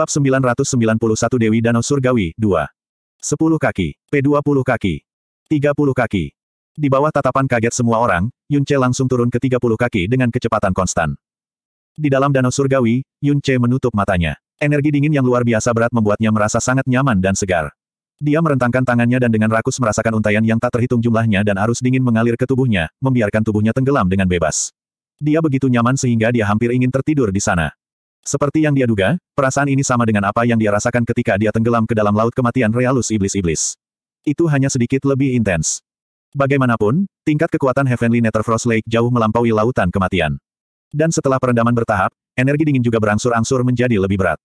Bab 991 Dewi Danau Surgawi, 2. 10 kaki. P20 kaki. 30 kaki. Di bawah tatapan kaget semua orang, Yunce langsung turun ke 30 kaki dengan kecepatan konstan. Di dalam danau surgawi, Yunce menutup matanya. Energi dingin yang luar biasa berat membuatnya merasa sangat nyaman dan segar. Dia merentangkan tangannya dan dengan rakus merasakan untayan yang tak terhitung jumlahnya dan arus dingin mengalir ke tubuhnya, membiarkan tubuhnya tenggelam dengan bebas. Dia begitu nyaman sehingga dia hampir ingin tertidur di sana. Seperti yang dia duga, perasaan ini sama dengan apa yang dia rasakan ketika dia tenggelam ke dalam laut kematian realus iblis-iblis. Itu hanya sedikit lebih intens. Bagaimanapun, tingkat kekuatan Heavenly Frost Lake jauh melampaui lautan kematian. Dan setelah perendaman bertahap, energi dingin juga berangsur-angsur menjadi lebih berat.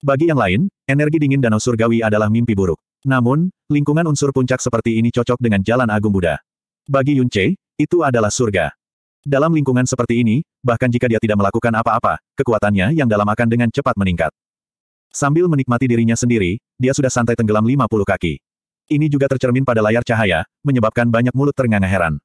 Bagi yang lain, energi dingin danau surgawi adalah mimpi buruk. Namun, lingkungan unsur puncak seperti ini cocok dengan jalan agung Buddha. Bagi Yunche, itu adalah surga. Dalam lingkungan seperti ini, bahkan jika dia tidak melakukan apa-apa, kekuatannya yang dalam akan dengan cepat meningkat. Sambil menikmati dirinya sendiri, dia sudah santai tenggelam 50 kaki. Ini juga tercermin pada layar cahaya, menyebabkan banyak mulut ternganga heran.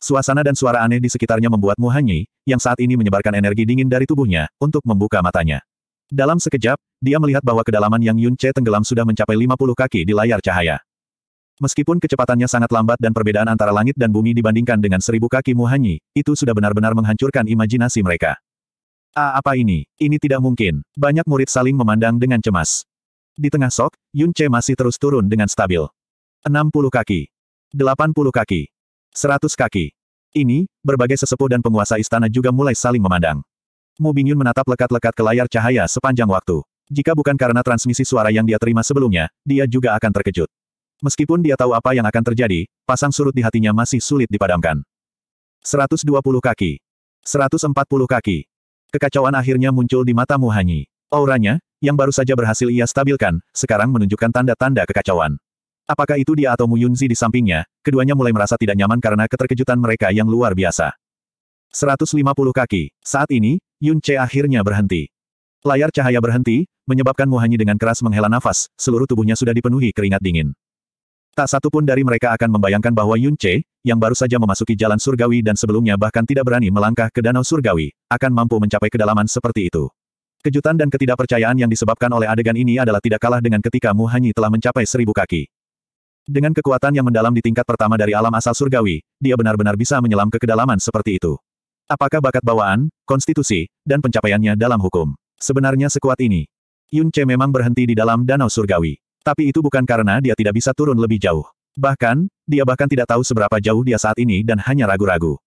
Suasana dan suara aneh di sekitarnya membuat Muhanyi, yang saat ini menyebarkan energi dingin dari tubuhnya, untuk membuka matanya. Dalam sekejap, dia melihat bahwa kedalaman yang Yun Che tenggelam sudah mencapai 50 kaki di layar cahaya. Meskipun kecepatannya sangat lambat dan perbedaan antara langit dan bumi dibandingkan dengan seribu kaki Muhanyi, itu sudah benar-benar menghancurkan imajinasi mereka. Ah apa ini? Ini tidak mungkin. Banyak murid saling memandang dengan cemas. Di tengah sok, Yun Che masih terus turun dengan stabil. 60 kaki. 80 kaki. 100 kaki. Ini, berbagai sesepuh dan penguasa istana juga mulai saling memandang. Mu Bingyun menatap lekat-lekat ke layar cahaya sepanjang waktu. Jika bukan karena transmisi suara yang dia terima sebelumnya, dia juga akan terkejut. Meskipun dia tahu apa yang akan terjadi, pasang surut di hatinya masih sulit dipadamkan. 120 kaki. 140 kaki. Kekacauan akhirnya muncul di mata Muhanyi. Auranya, yang baru saja berhasil ia stabilkan, sekarang menunjukkan tanda-tanda kekacauan. Apakah itu dia atau Muyunzi di sampingnya, keduanya mulai merasa tidak nyaman karena keterkejutan mereka yang luar biasa. 150 kaki. Saat ini, Yun Che akhirnya berhenti. Layar cahaya berhenti, menyebabkan Muhanyi dengan keras menghela nafas, seluruh tubuhnya sudah dipenuhi keringat dingin. Tak satu pun dari mereka akan membayangkan bahwa Yun Che, yang baru saja memasuki jalan surgawi dan sebelumnya bahkan tidak berani melangkah ke danau surgawi, akan mampu mencapai kedalaman seperti itu. Kejutan dan ketidakpercayaan yang disebabkan oleh adegan ini adalah tidak kalah dengan ketika Mu Hanyi telah mencapai seribu kaki. Dengan kekuatan yang mendalam di tingkat pertama dari alam asal surgawi, dia benar-benar bisa menyelam ke kedalaman seperti itu. Apakah bakat bawaan, konstitusi, dan pencapaiannya dalam hukum? Sebenarnya sekuat ini. Yun Che memang berhenti di dalam danau surgawi. Tapi itu bukan karena dia tidak bisa turun lebih jauh. Bahkan, dia bahkan tidak tahu seberapa jauh dia saat ini dan hanya ragu-ragu.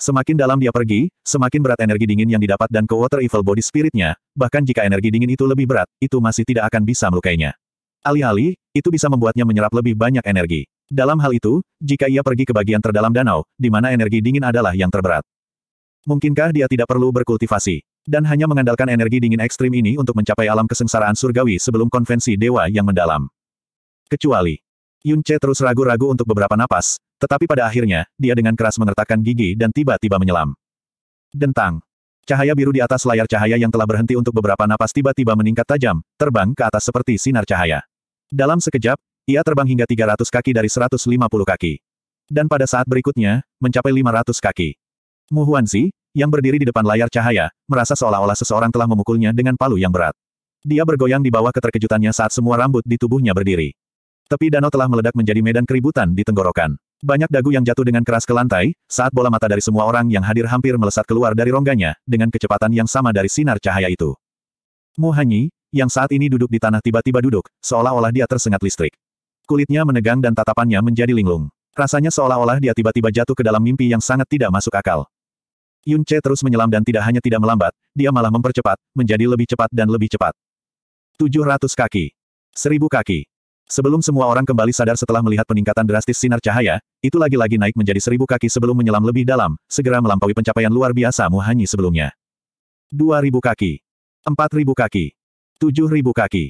Semakin dalam dia pergi, semakin berat energi dingin yang didapat dan ke Water Evil Body Spiritnya, bahkan jika energi dingin itu lebih berat, itu masih tidak akan bisa melukainya. Alih-alih, itu bisa membuatnya menyerap lebih banyak energi. Dalam hal itu, jika ia pergi ke bagian terdalam danau, di mana energi dingin adalah yang terberat. Mungkinkah dia tidak perlu berkultivasi? Dan hanya mengandalkan energi dingin ekstrim ini untuk mencapai alam kesengsaraan surgawi sebelum konvensi dewa yang mendalam. Kecuali, Yun Che terus ragu-ragu untuk beberapa napas, tetapi pada akhirnya, dia dengan keras mengertakkan gigi dan tiba-tiba menyelam. Dentang. Cahaya biru di atas layar cahaya yang telah berhenti untuk beberapa napas tiba-tiba meningkat tajam, terbang ke atas seperti sinar cahaya. Dalam sekejap, ia terbang hingga 300 kaki dari 150 kaki. Dan pada saat berikutnya, mencapai 500 kaki. Mu Huanzi, yang berdiri di depan layar cahaya, merasa seolah-olah seseorang telah memukulnya dengan palu yang berat. Dia bergoyang di bawah keterkejutannya saat semua rambut di tubuhnya berdiri. Tepi danau telah meledak menjadi medan keributan di tenggorokan. Banyak dagu yang jatuh dengan keras ke lantai, saat bola mata dari semua orang yang hadir hampir melesat keluar dari rongganya, dengan kecepatan yang sama dari sinar cahaya itu. Mu Hanyi, yang saat ini duduk di tanah tiba-tiba duduk, seolah-olah dia tersengat listrik. Kulitnya menegang dan tatapannya menjadi linglung. Rasanya seolah-olah dia tiba-tiba jatuh ke dalam mimpi yang sangat tidak masuk akal. Yun Che terus menyelam dan tidak hanya tidak melambat, dia malah mempercepat, menjadi lebih cepat dan lebih cepat. 700 kaki. 1000 kaki. Sebelum semua orang kembali sadar setelah melihat peningkatan drastis sinar cahaya, itu lagi-lagi naik menjadi seribu kaki sebelum menyelam lebih dalam, segera melampaui pencapaian luar biasa Muhanyi sebelumnya. 2000 kaki. 4000 kaki. 7000 kaki.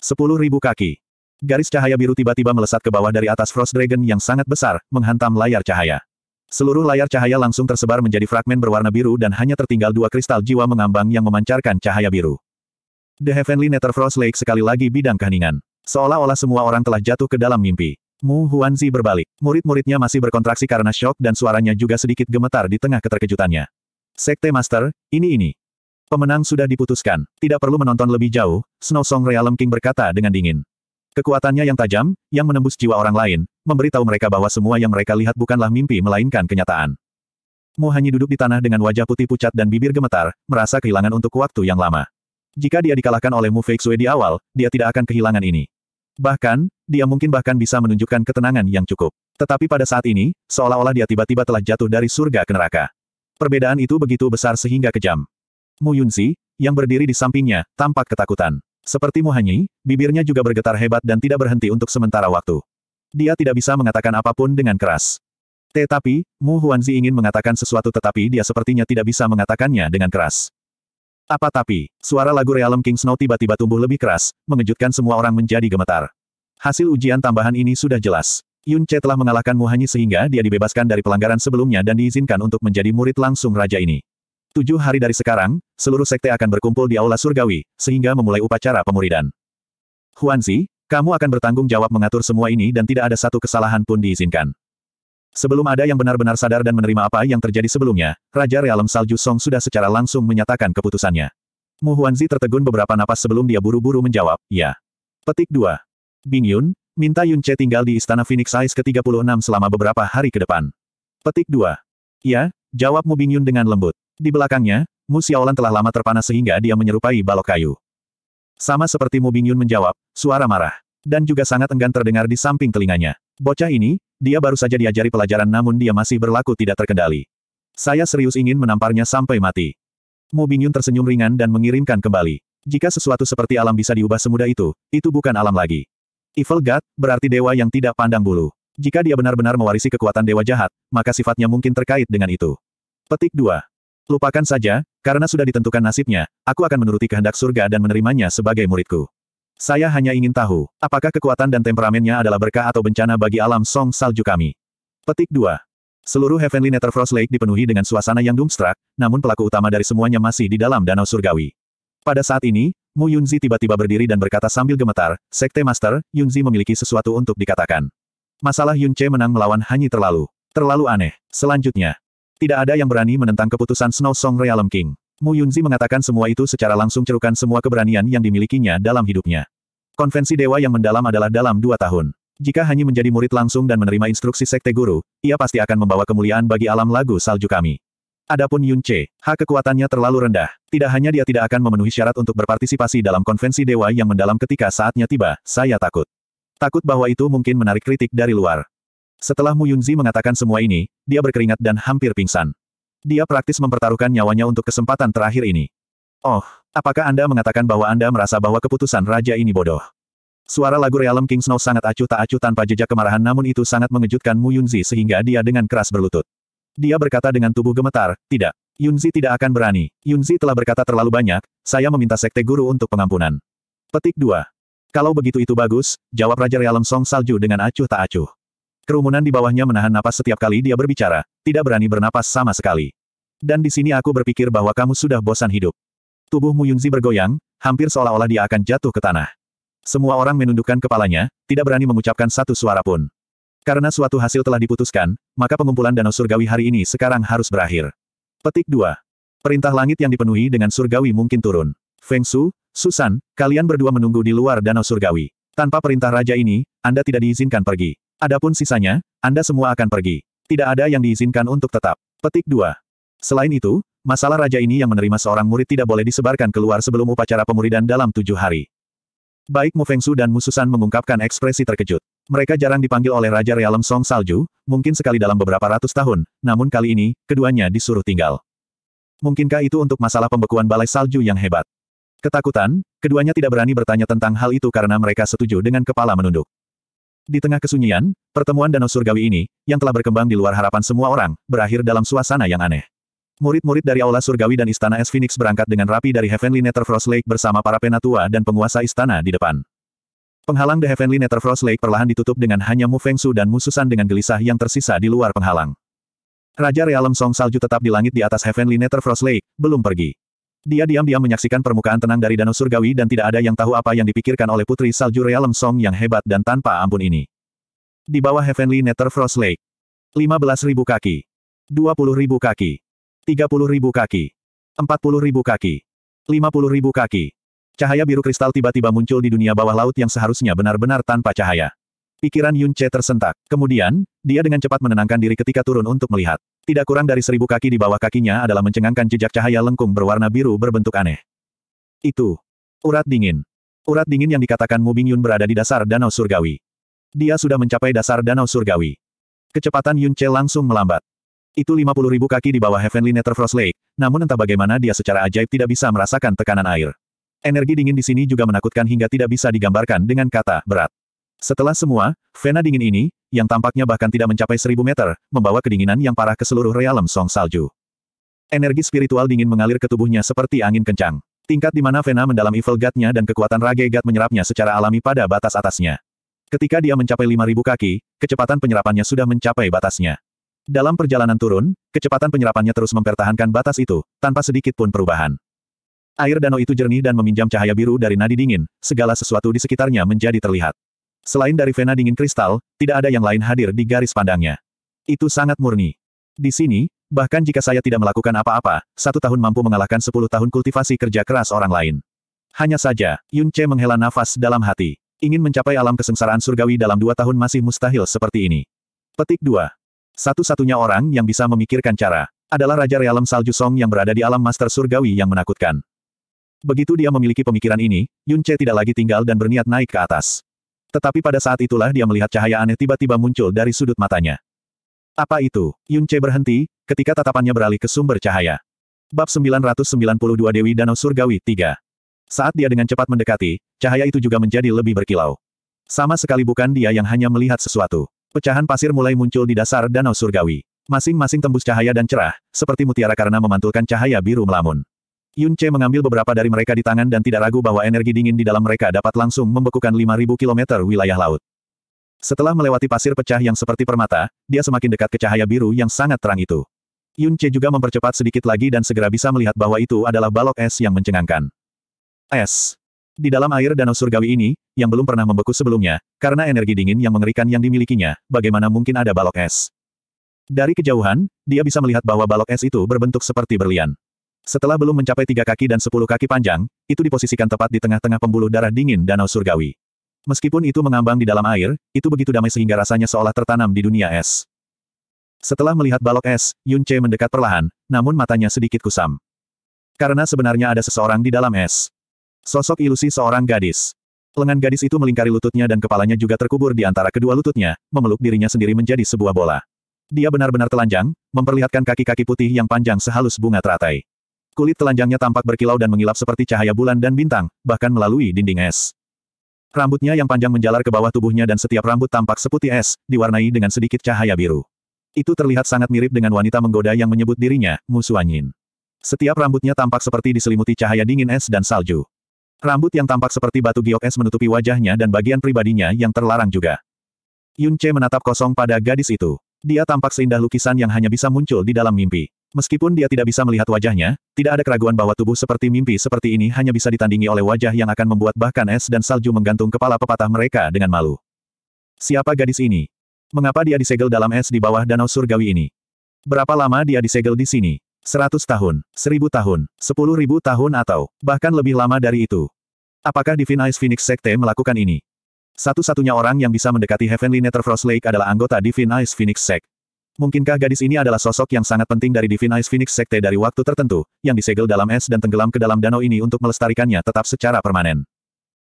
10000 kaki. Garis cahaya biru tiba-tiba melesat ke bawah dari atas Frost Dragon yang sangat besar, menghantam layar cahaya. Seluruh layar cahaya langsung tersebar menjadi fragmen berwarna biru dan hanya tertinggal dua kristal jiwa mengambang yang memancarkan cahaya biru. The Heavenly Netherfrost Lake sekali lagi bidang keheningan. Seolah-olah semua orang telah jatuh ke dalam mimpi. Mu Huanzi berbalik. Murid-muridnya masih berkontraksi karena shock dan suaranya juga sedikit gemetar di tengah keterkejutannya. Sekte Master, ini ini. Pemenang sudah diputuskan. Tidak perlu menonton lebih jauh, Snow Song Realm King berkata dengan dingin. Kekuatannya yang tajam, yang menembus jiwa orang lain, memberitahu mereka bahwa semua yang mereka lihat bukanlah mimpi melainkan kenyataan. Mu hanya duduk di tanah dengan wajah putih pucat dan bibir gemetar, merasa kehilangan untuk waktu yang lama. Jika dia dikalahkan oleh Mu Feixue di awal, dia tidak akan kehilangan ini. Bahkan, dia mungkin bahkan bisa menunjukkan ketenangan yang cukup. Tetapi pada saat ini, seolah-olah dia tiba-tiba telah jatuh dari surga ke neraka. Perbedaan itu begitu besar sehingga kejam. Mu Yunsi, yang berdiri di sampingnya, tampak ketakutan. Seperti Muhanyi, bibirnya juga bergetar hebat dan tidak berhenti untuk sementara waktu. Dia tidak bisa mengatakan apapun dengan keras. Tetapi, Mu Huanzi ingin mengatakan sesuatu tetapi dia sepertinya tidak bisa mengatakannya dengan keras. Apa tapi, suara lagu Realm King Snow tiba-tiba tumbuh lebih keras, mengejutkan semua orang menjadi gemetar. Hasil ujian tambahan ini sudah jelas. Yun Che telah mengalahkan Hanyi sehingga dia dibebaskan dari pelanggaran sebelumnya dan diizinkan untuk menjadi murid langsung raja ini. Tujuh hari dari sekarang, seluruh sekte akan berkumpul di Aula Surgawi, sehingga memulai upacara pemuridan. Huanzi, kamu akan bertanggung jawab mengatur semua ini dan tidak ada satu kesalahan pun diizinkan. Sebelum ada yang benar-benar sadar dan menerima apa yang terjadi sebelumnya, Raja Realem Salju Song sudah secara langsung menyatakan keputusannya. Mu Huanzi tertegun beberapa napas sebelum dia buru-buru menjawab, ya. Petik 2. Bing Yun, minta Yun Che tinggal di Istana Phoenix Eyes ke-36 selama beberapa hari ke depan. Petik 2. Ya, jawab Mu Bing Yun dengan lembut. Di belakangnya, Mu Xiaolan telah lama terpana sehingga dia menyerupai balok kayu. Sama seperti Mu Bingyun menjawab, suara marah. Dan juga sangat enggan terdengar di samping telinganya. Bocah ini, dia baru saja diajari pelajaran namun dia masih berlaku tidak terkendali. Saya serius ingin menamparnya sampai mati. Mu Bingyun tersenyum ringan dan mengirimkan kembali. Jika sesuatu seperti alam bisa diubah semudah itu, itu bukan alam lagi. Evil God, berarti dewa yang tidak pandang bulu. Jika dia benar-benar mewarisi kekuatan dewa jahat, maka sifatnya mungkin terkait dengan itu. Petik 2. Lupakan saja, karena sudah ditentukan nasibnya, aku akan menuruti kehendak surga dan menerimanya sebagai muridku. Saya hanya ingin tahu, apakah kekuatan dan temperamennya adalah berkah atau bencana bagi alam song salju kami. Petik 2. Seluruh Heavenly Nether Frost Lake dipenuhi dengan suasana yang dumstrak, namun pelaku utama dari semuanya masih di dalam danau surgawi. Pada saat ini, Mu Yunzi tiba-tiba berdiri dan berkata sambil gemetar, Sekte Master, Yunzi memiliki sesuatu untuk dikatakan. Masalah Yunche menang melawan Hanyi terlalu. Terlalu aneh. Selanjutnya, tidak ada yang berani menentang keputusan Snow Song Realm King. Mu Yunzi mengatakan semua itu secara langsung cerukan semua keberanian yang dimilikinya dalam hidupnya. Konvensi dewa yang mendalam adalah dalam dua tahun. Jika hanya menjadi murid langsung dan menerima instruksi sekte guru, ia pasti akan membawa kemuliaan bagi alam lagu salju kami. Adapun Yun Che, hak kekuatannya terlalu rendah. Tidak hanya dia tidak akan memenuhi syarat untuk berpartisipasi dalam konvensi dewa yang mendalam ketika saatnya tiba, saya takut. Takut bahwa itu mungkin menarik kritik dari luar. Setelah Mu Yunzi mengatakan semua ini, dia berkeringat dan hampir pingsan. Dia praktis mempertaruhkan nyawanya untuk kesempatan terakhir ini. Oh, apakah Anda mengatakan bahwa Anda merasa bahwa keputusan Raja ini bodoh? Suara lagu Realm King Snow sangat acuh tak acuh tanpa jejak kemarahan namun itu sangat mengejutkan Mu Yunzi sehingga dia dengan keras berlutut. Dia berkata dengan tubuh gemetar, tidak, Yunzi tidak akan berani. Yunzi telah berkata terlalu banyak, saya meminta sekte guru untuk pengampunan. Petik 2. Kalau begitu itu bagus, jawab Raja Realem Song Salju dengan acuh tak acuh. Kerumunan di bawahnya menahan napas setiap kali dia berbicara, tidak berani bernapas sama sekali. Dan di sini aku berpikir bahwa kamu sudah bosan hidup. Tubuh Mu Yunzi bergoyang, hampir seolah-olah dia akan jatuh ke tanah. Semua orang menundukkan kepalanya, tidak berani mengucapkan satu suara pun. Karena suatu hasil telah diputuskan, maka pengumpulan danau surgawi hari ini sekarang harus berakhir. Petik 2. Perintah langit yang dipenuhi dengan surgawi mungkin turun. Feng Su, Susan, kalian berdua menunggu di luar danau surgawi. Tanpa perintah raja ini, Anda tidak diizinkan pergi. Adapun sisanya, Anda semua akan pergi. Tidak ada yang diizinkan untuk tetap. Petik 2. Selain itu, masalah raja ini yang menerima seorang murid tidak boleh disebarkan keluar sebelum upacara pemuridan dalam tujuh hari. Baik Mu Fengsu dan Mu Susan mengungkapkan ekspresi terkejut. Mereka jarang dipanggil oleh Raja Realem Song Salju, mungkin sekali dalam beberapa ratus tahun, namun kali ini, keduanya disuruh tinggal. Mungkinkah itu untuk masalah pembekuan balai salju yang hebat? Ketakutan, keduanya tidak berani bertanya tentang hal itu karena mereka setuju dengan kepala menunduk. Di tengah kesunyian, pertemuan danau surgawi ini, yang telah berkembang di luar harapan semua orang, berakhir dalam suasana yang aneh. Murid-murid dari Aula Surgawi dan Istana Es Phoenix berangkat dengan rapi dari Heavenly Netherfrost Lake bersama para penatua dan penguasa istana di depan. Penghalang The Heavenly Netherfrost Lake perlahan ditutup dengan hanya Mu Feng Su dan Mususan dengan gelisah yang tersisa di luar penghalang. Raja Realem Song Salju tetap di langit di atas Heavenly Netherfrost Lake, belum pergi. Dia diam-diam menyaksikan permukaan tenang dari danau surgawi dan tidak ada yang tahu apa yang dipikirkan oleh putri salju Realm Song yang hebat dan tanpa ampun ini. Di bawah Heavenly Nether Frost Lake. 15.000 kaki. 20.000 kaki. 30.000 kaki. 40.000 kaki. 50.000 kaki. Cahaya biru kristal tiba-tiba muncul di dunia bawah laut yang seharusnya benar-benar tanpa cahaya. Pikiran Yun Che tersentak. Kemudian, dia dengan cepat menenangkan diri ketika turun untuk melihat. Tidak kurang dari seribu kaki di bawah kakinya adalah mencengangkan jejak cahaya lengkung berwarna biru berbentuk aneh. Itu. Urat dingin. Urat dingin yang dikatakan Mu Bingyun berada di dasar danau surgawi. Dia sudah mencapai dasar danau surgawi. Kecepatan Yun Che langsung melambat. Itu 50 ribu kaki di bawah Heavenly Netherfrost Lake, namun entah bagaimana dia secara ajaib tidak bisa merasakan tekanan air. Energi dingin di sini juga menakutkan hingga tidak bisa digambarkan dengan kata berat. Setelah semua, vena dingin ini, yang tampaknya bahkan tidak mencapai seribu meter, membawa kedinginan yang parah ke seluruh realem song salju. Energi spiritual dingin mengalir ke tubuhnya seperti angin kencang. Tingkat di mana vena mendalam evil god dan kekuatan rage God menyerapnya secara alami pada batas atasnya. Ketika dia mencapai ribu kaki, kecepatan penyerapannya sudah mencapai batasnya. Dalam perjalanan turun, kecepatan penyerapannya terus mempertahankan batas itu, tanpa sedikit pun perubahan. Air danau itu jernih dan meminjam cahaya biru dari nadi dingin, segala sesuatu di sekitarnya menjadi terlihat. Selain dari vena dingin kristal, tidak ada yang lain hadir di garis pandangnya. Itu sangat murni. Di sini, bahkan jika saya tidak melakukan apa-apa, satu tahun mampu mengalahkan sepuluh tahun kultivasi kerja keras orang lain. Hanya saja, Yun Che menghela nafas dalam hati. Ingin mencapai alam kesengsaraan surgawi dalam dua tahun masih mustahil seperti ini. Petik 2. Satu-satunya orang yang bisa memikirkan cara, adalah Raja Realem Salju Song yang berada di alam Master Surgawi yang menakutkan. Begitu dia memiliki pemikiran ini, Yun Che tidak lagi tinggal dan berniat naik ke atas. Tetapi pada saat itulah dia melihat cahaya aneh tiba-tiba muncul dari sudut matanya. Apa itu? Yun Che berhenti, ketika tatapannya beralih ke sumber cahaya. Bab 992 Dewi Danau Surgawi 3 Saat dia dengan cepat mendekati, cahaya itu juga menjadi lebih berkilau. Sama sekali bukan dia yang hanya melihat sesuatu. Pecahan pasir mulai muncul di dasar Danau Surgawi. Masing-masing tembus cahaya dan cerah, seperti mutiara karena memantulkan cahaya biru melamun. Yun Che mengambil beberapa dari mereka di tangan dan tidak ragu bahwa energi dingin di dalam mereka dapat langsung membekukan 5.000 km wilayah laut. Setelah melewati pasir pecah yang seperti permata, dia semakin dekat ke cahaya biru yang sangat terang itu. Yun Che juga mempercepat sedikit lagi dan segera bisa melihat bahwa itu adalah balok es yang mencengangkan. Es. Di dalam air danau surgawi ini, yang belum pernah membeku sebelumnya, karena energi dingin yang mengerikan yang dimilikinya, bagaimana mungkin ada balok es? Dari kejauhan, dia bisa melihat bahwa balok es itu berbentuk seperti berlian. Setelah belum mencapai tiga kaki dan sepuluh kaki panjang, itu diposisikan tepat di tengah-tengah pembuluh darah dingin danau surgawi. Meskipun itu mengambang di dalam air, itu begitu damai sehingga rasanya seolah tertanam di dunia es. Setelah melihat balok es, Yun Che mendekat perlahan, namun matanya sedikit kusam. Karena sebenarnya ada seseorang di dalam es. Sosok ilusi seorang gadis. Lengan gadis itu melingkari lututnya dan kepalanya juga terkubur di antara kedua lututnya, memeluk dirinya sendiri menjadi sebuah bola. Dia benar-benar telanjang, memperlihatkan kaki-kaki putih yang panjang sehalus bunga teratai. Kulit telanjangnya tampak berkilau dan mengilap seperti cahaya bulan dan bintang, bahkan melalui dinding es. Rambutnya yang panjang menjalar ke bawah tubuhnya dan setiap rambut tampak seputih es, diwarnai dengan sedikit cahaya biru. Itu terlihat sangat mirip dengan wanita menggoda yang menyebut dirinya, Musu Anyin. Setiap rambutnya tampak seperti diselimuti cahaya dingin es dan salju. Rambut yang tampak seperti batu giok es menutupi wajahnya dan bagian pribadinya yang terlarang juga. Yun Che menatap kosong pada gadis itu. Dia tampak seindah lukisan yang hanya bisa muncul di dalam mimpi. Meskipun dia tidak bisa melihat wajahnya, tidak ada keraguan bahwa tubuh seperti mimpi seperti ini hanya bisa ditandingi oleh wajah yang akan membuat bahkan es dan salju menggantung kepala pepatah mereka dengan malu. Siapa gadis ini? Mengapa dia disegel dalam es di bawah danau surgawi ini? Berapa lama dia disegel di sini? Seratus tahun, seribu tahun, sepuluh ribu tahun atau bahkan lebih lama dari itu. Apakah Divine Ice Phoenix Sekte melakukan ini? Satu-satunya orang yang bisa mendekati Heavenly Netherfrost Lake adalah anggota Divine Ice Phoenix Sect. Mungkinkah gadis ini adalah sosok yang sangat penting dari Divine Ice Phoenix Sekte dari waktu tertentu, yang disegel dalam es dan tenggelam ke dalam danau ini untuk melestarikannya tetap secara permanen?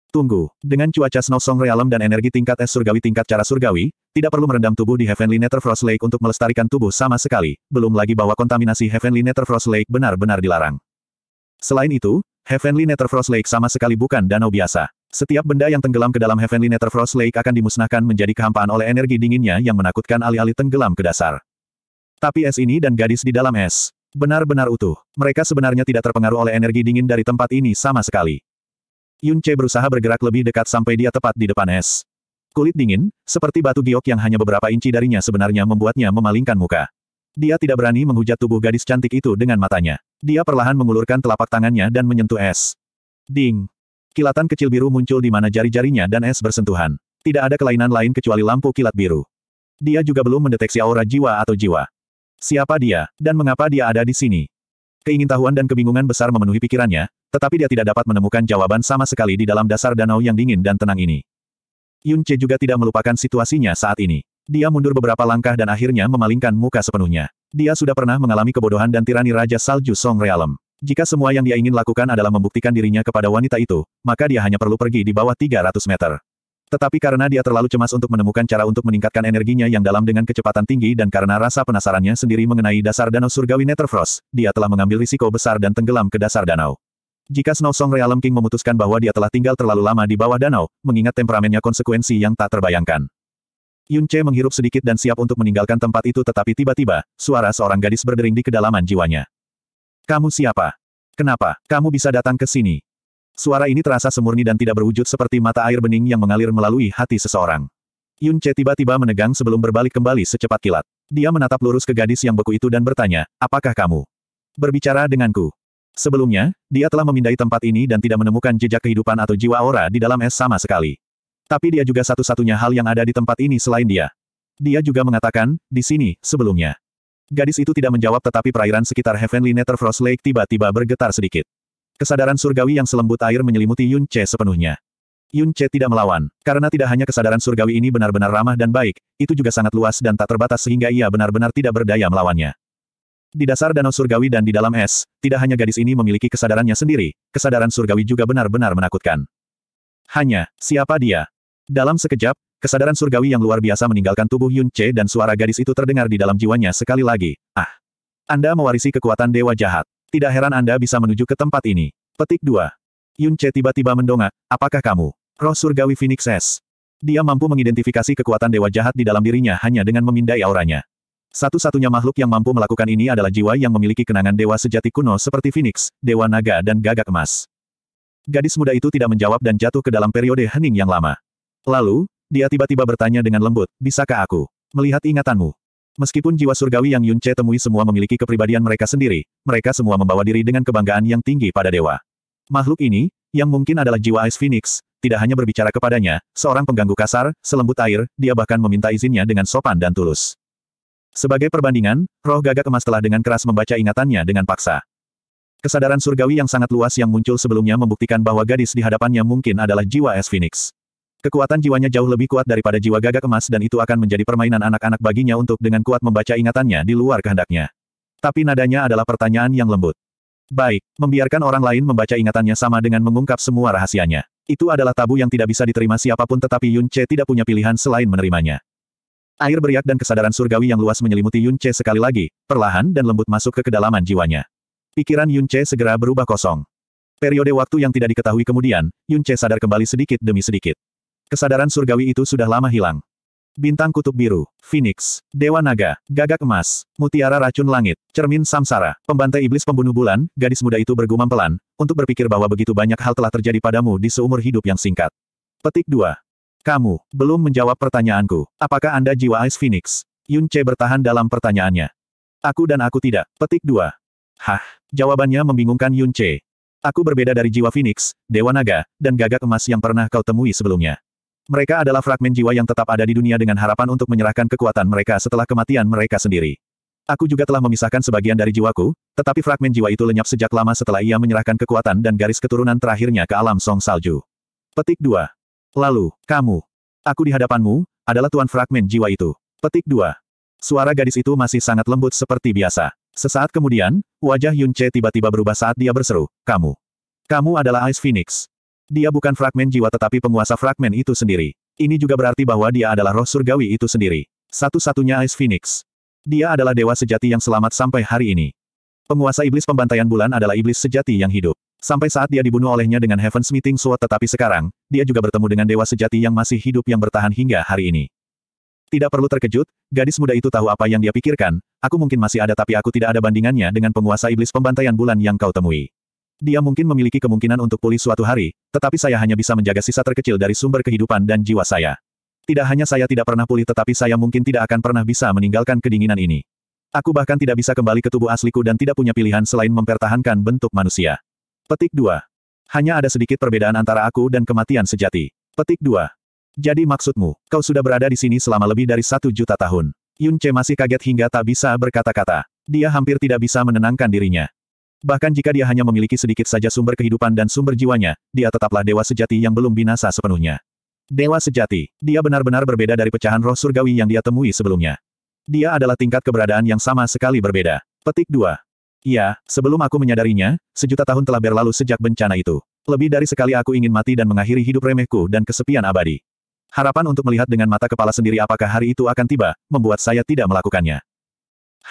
Tunggu, dengan cuaca Snow Song Realm dan energi tingkat es surgawi tingkat cara surgawi, tidak perlu merendam tubuh di Heavenly Frost Lake untuk melestarikan tubuh sama sekali, belum lagi bahwa kontaminasi Heavenly Frost Lake benar-benar dilarang. Selain itu, Heavenly Frost Lake sama sekali bukan danau biasa. Setiap benda yang tenggelam ke dalam Heavenly Frost Lake akan dimusnahkan menjadi kehampaan oleh energi dinginnya yang menakutkan alih-alih tenggelam ke dasar. Tapi es ini dan gadis di dalam es. Benar-benar utuh. Mereka sebenarnya tidak terpengaruh oleh energi dingin dari tempat ini sama sekali. Yun Che berusaha bergerak lebih dekat sampai dia tepat di depan es. Kulit dingin, seperti batu giok yang hanya beberapa inci darinya sebenarnya membuatnya memalingkan muka. Dia tidak berani menghujat tubuh gadis cantik itu dengan matanya. Dia perlahan mengulurkan telapak tangannya dan menyentuh es. Ding! Kilatan kecil biru muncul di mana jari-jarinya dan es bersentuhan. Tidak ada kelainan lain kecuali lampu kilat biru. Dia juga belum mendeteksi aura jiwa atau jiwa. Siapa dia, dan mengapa dia ada di sini? Keingin Keingintahuan dan kebingungan besar memenuhi pikirannya, tetapi dia tidak dapat menemukan jawaban sama sekali di dalam dasar danau yang dingin dan tenang ini. Yun Che juga tidak melupakan situasinya saat ini. Dia mundur beberapa langkah dan akhirnya memalingkan muka sepenuhnya. Dia sudah pernah mengalami kebodohan dan tirani Raja Salju Song Realm. Jika semua yang dia ingin lakukan adalah membuktikan dirinya kepada wanita itu, maka dia hanya perlu pergi di bawah 300 meter. Tetapi karena dia terlalu cemas untuk menemukan cara untuk meningkatkan energinya yang dalam dengan kecepatan tinggi dan karena rasa penasarannya sendiri mengenai dasar danau surgawi Netherfrost, dia telah mengambil risiko besar dan tenggelam ke dasar danau. Jika Snow Song Realm King memutuskan bahwa dia telah tinggal terlalu lama di bawah danau, mengingat temperamennya konsekuensi yang tak terbayangkan. Yun Che menghirup sedikit dan siap untuk meninggalkan tempat itu tetapi tiba-tiba, suara seorang gadis berdering di kedalaman jiwanya. Kamu siapa? Kenapa, kamu bisa datang ke sini? Suara ini terasa semurni dan tidak berwujud seperti mata air bening yang mengalir melalui hati seseorang. Yun Che tiba-tiba menegang sebelum berbalik kembali secepat kilat. Dia menatap lurus ke gadis yang beku itu dan bertanya, apakah kamu berbicara denganku? Sebelumnya, dia telah memindai tempat ini dan tidak menemukan jejak kehidupan atau jiwa aura di dalam es sama sekali. Tapi dia juga satu-satunya hal yang ada di tempat ini selain dia. Dia juga mengatakan, di sini, sebelumnya. Gadis itu tidak menjawab tetapi perairan sekitar Heavenly Frost Lake tiba-tiba bergetar sedikit. Kesadaran surgawi yang selembut air menyelimuti Yun Che sepenuhnya. Yun Che tidak melawan, karena tidak hanya kesadaran surgawi ini benar-benar ramah dan baik, itu juga sangat luas dan tak terbatas sehingga ia benar-benar tidak berdaya melawannya. Di dasar danau surgawi dan di dalam es, tidak hanya gadis ini memiliki kesadarannya sendiri, kesadaran surgawi juga benar-benar menakutkan. Hanya, siapa dia? Dalam sekejap, Kesadaran surgawi yang luar biasa meninggalkan tubuh Yun Che dan suara gadis itu terdengar di dalam jiwanya sekali lagi. Ah! Anda mewarisi kekuatan dewa jahat. Tidak heran Anda bisa menuju ke tempat ini. Petik 2. Yun Che tiba-tiba mendongak, apakah kamu? Roh surgawi Phoenix S. Dia mampu mengidentifikasi kekuatan dewa jahat di dalam dirinya hanya dengan memindai auranya. Satu-satunya makhluk yang mampu melakukan ini adalah jiwa yang memiliki kenangan dewa sejati kuno seperti Phoenix, Dewa Naga dan Gagak Emas. Gadis muda itu tidak menjawab dan jatuh ke dalam periode hening yang lama. Lalu, dia tiba-tiba bertanya dengan lembut, bisakah aku melihat ingatanmu? Meskipun jiwa surgawi yang Yun temui semua memiliki kepribadian mereka sendiri, mereka semua membawa diri dengan kebanggaan yang tinggi pada dewa. Makhluk ini, yang mungkin adalah jiwa Ice Phoenix, tidak hanya berbicara kepadanya, seorang pengganggu kasar, selembut air, dia bahkan meminta izinnya dengan sopan dan tulus. Sebagai perbandingan, roh gagak emas telah dengan keras membaca ingatannya dengan paksa. Kesadaran surgawi yang sangat luas yang muncul sebelumnya membuktikan bahwa gadis di hadapannya mungkin adalah jiwa Es Phoenix. Kekuatan jiwanya jauh lebih kuat daripada jiwa gagak emas dan itu akan menjadi permainan anak-anak baginya untuk dengan kuat membaca ingatannya di luar kehendaknya. Tapi nadanya adalah pertanyaan yang lembut. Baik, membiarkan orang lain membaca ingatannya sama dengan mengungkap semua rahasianya. Itu adalah tabu yang tidak bisa diterima siapapun tetapi Yun Che tidak punya pilihan selain menerimanya. Air beriak dan kesadaran surgawi yang luas menyelimuti Yun Che sekali lagi, perlahan dan lembut masuk ke kedalaman jiwanya. Pikiran Yun Che segera berubah kosong. Periode waktu yang tidak diketahui kemudian, Yun Che sadar kembali sedikit demi sedikit. Kesadaran surgawi itu sudah lama hilang. Bintang kutub biru, Phoenix, Dewa Naga, Gagak Emas, Mutiara Racun Langit, Cermin Samsara, Pembantai Iblis Pembunuh Bulan, gadis muda itu bergumam pelan, untuk berpikir bahwa begitu banyak hal telah terjadi padamu di seumur hidup yang singkat. Petik 2. Kamu, belum menjawab pertanyaanku, apakah Anda jiwa Ice Phoenix? Yun Che bertahan dalam pertanyaannya. Aku dan aku tidak. Petik 2. Hah, jawabannya membingungkan Yun Che. Aku berbeda dari jiwa Phoenix, Dewa Naga, dan Gagak Emas yang pernah kau temui sebelumnya. Mereka adalah fragmen jiwa yang tetap ada di dunia dengan harapan untuk menyerahkan kekuatan mereka setelah kematian mereka sendiri. Aku juga telah memisahkan sebagian dari jiwaku, tetapi fragmen jiwa itu lenyap sejak lama setelah ia menyerahkan kekuatan dan garis keturunan terakhirnya ke alam song salju. Petik 2. Lalu, kamu. Aku di hadapanmu, adalah tuan fragmen jiwa itu. Petik 2. Suara gadis itu masih sangat lembut seperti biasa. Sesaat kemudian, wajah Yun tiba-tiba berubah saat dia berseru, Kamu. Kamu adalah Ice Phoenix. Dia bukan fragmen jiwa tetapi penguasa fragmen itu sendiri. Ini juga berarti bahwa dia adalah roh surgawi itu sendiri. Satu-satunya Ice Phoenix. Dia adalah dewa sejati yang selamat sampai hari ini. Penguasa iblis pembantaian bulan adalah iblis sejati yang hidup. Sampai saat dia dibunuh olehnya dengan Heaven's Meeting Sword tetapi sekarang, dia juga bertemu dengan dewa sejati yang masih hidup yang bertahan hingga hari ini. Tidak perlu terkejut, gadis muda itu tahu apa yang dia pikirkan, aku mungkin masih ada tapi aku tidak ada bandingannya dengan penguasa iblis pembantaian bulan yang kau temui. Dia mungkin memiliki kemungkinan untuk pulih suatu hari, tetapi saya hanya bisa menjaga sisa terkecil dari sumber kehidupan dan jiwa saya. Tidak hanya saya tidak pernah pulih tetapi saya mungkin tidak akan pernah bisa meninggalkan kedinginan ini. Aku bahkan tidak bisa kembali ke tubuh asliku dan tidak punya pilihan selain mempertahankan bentuk manusia. Petik 2. Hanya ada sedikit perbedaan antara aku dan kematian sejati. Petik 2. Jadi maksudmu, kau sudah berada di sini selama lebih dari satu juta tahun. Yun masih kaget hingga tak bisa berkata-kata. Dia hampir tidak bisa menenangkan dirinya. Bahkan jika dia hanya memiliki sedikit saja sumber kehidupan dan sumber jiwanya, dia tetaplah dewa sejati yang belum binasa sepenuhnya. Dewa sejati, dia benar-benar berbeda dari pecahan roh surgawi yang dia temui sebelumnya. Dia adalah tingkat keberadaan yang sama sekali berbeda. Petik 2. Ya, sebelum aku menyadarinya, sejuta tahun telah berlalu sejak bencana itu. Lebih dari sekali aku ingin mati dan mengakhiri hidup remehku dan kesepian abadi. Harapan untuk melihat dengan mata kepala sendiri apakah hari itu akan tiba, membuat saya tidak melakukannya.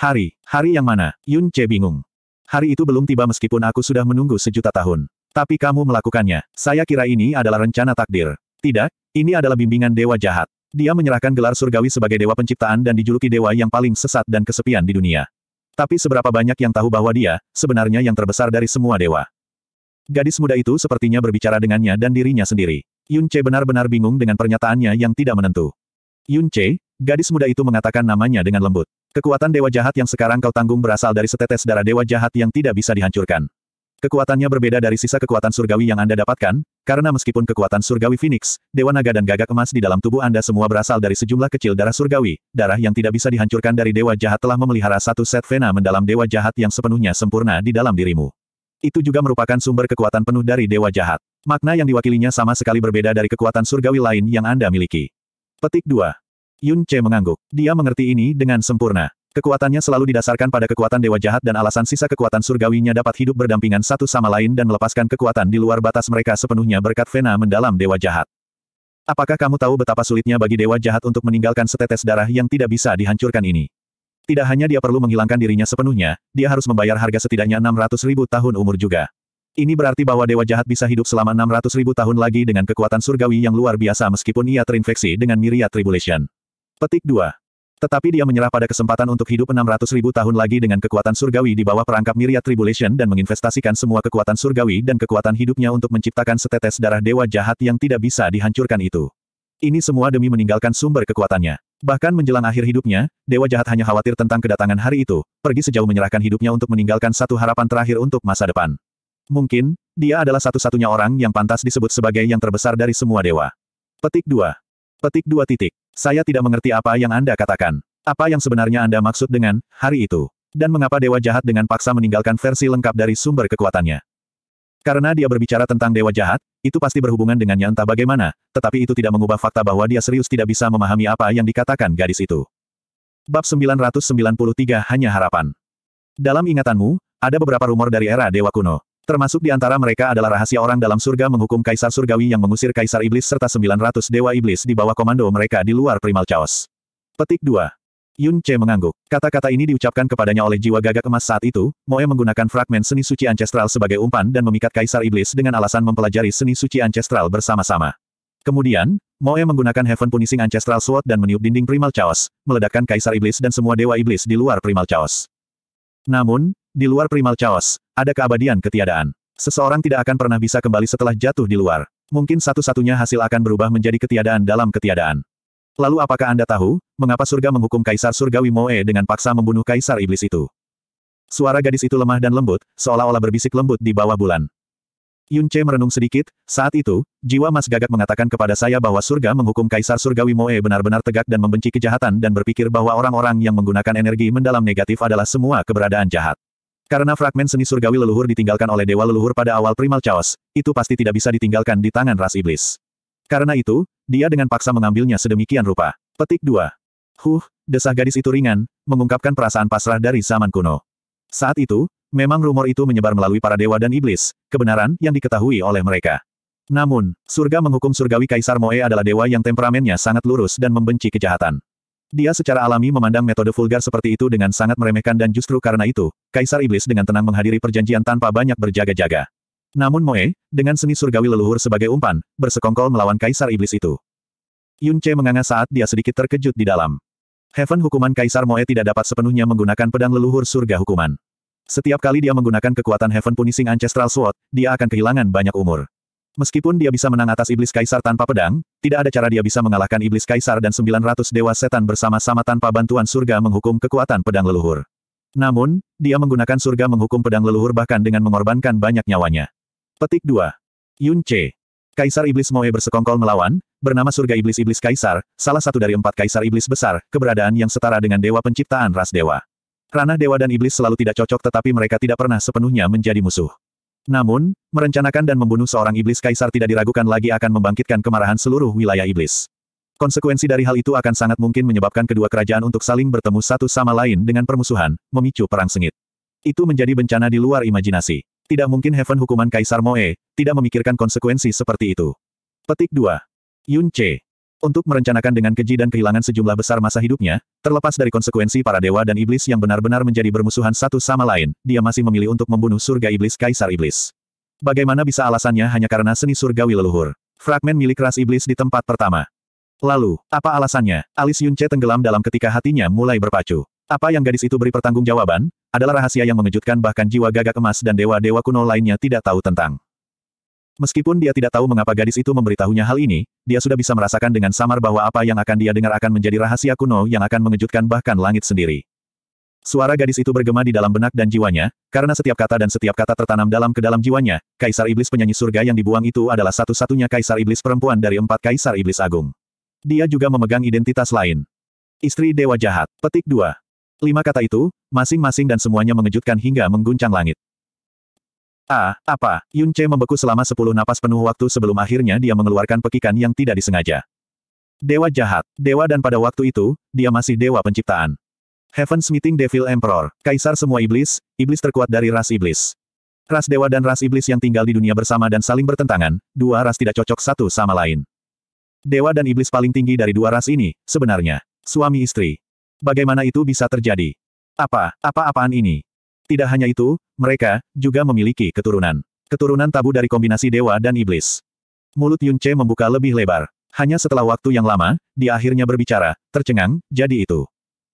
Hari, hari yang mana? Yun Che bingung. Hari itu belum tiba meskipun aku sudah menunggu sejuta tahun. Tapi kamu melakukannya. Saya kira ini adalah rencana takdir. Tidak, ini adalah bimbingan dewa jahat. Dia menyerahkan gelar surgawi sebagai dewa penciptaan dan dijuluki dewa yang paling sesat dan kesepian di dunia. Tapi seberapa banyak yang tahu bahwa dia, sebenarnya yang terbesar dari semua dewa. Gadis muda itu sepertinya berbicara dengannya dan dirinya sendiri. Yun Che benar-benar bingung dengan pernyataannya yang tidak menentu. Yun Che, gadis muda itu mengatakan namanya dengan lembut. Kekuatan dewa jahat yang sekarang kau tanggung berasal dari setetes darah dewa jahat yang tidak bisa dihancurkan. Kekuatannya berbeda dari sisa kekuatan surgawi yang Anda dapatkan, karena meskipun kekuatan surgawi Phoenix, Dewa Naga dan Gagak Emas di dalam tubuh Anda semua berasal dari sejumlah kecil darah surgawi, darah yang tidak bisa dihancurkan dari Dewa Jahat telah memelihara satu set vena mendalam Dewa Jahat yang sepenuhnya sempurna di dalam dirimu. Itu juga merupakan sumber kekuatan penuh dari Dewa Jahat. Makna yang diwakilinya sama sekali berbeda dari kekuatan surgawi lain yang Anda miliki. Petik 2. Yun Che mengangguk. Dia mengerti ini dengan sempurna. Kekuatannya selalu didasarkan pada kekuatan dewa jahat dan alasan sisa kekuatan surgawinya dapat hidup berdampingan satu sama lain dan melepaskan kekuatan di luar batas mereka sepenuhnya berkat vena mendalam dewa jahat. Apakah kamu tahu betapa sulitnya bagi dewa jahat untuk meninggalkan setetes darah yang tidak bisa dihancurkan ini? Tidak hanya dia perlu menghilangkan dirinya sepenuhnya, dia harus membayar harga setidaknya 600 ribu tahun umur juga. Ini berarti bahwa dewa jahat bisa hidup selama 600 ribu tahun lagi dengan kekuatan surgawi yang luar biasa meskipun ia terinfeksi dengan myriad tribulation. Petik 2. Tetapi dia menyerah pada kesempatan untuk hidup 600 ribu tahun lagi dengan kekuatan surgawi di bawah perangkap Myriad Tribulation dan menginvestasikan semua kekuatan surgawi dan kekuatan hidupnya untuk menciptakan setetes darah dewa jahat yang tidak bisa dihancurkan itu. Ini semua demi meninggalkan sumber kekuatannya. Bahkan menjelang akhir hidupnya, dewa jahat hanya khawatir tentang kedatangan hari itu, pergi sejauh menyerahkan hidupnya untuk meninggalkan satu harapan terakhir untuk masa depan. Mungkin, dia adalah satu-satunya orang yang pantas disebut sebagai yang terbesar dari semua dewa. Petik 2. Petik 2 titik. Saya tidak mengerti apa yang Anda katakan. Apa yang sebenarnya Anda maksud dengan hari itu? Dan mengapa dewa jahat dengan paksa meninggalkan versi lengkap dari sumber kekuatannya? Karena dia berbicara tentang dewa jahat, itu pasti berhubungan dengannya entah bagaimana, tetapi itu tidak mengubah fakta bahwa dia serius tidak bisa memahami apa yang dikatakan gadis itu. Bab 993 hanya harapan. Dalam ingatanmu, ada beberapa rumor dari era dewa kuno. Termasuk di antara mereka adalah rahasia orang dalam surga menghukum kaisar surgawi yang mengusir kaisar iblis serta 900 dewa iblis di bawah komando mereka di luar primal chaos. Petik 2. Yun Che mengangguk. Kata-kata ini diucapkan kepadanya oleh jiwa gagak emas saat itu, Moe menggunakan fragmen seni suci ancestral sebagai umpan dan memikat kaisar iblis dengan alasan mempelajari seni suci ancestral bersama-sama. Kemudian, Moe menggunakan Heaven Punishing Ancestral Sword dan meniup dinding primal chaos, meledakkan kaisar iblis dan semua dewa iblis di luar primal chaos. Namun, di luar primal chaos, ada keabadian ketiadaan. Seseorang tidak akan pernah bisa kembali setelah jatuh di luar. Mungkin satu-satunya hasil akan berubah menjadi ketiadaan dalam ketiadaan. Lalu apakah Anda tahu, mengapa surga menghukum Kaisar Surgawi Moe dengan paksa membunuh Kaisar Iblis itu? Suara gadis itu lemah dan lembut, seolah-olah berbisik lembut di bawah bulan. Yun Che merenung sedikit, saat itu, jiwa Mas Gagak mengatakan kepada saya bahwa surga menghukum Kaisar Surgawi Moe benar-benar tegak dan membenci kejahatan dan berpikir bahwa orang-orang yang menggunakan energi mendalam negatif adalah semua keberadaan jahat. Karena fragmen seni surgawi leluhur ditinggalkan oleh dewa leluhur pada awal primal chaos, itu pasti tidak bisa ditinggalkan di tangan ras iblis. Karena itu, dia dengan paksa mengambilnya sedemikian rupa. Petik 2. Huh, desah gadis itu ringan, mengungkapkan perasaan pasrah dari zaman kuno. Saat itu, memang rumor itu menyebar melalui para dewa dan iblis, kebenaran yang diketahui oleh mereka. Namun, surga menghukum surgawi Kaisar Moe adalah dewa yang temperamennya sangat lurus dan membenci kejahatan. Dia secara alami memandang metode vulgar seperti itu dengan sangat meremehkan dan justru karena itu, Kaisar Iblis dengan tenang menghadiri perjanjian tanpa banyak berjaga-jaga. Namun Moe, dengan seni surgawi leluhur sebagai umpan, bersekongkol melawan kaisar iblis itu. Yun Che menganga saat dia sedikit terkejut di dalam. Heaven hukuman kaisar Moe tidak dapat sepenuhnya menggunakan pedang leluhur surga hukuman. Setiap kali dia menggunakan kekuatan Heaven Punishing Ancestral Sword, dia akan kehilangan banyak umur. Meskipun dia bisa menang atas iblis kaisar tanpa pedang, tidak ada cara dia bisa mengalahkan iblis kaisar dan 900 dewa setan bersama-sama tanpa bantuan surga menghukum kekuatan pedang leluhur. Namun, dia menggunakan surga menghukum pedang leluhur bahkan dengan mengorbankan banyak nyawanya. Petik 2. Yun Che. Kaisar Iblis Moe bersekongkol melawan, bernama surga iblis-iblis kaisar, salah satu dari empat kaisar iblis besar, keberadaan yang setara dengan dewa penciptaan ras dewa. Ranah dewa dan iblis selalu tidak cocok tetapi mereka tidak pernah sepenuhnya menjadi musuh. Namun, merencanakan dan membunuh seorang iblis kaisar tidak diragukan lagi akan membangkitkan kemarahan seluruh wilayah iblis. Konsekuensi dari hal itu akan sangat mungkin menyebabkan kedua kerajaan untuk saling bertemu satu sama lain dengan permusuhan, memicu perang sengit. Itu menjadi bencana di luar imajinasi. Tidak mungkin Heaven hukuman Kaisar Moe, tidak memikirkan konsekuensi seperti itu. Petik 2. Yun Che untuk merencanakan dengan keji dan kehilangan sejumlah besar masa hidupnya, terlepas dari konsekuensi para dewa dan iblis yang benar-benar menjadi bermusuhan satu sama lain, dia masih memilih untuk membunuh surga iblis Kaisar Iblis. Bagaimana bisa alasannya hanya karena seni surgawi leluhur? Fragmen milik ras iblis di tempat pertama. Lalu, apa alasannya? Alis Yunce tenggelam dalam ketika hatinya mulai berpacu. Apa yang gadis itu beri pertanggungjawaban, adalah rahasia yang mengejutkan bahkan jiwa gagak emas dan dewa-dewa kuno lainnya tidak tahu tentang. Meskipun dia tidak tahu mengapa gadis itu memberitahunya hal ini, dia sudah bisa merasakan dengan samar bahwa apa yang akan dia dengar akan menjadi rahasia kuno yang akan mengejutkan bahkan langit sendiri. Suara gadis itu bergema di dalam benak dan jiwanya, karena setiap kata dan setiap kata tertanam dalam ke dalam jiwanya, Kaisar Iblis penyanyi surga yang dibuang itu adalah satu-satunya Kaisar Iblis perempuan dari empat Kaisar Iblis Agung. Dia juga memegang identitas lain. Istri Dewa Jahat, petik 2. Lima kata itu, masing-masing dan semuanya mengejutkan hingga mengguncang langit. Ah, apa? Yun Che membeku selama sepuluh napas penuh waktu sebelum akhirnya dia mengeluarkan pekikan yang tidak disengaja. Dewa jahat, dewa dan pada waktu itu, dia masih dewa penciptaan. Heaven's Meeting Devil Emperor, kaisar semua iblis, iblis terkuat dari ras iblis. Ras dewa dan ras iblis yang tinggal di dunia bersama dan saling bertentangan, dua ras tidak cocok satu sama lain. Dewa dan iblis paling tinggi dari dua ras ini, sebenarnya, suami istri. Bagaimana itu bisa terjadi? Apa, apa-apaan ini? Tidak hanya itu, mereka juga memiliki keturunan. Keturunan tabu dari kombinasi dewa dan iblis. Mulut Yun Che membuka lebih lebar. Hanya setelah waktu yang lama, dia akhirnya berbicara, tercengang, jadi itu.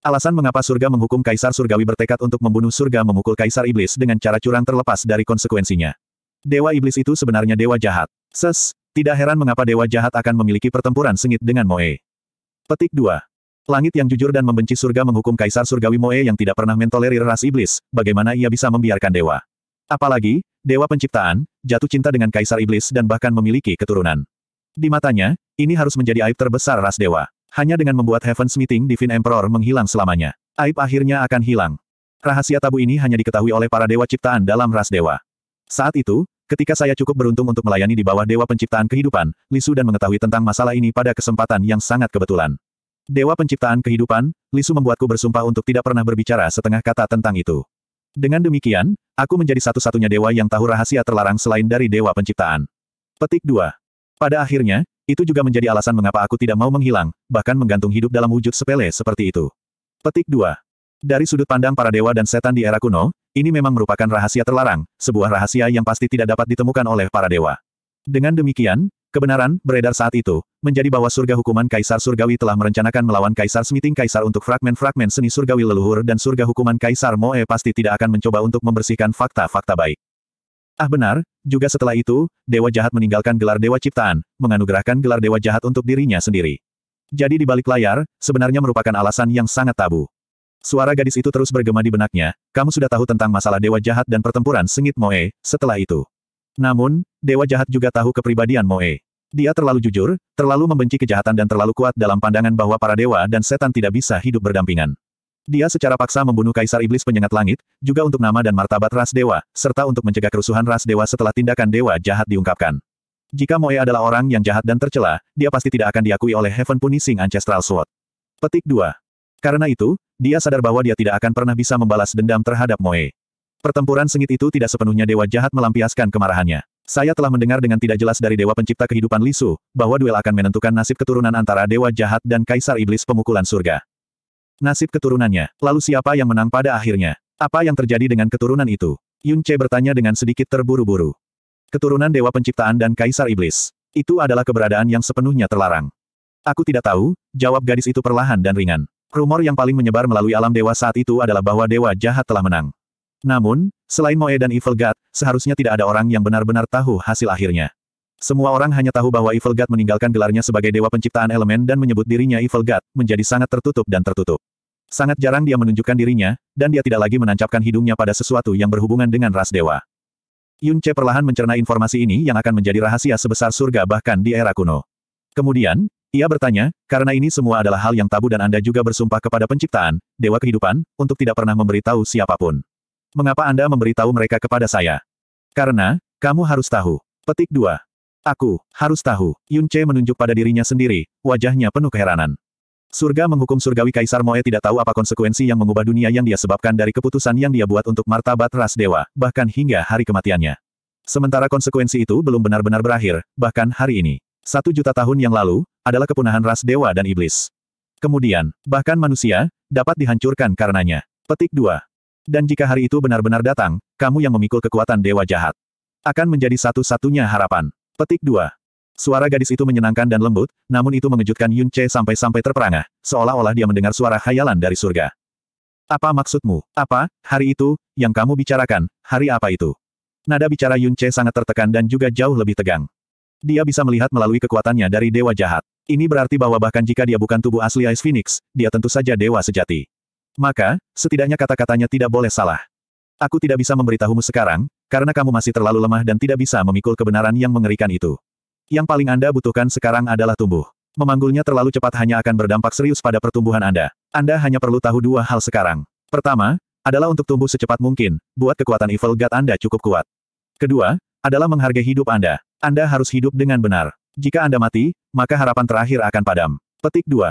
Alasan mengapa surga menghukum kaisar surgawi bertekad untuk membunuh surga memukul kaisar iblis dengan cara curang terlepas dari konsekuensinya. Dewa iblis itu sebenarnya dewa jahat. Ses, tidak heran mengapa dewa jahat akan memiliki pertempuran sengit dengan Moe. Petik 2. Langit yang jujur dan membenci surga menghukum Kaisar Surgawi Moe yang tidak pernah mentolerir ras iblis, bagaimana ia bisa membiarkan dewa. Apalagi, dewa penciptaan, jatuh cinta dengan Kaisar Iblis dan bahkan memiliki keturunan. Di matanya, ini harus menjadi aib terbesar ras dewa. Hanya dengan membuat Heaven's Meeting Divine Emperor menghilang selamanya. Aib akhirnya akan hilang. Rahasia tabu ini hanya diketahui oleh para dewa ciptaan dalam ras dewa. Saat itu, ketika saya cukup beruntung untuk melayani di bawah dewa penciptaan kehidupan, Lisu dan mengetahui tentang masalah ini pada kesempatan yang sangat kebetulan. Dewa penciptaan kehidupan, Lisu membuatku bersumpah untuk tidak pernah berbicara setengah kata tentang itu. Dengan demikian, aku menjadi satu-satunya dewa yang tahu rahasia terlarang selain dari dewa penciptaan. Petik 2. Pada akhirnya, itu juga menjadi alasan mengapa aku tidak mau menghilang, bahkan menggantung hidup dalam wujud sepele seperti itu. Petik 2. Dari sudut pandang para dewa dan setan di era kuno, ini memang merupakan rahasia terlarang, sebuah rahasia yang pasti tidak dapat ditemukan oleh para dewa. Dengan demikian, Kebenaran, beredar saat itu, menjadi bahwa surga hukuman Kaisar Surgawi telah merencanakan melawan Kaisar Smiting Kaisar untuk fragmen-fragmen seni surgawi leluhur dan surga hukuman Kaisar Moe pasti tidak akan mencoba untuk membersihkan fakta-fakta baik. Ah benar, juga setelah itu, Dewa Jahat meninggalkan gelar Dewa Ciptaan, menganugerahkan gelar Dewa Jahat untuk dirinya sendiri. Jadi di balik layar, sebenarnya merupakan alasan yang sangat tabu. Suara gadis itu terus bergema di benaknya, kamu sudah tahu tentang masalah Dewa Jahat dan pertempuran sengit Moe, setelah itu. Namun, Dewa Jahat juga tahu kepribadian Moe. Dia terlalu jujur, terlalu membenci kejahatan dan terlalu kuat dalam pandangan bahwa para dewa dan setan tidak bisa hidup berdampingan. Dia secara paksa membunuh Kaisar Iblis Penyengat Langit, juga untuk nama dan martabat ras dewa, serta untuk mencegah kerusuhan ras dewa setelah tindakan dewa jahat diungkapkan. Jika Moe adalah orang yang jahat dan tercela, dia pasti tidak akan diakui oleh Heaven Punishing Ancestral Sword. Petik 2. Karena itu, dia sadar bahwa dia tidak akan pernah bisa membalas dendam terhadap Moe. Pertempuran sengit itu tidak sepenuhnya dewa jahat melampiaskan kemarahannya. Saya telah mendengar dengan tidak jelas dari dewa pencipta kehidupan Lisu, bahwa duel akan menentukan nasib keturunan antara dewa jahat dan kaisar iblis pemukulan surga. Nasib keturunannya, lalu siapa yang menang pada akhirnya? Apa yang terjadi dengan keturunan itu? Yun Che bertanya dengan sedikit terburu-buru. Keturunan dewa penciptaan dan kaisar iblis. Itu adalah keberadaan yang sepenuhnya terlarang. Aku tidak tahu, jawab gadis itu perlahan dan ringan. Rumor yang paling menyebar melalui alam dewa saat itu adalah bahwa dewa jahat telah menang. Namun, selain Moe dan Evil God, seharusnya tidak ada orang yang benar-benar tahu hasil akhirnya. Semua orang hanya tahu bahwa Evil God meninggalkan gelarnya sebagai dewa penciptaan elemen dan menyebut dirinya Evil God, menjadi sangat tertutup dan tertutup. Sangat jarang dia menunjukkan dirinya, dan dia tidak lagi menancapkan hidungnya pada sesuatu yang berhubungan dengan ras dewa. Yun Che perlahan mencerna informasi ini yang akan menjadi rahasia sebesar surga bahkan di era kuno. Kemudian, ia bertanya, karena ini semua adalah hal yang tabu dan Anda juga bersumpah kepada penciptaan, dewa kehidupan, untuk tidak pernah memberitahu siapapun. Mengapa Anda memberitahu mereka kepada saya? Karena, kamu harus tahu. Petik 2. Aku, harus tahu. Yun Che menunjuk pada dirinya sendiri, wajahnya penuh keheranan. Surga menghukum surgawi Kaisar Moe tidak tahu apa konsekuensi yang mengubah dunia yang dia sebabkan dari keputusan yang dia buat untuk martabat ras dewa, bahkan hingga hari kematiannya. Sementara konsekuensi itu belum benar-benar berakhir, bahkan hari ini. Satu juta tahun yang lalu, adalah kepunahan ras dewa dan iblis. Kemudian, bahkan manusia, dapat dihancurkan karenanya. Petik 2. Dan jika hari itu benar-benar datang, kamu yang memikul kekuatan dewa jahat. Akan menjadi satu-satunya harapan. Petik 2. Suara gadis itu menyenangkan dan lembut, namun itu mengejutkan Yun Che sampai-sampai terperangah, seolah-olah dia mendengar suara khayalan dari surga. Apa maksudmu? Apa, hari itu, yang kamu bicarakan, hari apa itu? Nada bicara Yun Che sangat tertekan dan juga jauh lebih tegang. Dia bisa melihat melalui kekuatannya dari dewa jahat. Ini berarti bahwa bahkan jika dia bukan tubuh asli Ice Phoenix, dia tentu saja dewa sejati. Maka, setidaknya kata-katanya tidak boleh salah. Aku tidak bisa memberitahumu sekarang, karena kamu masih terlalu lemah dan tidak bisa memikul kebenaran yang mengerikan itu. Yang paling Anda butuhkan sekarang adalah tumbuh. Memanggulnya terlalu cepat hanya akan berdampak serius pada pertumbuhan Anda. Anda hanya perlu tahu dua hal sekarang. Pertama, adalah untuk tumbuh secepat mungkin, buat kekuatan Evil God Anda cukup kuat. Kedua, adalah menghargai hidup Anda. Anda harus hidup dengan benar. Jika Anda mati, maka harapan terakhir akan padam. Petik 2.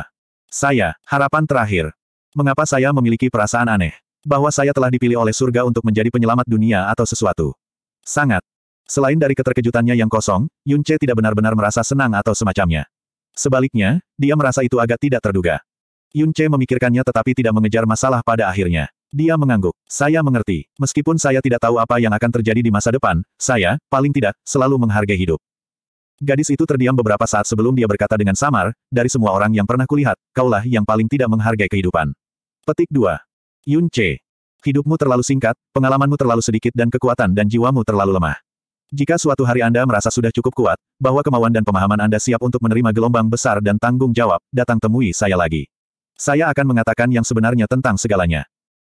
Saya, harapan terakhir. Mengapa saya memiliki perasaan aneh? Bahwa saya telah dipilih oleh surga untuk menjadi penyelamat dunia atau sesuatu. Sangat. Selain dari keterkejutannya yang kosong, Yun Che tidak benar-benar merasa senang atau semacamnya. Sebaliknya, dia merasa itu agak tidak terduga. Yun Che memikirkannya tetapi tidak mengejar masalah pada akhirnya. Dia mengangguk. Saya mengerti. Meskipun saya tidak tahu apa yang akan terjadi di masa depan, saya, paling tidak, selalu menghargai hidup. Gadis itu terdiam beberapa saat sebelum dia berkata dengan samar, dari semua orang yang pernah kulihat, kaulah yang paling tidak menghargai kehidupan. Petik 2. Yun C. Hidupmu terlalu singkat, pengalamanmu terlalu sedikit dan kekuatan dan jiwamu terlalu lemah. Jika suatu hari Anda merasa sudah cukup kuat, bahwa kemauan dan pemahaman Anda siap untuk menerima gelombang besar dan tanggung jawab, datang temui saya lagi. Saya akan mengatakan yang sebenarnya tentang segalanya.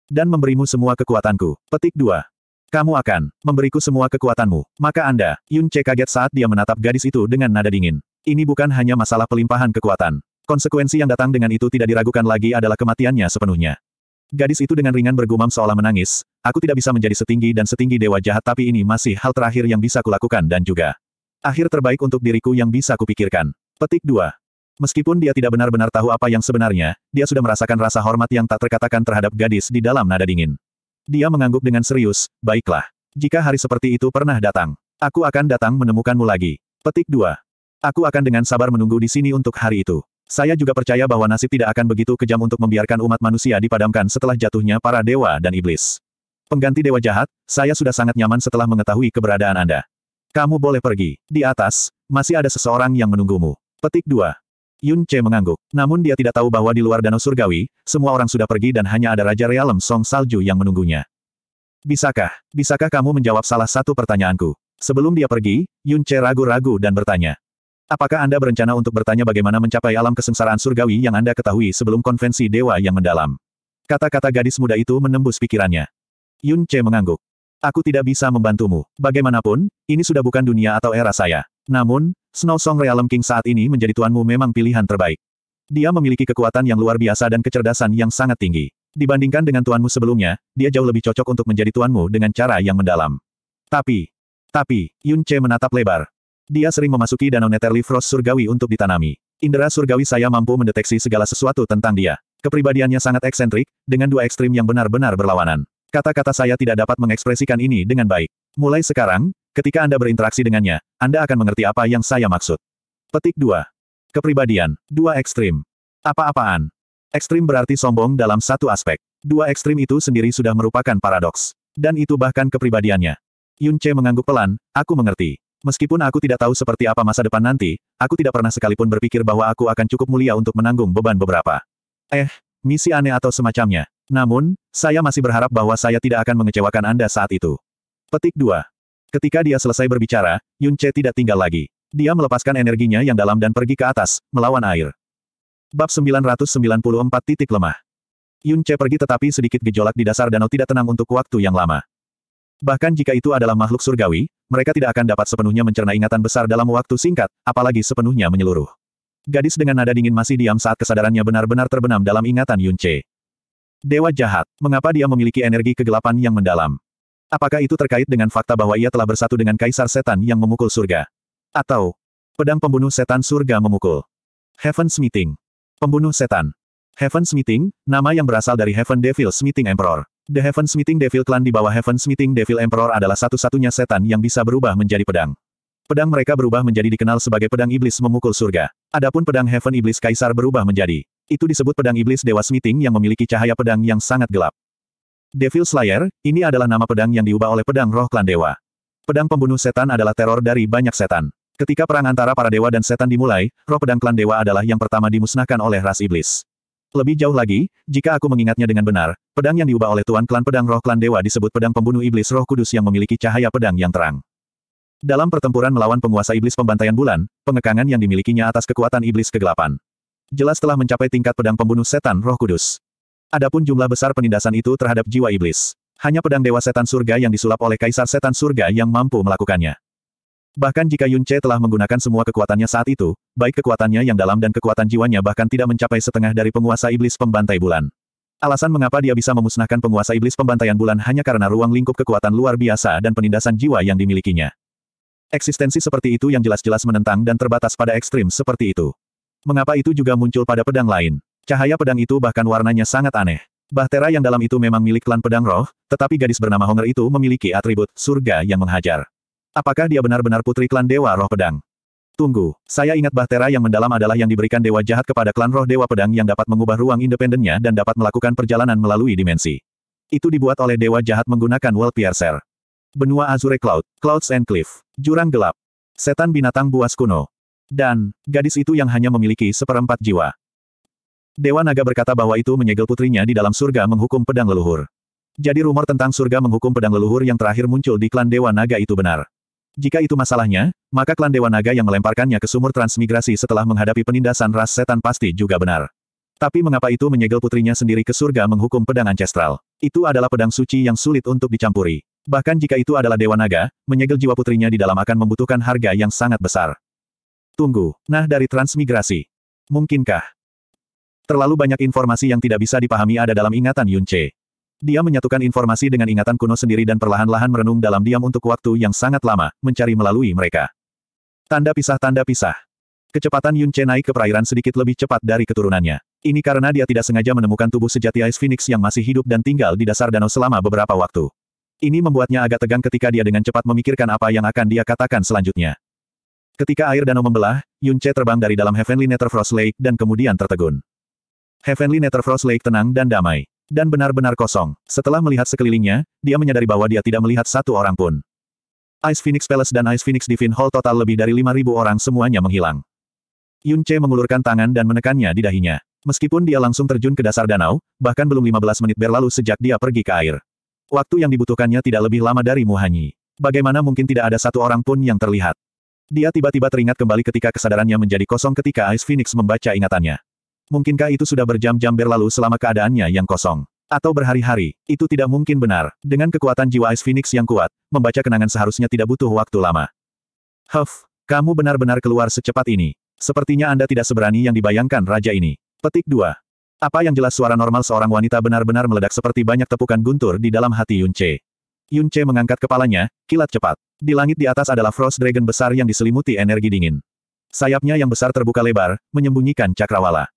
Dan memberimu semua kekuatanku. Petik 2. Kamu akan memberiku semua kekuatanmu. Maka Anda, Yun Che kaget saat dia menatap gadis itu dengan nada dingin. Ini bukan hanya masalah pelimpahan kekuatan. Konsekuensi yang datang dengan itu tidak diragukan lagi adalah kematiannya sepenuhnya. Gadis itu dengan ringan bergumam seolah menangis, aku tidak bisa menjadi setinggi dan setinggi dewa jahat tapi ini masih hal terakhir yang bisa kulakukan dan juga akhir terbaik untuk diriku yang bisa kupikirkan. Petik 2. Meskipun dia tidak benar-benar tahu apa yang sebenarnya, dia sudah merasakan rasa hormat yang tak terkatakan terhadap gadis di dalam nada dingin. Dia mengangguk dengan serius, baiklah. Jika hari seperti itu pernah datang, aku akan datang menemukanmu lagi. Petik 2. Aku akan dengan sabar menunggu di sini untuk hari itu. Saya juga percaya bahwa nasib tidak akan begitu kejam untuk membiarkan umat manusia dipadamkan setelah jatuhnya para dewa dan iblis. Pengganti dewa jahat, saya sudah sangat nyaman setelah mengetahui keberadaan Anda. Kamu boleh pergi. Di atas, masih ada seseorang yang menunggumu. Petik 2. Yun Che mengangguk. Namun dia tidak tahu bahwa di luar danau surgawi, semua orang sudah pergi dan hanya ada Raja Realem Song Salju yang menunggunya. Bisakah, bisakah kamu menjawab salah satu pertanyaanku? Sebelum dia pergi, Yun Che ragu-ragu dan bertanya. Apakah Anda berencana untuk bertanya bagaimana mencapai alam kesengsaraan surgawi yang Anda ketahui sebelum konvensi dewa yang mendalam? Kata-kata gadis muda itu menembus pikirannya. Yun Che mengangguk. Aku tidak bisa membantumu. Bagaimanapun, ini sudah bukan dunia atau era saya. Namun, Snow Song Realm King saat ini menjadi tuanmu memang pilihan terbaik. Dia memiliki kekuatan yang luar biasa dan kecerdasan yang sangat tinggi. Dibandingkan dengan tuanmu sebelumnya, dia jauh lebih cocok untuk menjadi tuanmu dengan cara yang mendalam. Tapi, tapi, Yun Che menatap lebar. Dia sering memasuki danau Netherly Frost surgawi untuk ditanami. Indera surgawi saya mampu mendeteksi segala sesuatu tentang dia. Kepribadiannya sangat eksentrik, dengan dua ekstrim yang benar-benar berlawanan. Kata-kata saya tidak dapat mengekspresikan ini dengan baik. Mulai sekarang, Ketika Anda berinteraksi dengannya, Anda akan mengerti apa yang saya maksud. Petik 2. Kepribadian, dua ekstrim. Apa-apaan? Ekstrim berarti sombong dalam satu aspek. Dua ekstrim itu sendiri sudah merupakan paradoks. Dan itu bahkan kepribadiannya. Yun Che mengangguk pelan, aku mengerti. Meskipun aku tidak tahu seperti apa masa depan nanti, aku tidak pernah sekalipun berpikir bahwa aku akan cukup mulia untuk menanggung beban beberapa. Eh, misi aneh atau semacamnya. Namun, saya masih berharap bahwa saya tidak akan mengecewakan Anda saat itu. Petik 2. Ketika dia selesai berbicara, Yun Che tidak tinggal lagi. Dia melepaskan energinya yang dalam dan pergi ke atas, melawan air. Bab 994 titik lemah. Yun Che pergi tetapi sedikit gejolak di dasar danau tidak tenang untuk waktu yang lama. Bahkan jika itu adalah makhluk surgawi, mereka tidak akan dapat sepenuhnya mencerna ingatan besar dalam waktu singkat, apalagi sepenuhnya menyeluruh. Gadis dengan nada dingin masih diam saat kesadarannya benar-benar terbenam dalam ingatan Yun Che. Dewa jahat, mengapa dia memiliki energi kegelapan yang mendalam? Apakah itu terkait dengan fakta bahwa ia telah bersatu dengan Kaisar Setan yang memukul surga? Atau, pedang pembunuh setan surga memukul? Heaven's Meeting. Pembunuh Setan. Heaven's Meeting, nama yang berasal dari Heaven Devil Meeting Emperor. The Heaven's Meeting Devil Clan di bawah Heaven's Meeting Devil Emperor adalah satu-satunya setan yang bisa berubah menjadi pedang. Pedang mereka berubah menjadi dikenal sebagai pedang iblis memukul surga. Adapun pedang Heaven Iblis Kaisar berubah menjadi. Itu disebut pedang iblis Dewa Smiting yang memiliki cahaya pedang yang sangat gelap. Devil Slayer, ini adalah nama pedang yang diubah oleh pedang roh klan dewa. Pedang pembunuh setan adalah teror dari banyak setan. Ketika perang antara para dewa dan setan dimulai, roh pedang klan dewa adalah yang pertama dimusnahkan oleh ras iblis. Lebih jauh lagi, jika aku mengingatnya dengan benar, pedang yang diubah oleh tuan klan pedang roh klan dewa disebut pedang pembunuh iblis roh kudus yang memiliki cahaya pedang yang terang. Dalam pertempuran melawan penguasa iblis pembantaian bulan, pengekangan yang dimilikinya atas kekuatan iblis kegelapan. Jelas telah mencapai tingkat pedang pembunuh setan roh kudus. Adapun jumlah besar penindasan itu terhadap jiwa iblis. Hanya pedang Dewa Setan Surga yang disulap oleh Kaisar Setan Surga yang mampu melakukannya. Bahkan jika Yun Che telah menggunakan semua kekuatannya saat itu, baik kekuatannya yang dalam dan kekuatan jiwanya bahkan tidak mencapai setengah dari penguasa iblis pembantai bulan. Alasan mengapa dia bisa memusnahkan penguasa iblis pembantaian bulan hanya karena ruang lingkup kekuatan luar biasa dan penindasan jiwa yang dimilikinya. Eksistensi seperti itu yang jelas-jelas menentang dan terbatas pada ekstrim seperti itu. Mengapa itu juga muncul pada pedang lain? Cahaya pedang itu bahkan warnanya sangat aneh. Bahtera yang dalam itu memang milik klan pedang roh, tetapi gadis bernama Honger itu memiliki atribut surga yang menghajar. Apakah dia benar-benar putri klan dewa roh pedang? Tunggu, saya ingat Bahtera yang mendalam adalah yang diberikan dewa jahat kepada klan roh dewa pedang yang dapat mengubah ruang independennya dan dapat melakukan perjalanan melalui dimensi. Itu dibuat oleh dewa jahat menggunakan World Piercer. Benua Azure Cloud, Clouds and Cliff, Jurang Gelap, Setan Binatang Buas Kuno, dan gadis itu yang hanya memiliki seperempat jiwa. Dewa Naga berkata bahwa itu menyegel putrinya di dalam surga menghukum pedang leluhur. Jadi rumor tentang surga menghukum pedang leluhur yang terakhir muncul di klan Dewa Naga itu benar. Jika itu masalahnya, maka klan Dewa Naga yang melemparkannya ke sumur transmigrasi setelah menghadapi penindasan ras setan pasti juga benar. Tapi mengapa itu menyegel putrinya sendiri ke surga menghukum pedang ancestral? Itu adalah pedang suci yang sulit untuk dicampuri. Bahkan jika itu adalah Dewa Naga, menyegel jiwa putrinya di dalam akan membutuhkan harga yang sangat besar. Tunggu, nah dari transmigrasi. Mungkinkah? Terlalu banyak informasi yang tidak bisa dipahami ada dalam ingatan Yun Che. Dia menyatukan informasi dengan ingatan kuno sendiri dan perlahan-lahan merenung dalam diam untuk waktu yang sangat lama, mencari melalui mereka. Tanda pisah-tanda pisah. Kecepatan Yun Che naik ke perairan sedikit lebih cepat dari keturunannya. Ini karena dia tidak sengaja menemukan tubuh sejati Ice Phoenix yang masih hidup dan tinggal di dasar danau selama beberapa waktu. Ini membuatnya agak tegang ketika dia dengan cepat memikirkan apa yang akan dia katakan selanjutnya. Ketika air danau membelah, Yun Che terbang dari dalam Heavenly Netherfrost Lake dan kemudian tertegun. Heavenly Netherfrost Lake tenang dan damai. Dan benar-benar kosong. Setelah melihat sekelilingnya, dia menyadari bahwa dia tidak melihat satu orang pun. Ice Phoenix Palace dan Ice Phoenix Divine Hall total lebih dari 5.000 orang semuanya menghilang. Yun Che mengulurkan tangan dan menekannya di dahinya. Meskipun dia langsung terjun ke dasar danau, bahkan belum 15 menit berlalu sejak dia pergi ke air. Waktu yang dibutuhkannya tidak lebih lama dari Muhanyi. Bagaimana mungkin tidak ada satu orang pun yang terlihat? Dia tiba-tiba teringat kembali ketika kesadarannya menjadi kosong ketika Ice Phoenix membaca ingatannya. Mungkinkah itu sudah berjam-jam berlalu selama keadaannya yang kosong? Atau berhari-hari, itu tidak mungkin benar. Dengan kekuatan jiwa Ice Phoenix yang kuat, membaca kenangan seharusnya tidak butuh waktu lama. Huff, kamu benar-benar keluar secepat ini. Sepertinya Anda tidak seberani yang dibayangkan raja ini. Petik 2. Apa yang jelas suara normal seorang wanita benar-benar meledak seperti banyak tepukan guntur di dalam hati Yun Che. mengangkat kepalanya, kilat cepat. Di langit di atas adalah Frost Dragon besar yang diselimuti energi dingin. Sayapnya yang besar terbuka lebar, menyembunyikan cakrawala.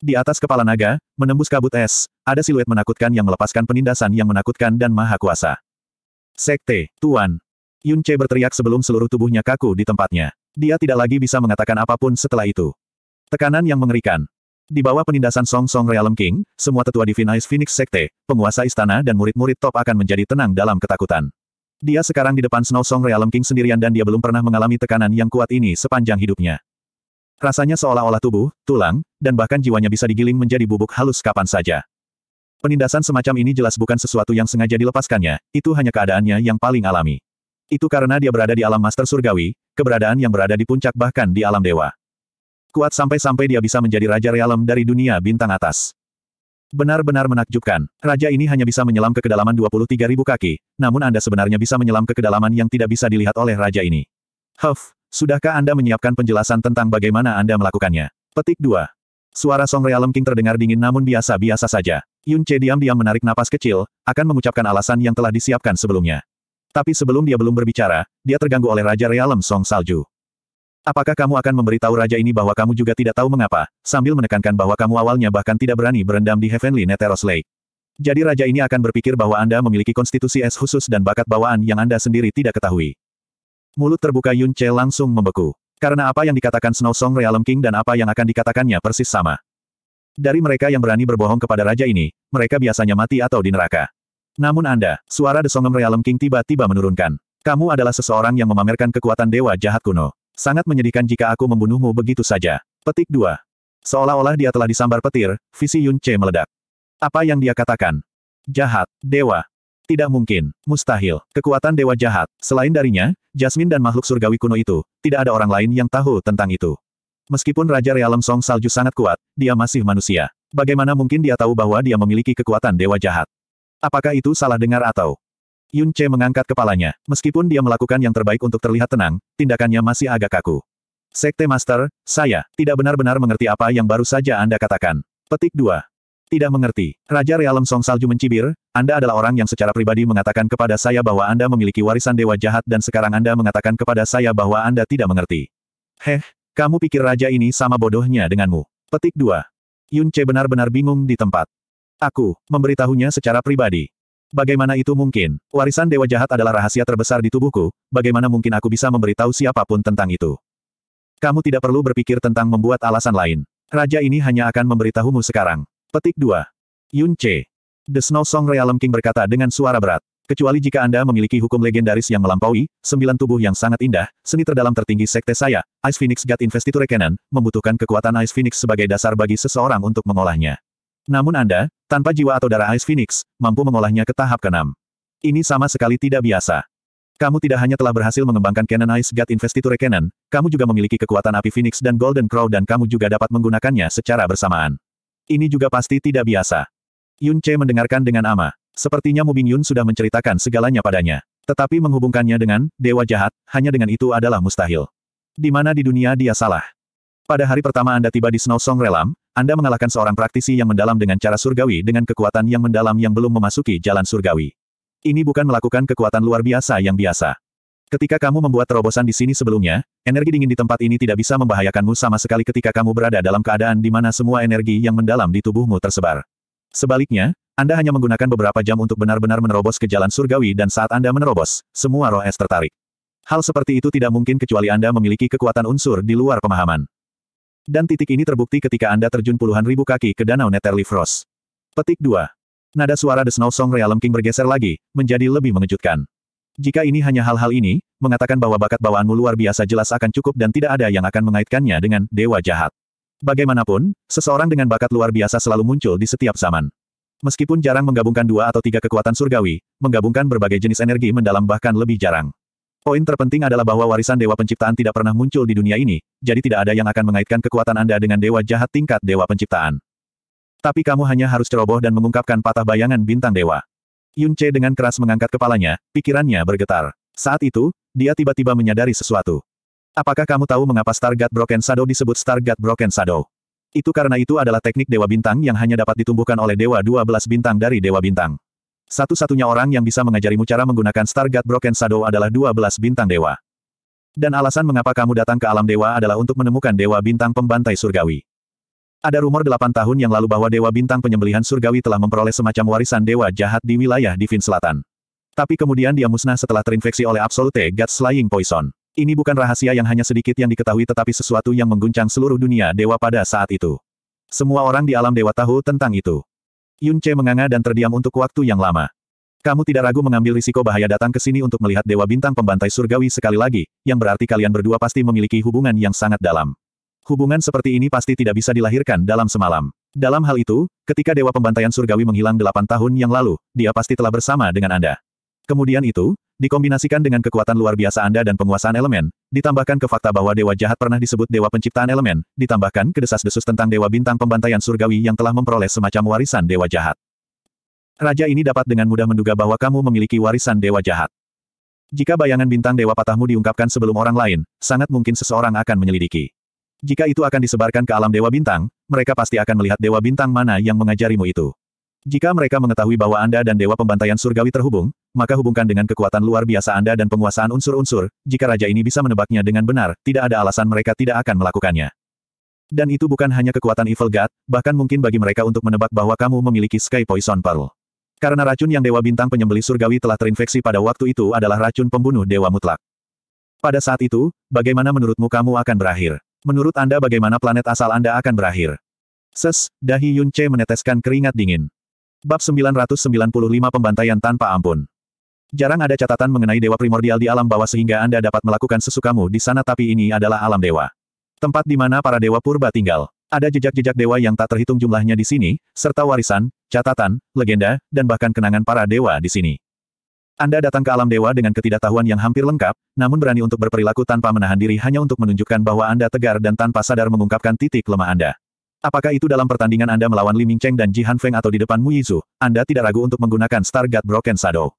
Di atas kepala naga, menembus kabut es, ada siluet menakutkan yang melepaskan penindasan yang menakutkan dan maha kuasa. Sekte, Tuan. Yun Che berteriak sebelum seluruh tubuhnya kaku di tempatnya. Dia tidak lagi bisa mengatakan apapun setelah itu. Tekanan yang mengerikan. Di bawah penindasan Song Song Realm King, semua tetua Divinized Phoenix Sekte, penguasa istana dan murid-murid top akan menjadi tenang dalam ketakutan. Dia sekarang di depan Snow Song Realm King sendirian dan dia belum pernah mengalami tekanan yang kuat ini sepanjang hidupnya. Rasanya seolah-olah tubuh, tulang, dan bahkan jiwanya bisa digiling menjadi bubuk halus kapan saja. Penindasan semacam ini jelas bukan sesuatu yang sengaja dilepaskannya, itu hanya keadaannya yang paling alami. Itu karena dia berada di alam master surgawi, keberadaan yang berada di puncak bahkan di alam dewa. Kuat sampai-sampai dia bisa menjadi raja realem dari dunia bintang atas. Benar-benar menakjubkan, raja ini hanya bisa menyelam ke kedalaman 23.000 kaki, namun Anda sebenarnya bisa menyelam ke kedalaman yang tidak bisa dilihat oleh raja ini. Huff, Sudahkah Anda menyiapkan penjelasan tentang bagaimana Anda melakukannya? Petik 2. Suara Song Realem King terdengar dingin namun biasa-biasa saja. Yun Che diam-diam menarik napas kecil, akan mengucapkan alasan yang telah disiapkan sebelumnya. Tapi sebelum dia belum berbicara, dia terganggu oleh Raja Realem Song Salju. Apakah kamu akan memberitahu Raja ini bahwa kamu juga tidak tahu mengapa, sambil menekankan bahwa kamu awalnya bahkan tidak berani berendam di Heavenly Neteros Lake? Jadi Raja ini akan berpikir bahwa Anda memiliki konstitusi es khusus dan bakat bawaan yang Anda sendiri tidak ketahui. Mulut terbuka Yun Che langsung membeku. Karena apa yang dikatakan Snow Song Realm King dan apa yang akan dikatakannya persis sama. Dari mereka yang berani berbohong kepada raja ini, mereka biasanya mati atau di neraka. Namun Anda, suara Desongem Realm King tiba-tiba menurunkan. Kamu adalah seseorang yang memamerkan kekuatan dewa jahat kuno. Sangat menyedihkan jika aku membunuhmu begitu saja. Petik 2. Seolah-olah dia telah disambar petir, visi Yun Che meledak. Apa yang dia katakan? Jahat, dewa, tidak mungkin, mustahil. Kekuatan dewa jahat. Selain darinya, Jasmine dan makhluk surgawi kuno itu, tidak ada orang lain yang tahu tentang itu. Meskipun Raja Realem Song Salju sangat kuat, dia masih manusia. Bagaimana mungkin dia tahu bahwa dia memiliki kekuatan dewa jahat? Apakah itu salah dengar atau? Yun Che mengangkat kepalanya. Meskipun dia melakukan yang terbaik untuk terlihat tenang, tindakannya masih agak kaku. Sekte Master, saya tidak benar-benar mengerti apa yang baru saja Anda katakan. Petik 2. Tidak mengerti. Raja Realem Song Salju mencibir, Anda adalah orang yang secara pribadi mengatakan kepada saya bahwa Anda memiliki warisan dewa jahat dan sekarang Anda mengatakan kepada saya bahwa Anda tidak mengerti. Heh, kamu pikir raja ini sama bodohnya denganmu. Petik 2. Yun Che benar-benar bingung di tempat. Aku, memberitahunya secara pribadi. Bagaimana itu mungkin? Warisan dewa jahat adalah rahasia terbesar di tubuhku, bagaimana mungkin aku bisa memberitahu siapapun tentang itu? Kamu tidak perlu berpikir tentang membuat alasan lain. Raja ini hanya akan memberitahumu sekarang. Petik 2. Yun C. The Snow Song Realm King berkata dengan suara berat. Kecuali jika Anda memiliki hukum legendaris yang melampaui, sembilan tubuh yang sangat indah, seni terdalam tertinggi sekte saya, Ice Phoenix God Investiture Canon, membutuhkan kekuatan Ice Phoenix sebagai dasar bagi seseorang untuk mengolahnya. Namun Anda, tanpa jiwa atau darah Ice Phoenix, mampu mengolahnya ke tahap keenam. Ini sama sekali tidak biasa. Kamu tidak hanya telah berhasil mengembangkan Canon Ice God Investiture Canon, kamu juga memiliki kekuatan api Phoenix dan Golden Crow dan kamu juga dapat menggunakannya secara bersamaan. Ini juga pasti tidak biasa. Yun Che mendengarkan dengan ama. Sepertinya Mubing Yun sudah menceritakan segalanya padanya. Tetapi menghubungkannya dengan Dewa Jahat, hanya dengan itu adalah mustahil. Di mana di dunia dia salah. Pada hari pertama Anda tiba di Snow Song Realm, Anda mengalahkan seorang praktisi yang mendalam dengan cara surgawi dengan kekuatan yang mendalam yang belum memasuki jalan surgawi. Ini bukan melakukan kekuatan luar biasa yang biasa. Ketika kamu membuat terobosan di sini sebelumnya, energi dingin di tempat ini tidak bisa membahayakanmu sama sekali ketika kamu berada dalam keadaan di mana semua energi yang mendalam di tubuhmu tersebar. Sebaliknya, Anda hanya menggunakan beberapa jam untuk benar-benar menerobos ke jalan surgawi dan saat Anda menerobos, semua roh es tertarik. Hal seperti itu tidak mungkin kecuali Anda memiliki kekuatan unsur di luar pemahaman. Dan titik ini terbukti ketika Anda terjun puluhan ribu kaki ke Danau netherly Frost. Petik 2. Nada suara The Snow Song Realm King bergeser lagi, menjadi lebih mengejutkan. Jika ini hanya hal-hal ini, mengatakan bahwa bakat bawaanmu luar biasa jelas akan cukup dan tidak ada yang akan mengaitkannya dengan dewa jahat. Bagaimanapun, seseorang dengan bakat luar biasa selalu muncul di setiap zaman. Meskipun jarang menggabungkan dua atau tiga kekuatan surgawi, menggabungkan berbagai jenis energi mendalam bahkan lebih jarang. Poin terpenting adalah bahwa warisan dewa penciptaan tidak pernah muncul di dunia ini, jadi tidak ada yang akan mengaitkan kekuatan Anda dengan dewa jahat tingkat dewa penciptaan. Tapi kamu hanya harus ceroboh dan mengungkapkan patah bayangan bintang dewa. Yun Che dengan keras mengangkat kepalanya, pikirannya bergetar. Saat itu, dia tiba-tiba menyadari sesuatu. Apakah kamu tahu mengapa Stargate Broken Shadow disebut Stargate Broken Shadow? Itu karena itu adalah teknik Dewa Bintang yang hanya dapat ditumbuhkan oleh Dewa 12 Bintang dari Dewa Bintang. Satu-satunya orang yang bisa mengajarimu cara menggunakan Stargate Broken Shadow adalah 12 Bintang Dewa. Dan alasan mengapa kamu datang ke alam dewa adalah untuk menemukan Dewa Bintang Pembantai Surgawi. Ada rumor delapan tahun yang lalu bahwa Dewa Bintang Penyembelihan Surgawi telah memperoleh semacam warisan Dewa Jahat di wilayah Divin Selatan. Tapi kemudian dia musnah setelah terinfeksi oleh Absolute God Slaying Poison. Ini bukan rahasia yang hanya sedikit yang diketahui tetapi sesuatu yang mengguncang seluruh dunia Dewa pada saat itu. Semua orang di alam Dewa tahu tentang itu. Yun Che menganga dan terdiam untuk waktu yang lama. Kamu tidak ragu mengambil risiko bahaya datang ke sini untuk melihat Dewa Bintang Pembantai Surgawi sekali lagi, yang berarti kalian berdua pasti memiliki hubungan yang sangat dalam. Hubungan seperti ini pasti tidak bisa dilahirkan dalam semalam. Dalam hal itu, ketika Dewa Pembantaian Surgawi menghilang delapan tahun yang lalu, dia pasti telah bersama dengan Anda. Kemudian itu, dikombinasikan dengan kekuatan luar biasa Anda dan penguasaan elemen, ditambahkan ke fakta bahwa Dewa Jahat pernah disebut Dewa Penciptaan Elemen, ditambahkan ke desas-desus tentang Dewa Bintang Pembantaian Surgawi yang telah memperoleh semacam warisan Dewa Jahat. Raja ini dapat dengan mudah menduga bahwa kamu memiliki warisan Dewa Jahat. Jika bayangan bintang Dewa Patahmu diungkapkan sebelum orang lain, sangat mungkin seseorang akan menyelidiki. Jika itu akan disebarkan ke alam Dewa Bintang, mereka pasti akan melihat Dewa Bintang mana yang mengajarimu itu. Jika mereka mengetahui bahwa Anda dan Dewa Pembantaian Surgawi terhubung, maka hubungkan dengan kekuatan luar biasa Anda dan penguasaan unsur-unsur, jika raja ini bisa menebaknya dengan benar, tidak ada alasan mereka tidak akan melakukannya. Dan itu bukan hanya kekuatan Evil God, bahkan mungkin bagi mereka untuk menebak bahwa kamu memiliki Sky Poison Pearl. Karena racun yang Dewa Bintang penyembeli Surgawi telah terinfeksi pada waktu itu adalah racun pembunuh Dewa Mutlak. Pada saat itu, bagaimana menurutmu kamu akan berakhir? Menurut Anda bagaimana planet asal Anda akan berakhir? Ses, dahi Yun Che meneteskan keringat dingin. Bab 995 Pembantaian Tanpa Ampun Jarang ada catatan mengenai dewa primordial di alam bawah sehingga Anda dapat melakukan sesukamu di sana tapi ini adalah alam dewa. Tempat di mana para dewa purba tinggal. Ada jejak-jejak dewa yang tak terhitung jumlahnya di sini, serta warisan, catatan, legenda, dan bahkan kenangan para dewa di sini. Anda datang ke alam dewa dengan ketidaktahuan yang hampir lengkap, namun berani untuk berperilaku tanpa menahan diri hanya untuk menunjukkan bahwa Anda tegar dan tanpa sadar mengungkapkan titik lemah Anda. Apakah itu dalam pertandingan Anda melawan Li Mingcheng dan Ji Hanfeng atau di depan Mu Yizu, Anda tidak ragu untuk menggunakan Star God Broken Shadow.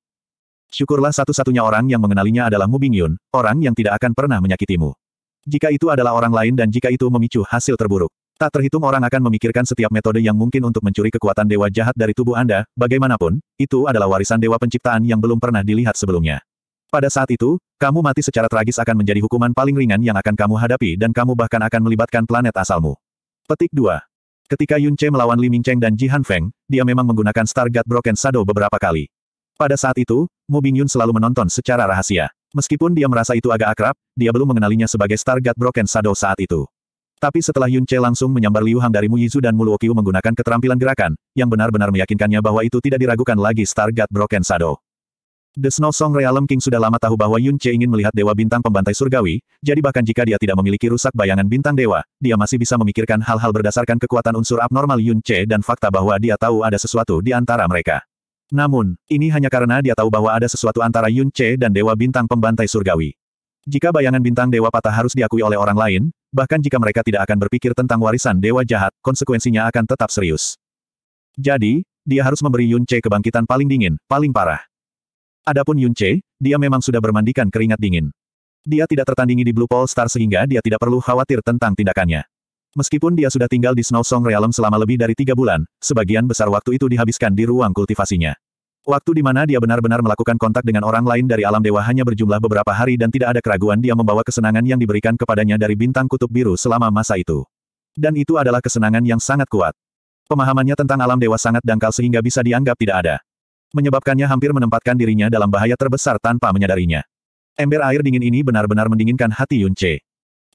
Syukurlah satu-satunya orang yang mengenalinya adalah Mu Bingyun, orang yang tidak akan pernah menyakitimu. Jika itu adalah orang lain dan jika itu memicu hasil terburuk. Tak terhitung orang akan memikirkan setiap metode yang mungkin untuk mencuri kekuatan dewa jahat dari tubuh Anda, bagaimanapun, itu adalah warisan dewa penciptaan yang belum pernah dilihat sebelumnya. Pada saat itu, kamu mati secara tragis akan menjadi hukuman paling ringan yang akan kamu hadapi dan kamu bahkan akan melibatkan planet asalmu. Petik 2. Ketika Yun Che melawan Li Mingcheng dan Ji Han Feng, dia memang menggunakan Stargate Broken Shadow beberapa kali. Pada saat itu, Mu Bing Yun selalu menonton secara rahasia. Meskipun dia merasa itu agak akrab, dia belum mengenalinya sebagai Stargate Broken Shadow saat itu. Tapi setelah Yun Che langsung menyambar Liu Hang dari Muyizu dan Muluokiu menggunakan keterampilan gerakan, yang benar-benar meyakinkannya bahwa itu tidak diragukan lagi Star God Broken Shadow. The Snow Song Realm King sudah lama tahu bahwa Yun Che ingin melihat Dewa Bintang Pembantai Surgawi, jadi bahkan jika dia tidak memiliki rusak bayangan Bintang Dewa, dia masih bisa memikirkan hal-hal berdasarkan kekuatan unsur abnormal Yun Che dan fakta bahwa dia tahu ada sesuatu di antara mereka. Namun, ini hanya karena dia tahu bahwa ada sesuatu antara Yun Che dan Dewa Bintang Pembantai Surgawi. Jika bayangan bintang dewa patah harus diakui oleh orang lain, bahkan jika mereka tidak akan berpikir tentang warisan dewa jahat, konsekuensinya akan tetap serius. Jadi, dia harus memberi Yun Che kebangkitan paling dingin, paling parah. Adapun Yun Che, dia memang sudah bermandikan keringat dingin. Dia tidak tertandingi di Blue Pole Star sehingga dia tidak perlu khawatir tentang tindakannya. Meskipun dia sudah tinggal di Snow Song Realm selama lebih dari tiga bulan, sebagian besar waktu itu dihabiskan di ruang kultivasinya. Waktu di mana dia benar-benar melakukan kontak dengan orang lain dari alam dewa hanya berjumlah beberapa hari dan tidak ada keraguan dia membawa kesenangan yang diberikan kepadanya dari bintang kutub biru selama masa itu. Dan itu adalah kesenangan yang sangat kuat. Pemahamannya tentang alam dewa sangat dangkal sehingga bisa dianggap tidak ada. Menyebabkannya hampir menempatkan dirinya dalam bahaya terbesar tanpa menyadarinya. Ember air dingin ini benar-benar mendinginkan hati Yun Che.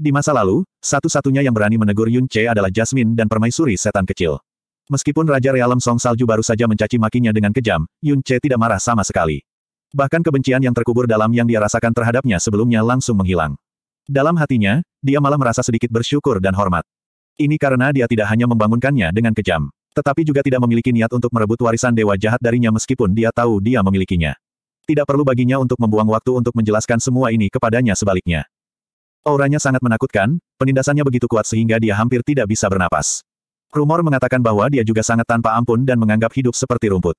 Di masa lalu, satu-satunya yang berani menegur Yun Che adalah Jasmine dan permaisuri setan kecil. Meskipun Raja Realem Song Salju baru saja mencaci makinya dengan kejam, Yun Che tidak marah sama sekali. Bahkan kebencian yang terkubur dalam yang dia rasakan terhadapnya sebelumnya langsung menghilang. Dalam hatinya, dia malah merasa sedikit bersyukur dan hormat. Ini karena dia tidak hanya membangunkannya dengan kejam, tetapi juga tidak memiliki niat untuk merebut warisan dewa jahat darinya meskipun dia tahu dia memilikinya. Tidak perlu baginya untuk membuang waktu untuk menjelaskan semua ini kepadanya sebaliknya. Auranya sangat menakutkan, penindasannya begitu kuat sehingga dia hampir tidak bisa bernapas. Rumor mengatakan bahwa dia juga sangat tanpa ampun dan menganggap hidup seperti rumput.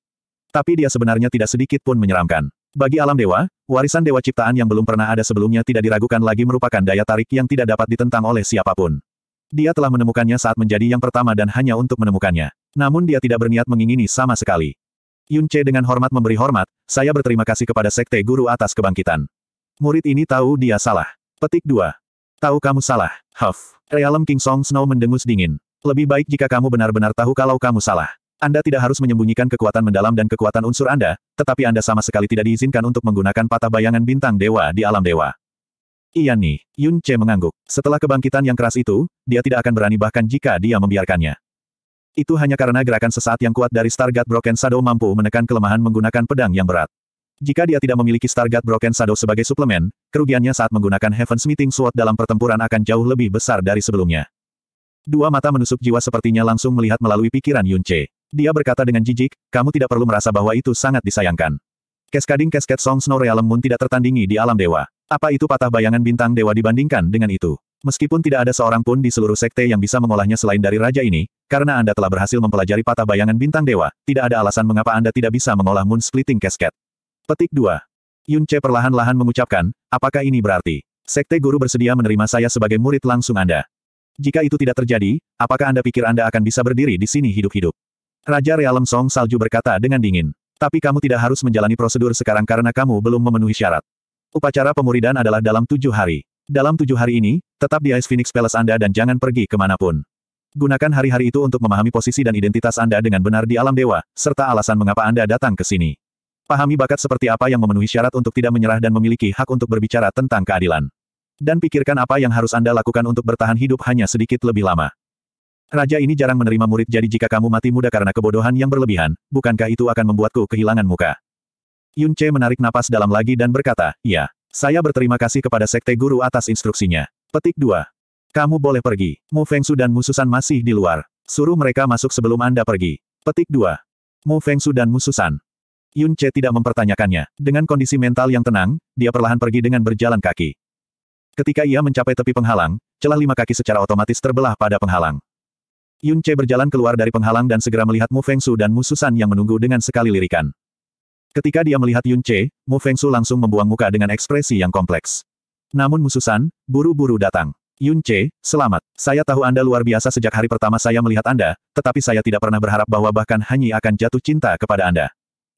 Tapi dia sebenarnya tidak sedikit pun menyeramkan. Bagi alam dewa, warisan dewa ciptaan yang belum pernah ada sebelumnya tidak diragukan lagi merupakan daya tarik yang tidak dapat ditentang oleh siapapun. Dia telah menemukannya saat menjadi yang pertama dan hanya untuk menemukannya. Namun dia tidak berniat mengingini sama sekali. Yun Che dengan hormat memberi hormat, saya berterima kasih kepada Sekte Guru atas kebangkitan. Murid ini tahu dia salah. Petik 2. Tahu kamu salah, Huff. Realem King Song Snow mendengus dingin. Lebih baik jika kamu benar-benar tahu kalau kamu salah. Anda tidak harus menyembunyikan kekuatan mendalam dan kekuatan unsur Anda, tetapi Anda sama sekali tidak diizinkan untuk menggunakan patah bayangan bintang dewa di alam dewa. Iya nih, Yun Che mengangguk. Setelah kebangkitan yang keras itu, dia tidak akan berani bahkan jika dia membiarkannya. Itu hanya karena gerakan sesaat yang kuat dari Stargate Broken Shadow mampu menekan kelemahan menggunakan pedang yang berat. Jika dia tidak memiliki Stargate Broken Shadow sebagai suplemen, kerugiannya saat menggunakan Heaven's Meeting Sword dalam pertempuran akan jauh lebih besar dari sebelumnya. Dua mata menusuk jiwa sepertinya langsung melihat melalui pikiran Yun Che. Dia berkata dengan jijik, kamu tidak perlu merasa bahwa itu sangat disayangkan. Keskading kesket Song Snow Realm Moon tidak tertandingi di alam dewa. Apa itu patah bayangan bintang dewa dibandingkan dengan itu? Meskipun tidak ada seorang pun di seluruh sekte yang bisa mengolahnya selain dari raja ini, karena Anda telah berhasil mempelajari patah bayangan bintang dewa, tidak ada alasan mengapa Anda tidak bisa mengolah Moon Splitting Kesket." Petik 2. Yun Che perlahan-lahan mengucapkan, apakah ini berarti, Sekte Guru bersedia menerima saya sebagai murid langsung Anda? Jika itu tidak terjadi, apakah Anda pikir Anda akan bisa berdiri di sini hidup-hidup? Raja Realem Song Salju berkata dengan dingin. Tapi kamu tidak harus menjalani prosedur sekarang karena kamu belum memenuhi syarat. Upacara pemuridan adalah dalam tujuh hari. Dalam tujuh hari ini, tetap di Ice Phoenix Palace Anda dan jangan pergi kemanapun. Gunakan hari-hari itu untuk memahami posisi dan identitas Anda dengan benar di alam dewa, serta alasan mengapa Anda datang ke sini. Pahami bakat seperti apa yang memenuhi syarat untuk tidak menyerah dan memiliki hak untuk berbicara tentang keadilan. Dan pikirkan apa yang harus Anda lakukan untuk bertahan hidup hanya sedikit lebih lama. Raja ini jarang menerima murid jadi jika kamu mati muda karena kebodohan yang berlebihan, bukankah itu akan membuatku kehilangan muka? Yun Che menarik napas dalam lagi dan berkata, ya, saya berterima kasih kepada sekte guru atas instruksinya. Petik 2. Kamu boleh pergi. Mu Feng Su dan Mususan masih di luar. Suruh mereka masuk sebelum Anda pergi. Petik 2. Mu Su dan Mususan. Yun Che tidak mempertanyakannya. Dengan kondisi mental yang tenang, dia perlahan pergi dengan berjalan kaki. Ketika ia mencapai tepi penghalang, celah lima kaki secara otomatis terbelah pada penghalang. Yun Che berjalan keluar dari penghalang dan segera melihat Mu Fengsu dan Mu Susan yang menunggu dengan sekali lirikan. Ketika dia melihat Yun Che, Mu Fengsu langsung membuang muka dengan ekspresi yang kompleks. Namun Mu Susan, buru-buru datang. Yun Che, selamat. Saya tahu Anda luar biasa sejak hari pertama saya melihat Anda, tetapi saya tidak pernah berharap bahwa bahkan Hanyi akan jatuh cinta kepada Anda.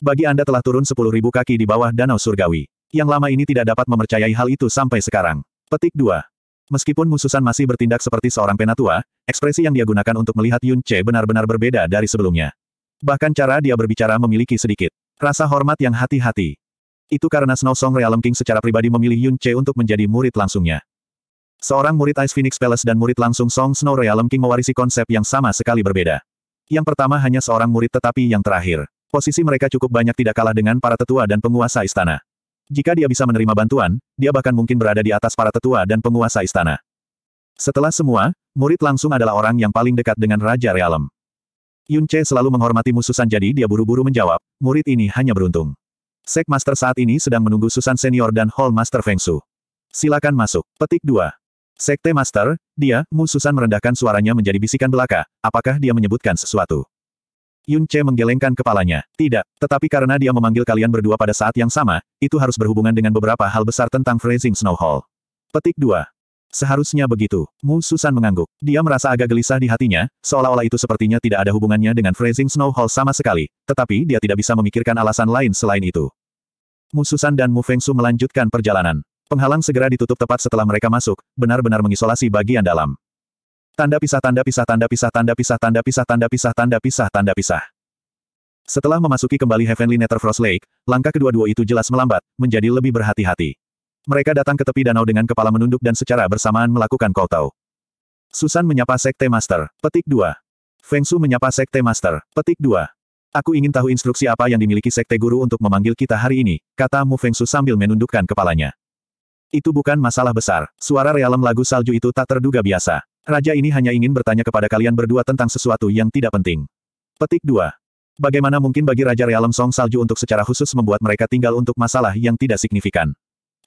Bagi Anda telah turun 10.000 kaki di bawah danau surgawi. Yang lama ini tidak dapat mempercayai hal itu sampai sekarang. Petik 2. Meskipun Mususan masih bertindak seperti seorang penatua, ekspresi yang dia gunakan untuk melihat Yun Che benar-benar berbeda dari sebelumnya. Bahkan cara dia berbicara memiliki sedikit rasa hormat yang hati-hati. Itu karena Snow Song Realm King secara pribadi memilih Yun Che untuk menjadi murid langsungnya. Seorang murid Ice Phoenix Palace dan murid langsung Song Snow Realm King mewarisi konsep yang sama sekali berbeda. Yang pertama hanya seorang murid tetapi yang terakhir. Posisi mereka cukup banyak tidak kalah dengan para tetua dan penguasa istana. Jika dia bisa menerima bantuan, dia bahkan mungkin berada di atas para tetua dan penguasa istana. Setelah semua, murid langsung adalah orang yang paling dekat dengan Raja Realem. Yun Che selalu menghormati Mususan jadi dia buru-buru menjawab, murid ini hanya beruntung. Sek Master saat ini sedang menunggu Susan Senior dan Hall Master Feng Su. Silakan masuk. Petik 2. Sekte Master, dia, Mususan merendahkan suaranya menjadi bisikan belaka, apakah dia menyebutkan sesuatu. Yun Che menggelengkan kepalanya. Tidak, tetapi karena dia memanggil kalian berdua pada saat yang sama, itu harus berhubungan dengan beberapa hal besar tentang Freezing Snow Hall. Petik 2. Seharusnya begitu. Mu Susan mengangguk. Dia merasa agak gelisah di hatinya, seolah-olah itu sepertinya tidak ada hubungannya dengan Freezing Snow Hall sama sekali, tetapi dia tidak bisa memikirkan alasan lain selain itu. Mu Susan dan Mu Fengsu melanjutkan perjalanan. Penghalang segera ditutup tepat setelah mereka masuk, benar-benar mengisolasi bagian dalam. Tanda pisah tanda pisah tanda pisah tanda pisah tanda pisah tanda pisah tanda pisah tanda pisah. Setelah memasuki kembali Heavenly Netherfrost Lake, langkah kedua duo itu jelas melambat, menjadi lebih berhati-hati. Mereka datang ke tepi danau dengan kepala menunduk dan secara bersamaan melakukan kotau. Susan menyapa Sekte Master. Petik 2. Feng Su menyapa Sekte Master. Petik 2. Aku ingin tahu instruksi apa yang dimiliki Sekte Guru untuk memanggil kita hari ini, kata Mu Feng Su sambil menundukkan kepalanya. Itu bukan masalah besar. Suara realem lagu salju itu tak terduga biasa. Raja ini hanya ingin bertanya kepada kalian berdua tentang sesuatu yang tidak penting. Petik 2. Bagaimana mungkin bagi Raja Realem Song Salju untuk secara khusus membuat mereka tinggal untuk masalah yang tidak signifikan?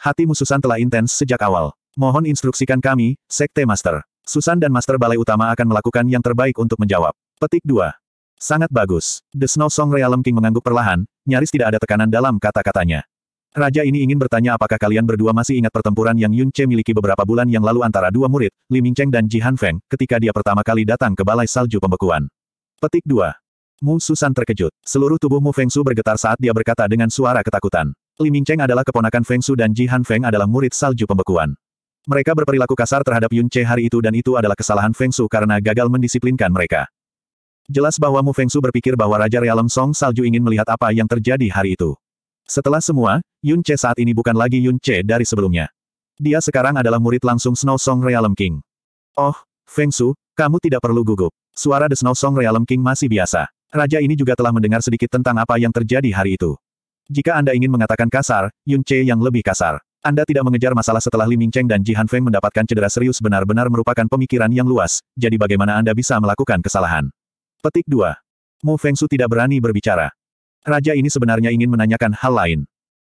Hati Mususan telah intens sejak awal. Mohon instruksikan kami, Sekte Master. Susan dan Master Balai Utama akan melakukan yang terbaik untuk menjawab. Petik 2. Sangat bagus. The Snow Song Realem King mengangguk perlahan, nyaris tidak ada tekanan dalam kata-katanya. Raja ini ingin bertanya apakah kalian berdua masih ingat pertempuran yang Yun Che miliki beberapa bulan yang lalu antara dua murid, Li Mingcheng dan Ji Han Feng, ketika dia pertama kali datang ke Balai Salju Pembekuan. Petik 2. Mu Susan terkejut. Seluruh tubuh Mu Feng Su bergetar saat dia berkata dengan suara ketakutan. Li Mingcheng adalah keponakan Feng Su dan Ji Han Feng adalah murid Salju Pembekuan. Mereka berperilaku kasar terhadap Yun Che hari itu dan itu adalah kesalahan Feng Su karena gagal mendisiplinkan mereka. Jelas bahwa Mu Feng Su berpikir bahwa Raja Realem Song Salju ingin melihat apa yang terjadi hari itu. Setelah semua, Yun Che saat ini bukan lagi Yun Che dari sebelumnya. Dia sekarang adalah murid langsung Snow Song Realm King. Oh, Feng Su, kamu tidak perlu gugup. Suara The Snow Song Realm King masih biasa. Raja ini juga telah mendengar sedikit tentang apa yang terjadi hari itu. Jika Anda ingin mengatakan kasar, Yun Che yang lebih kasar. Anda tidak mengejar masalah setelah Li Mingcheng dan Ji Han Feng mendapatkan cedera serius benar-benar merupakan pemikiran yang luas, jadi bagaimana Anda bisa melakukan kesalahan? Petik 2. Mu Feng Su tidak berani berbicara. Raja ini sebenarnya ingin menanyakan hal lain.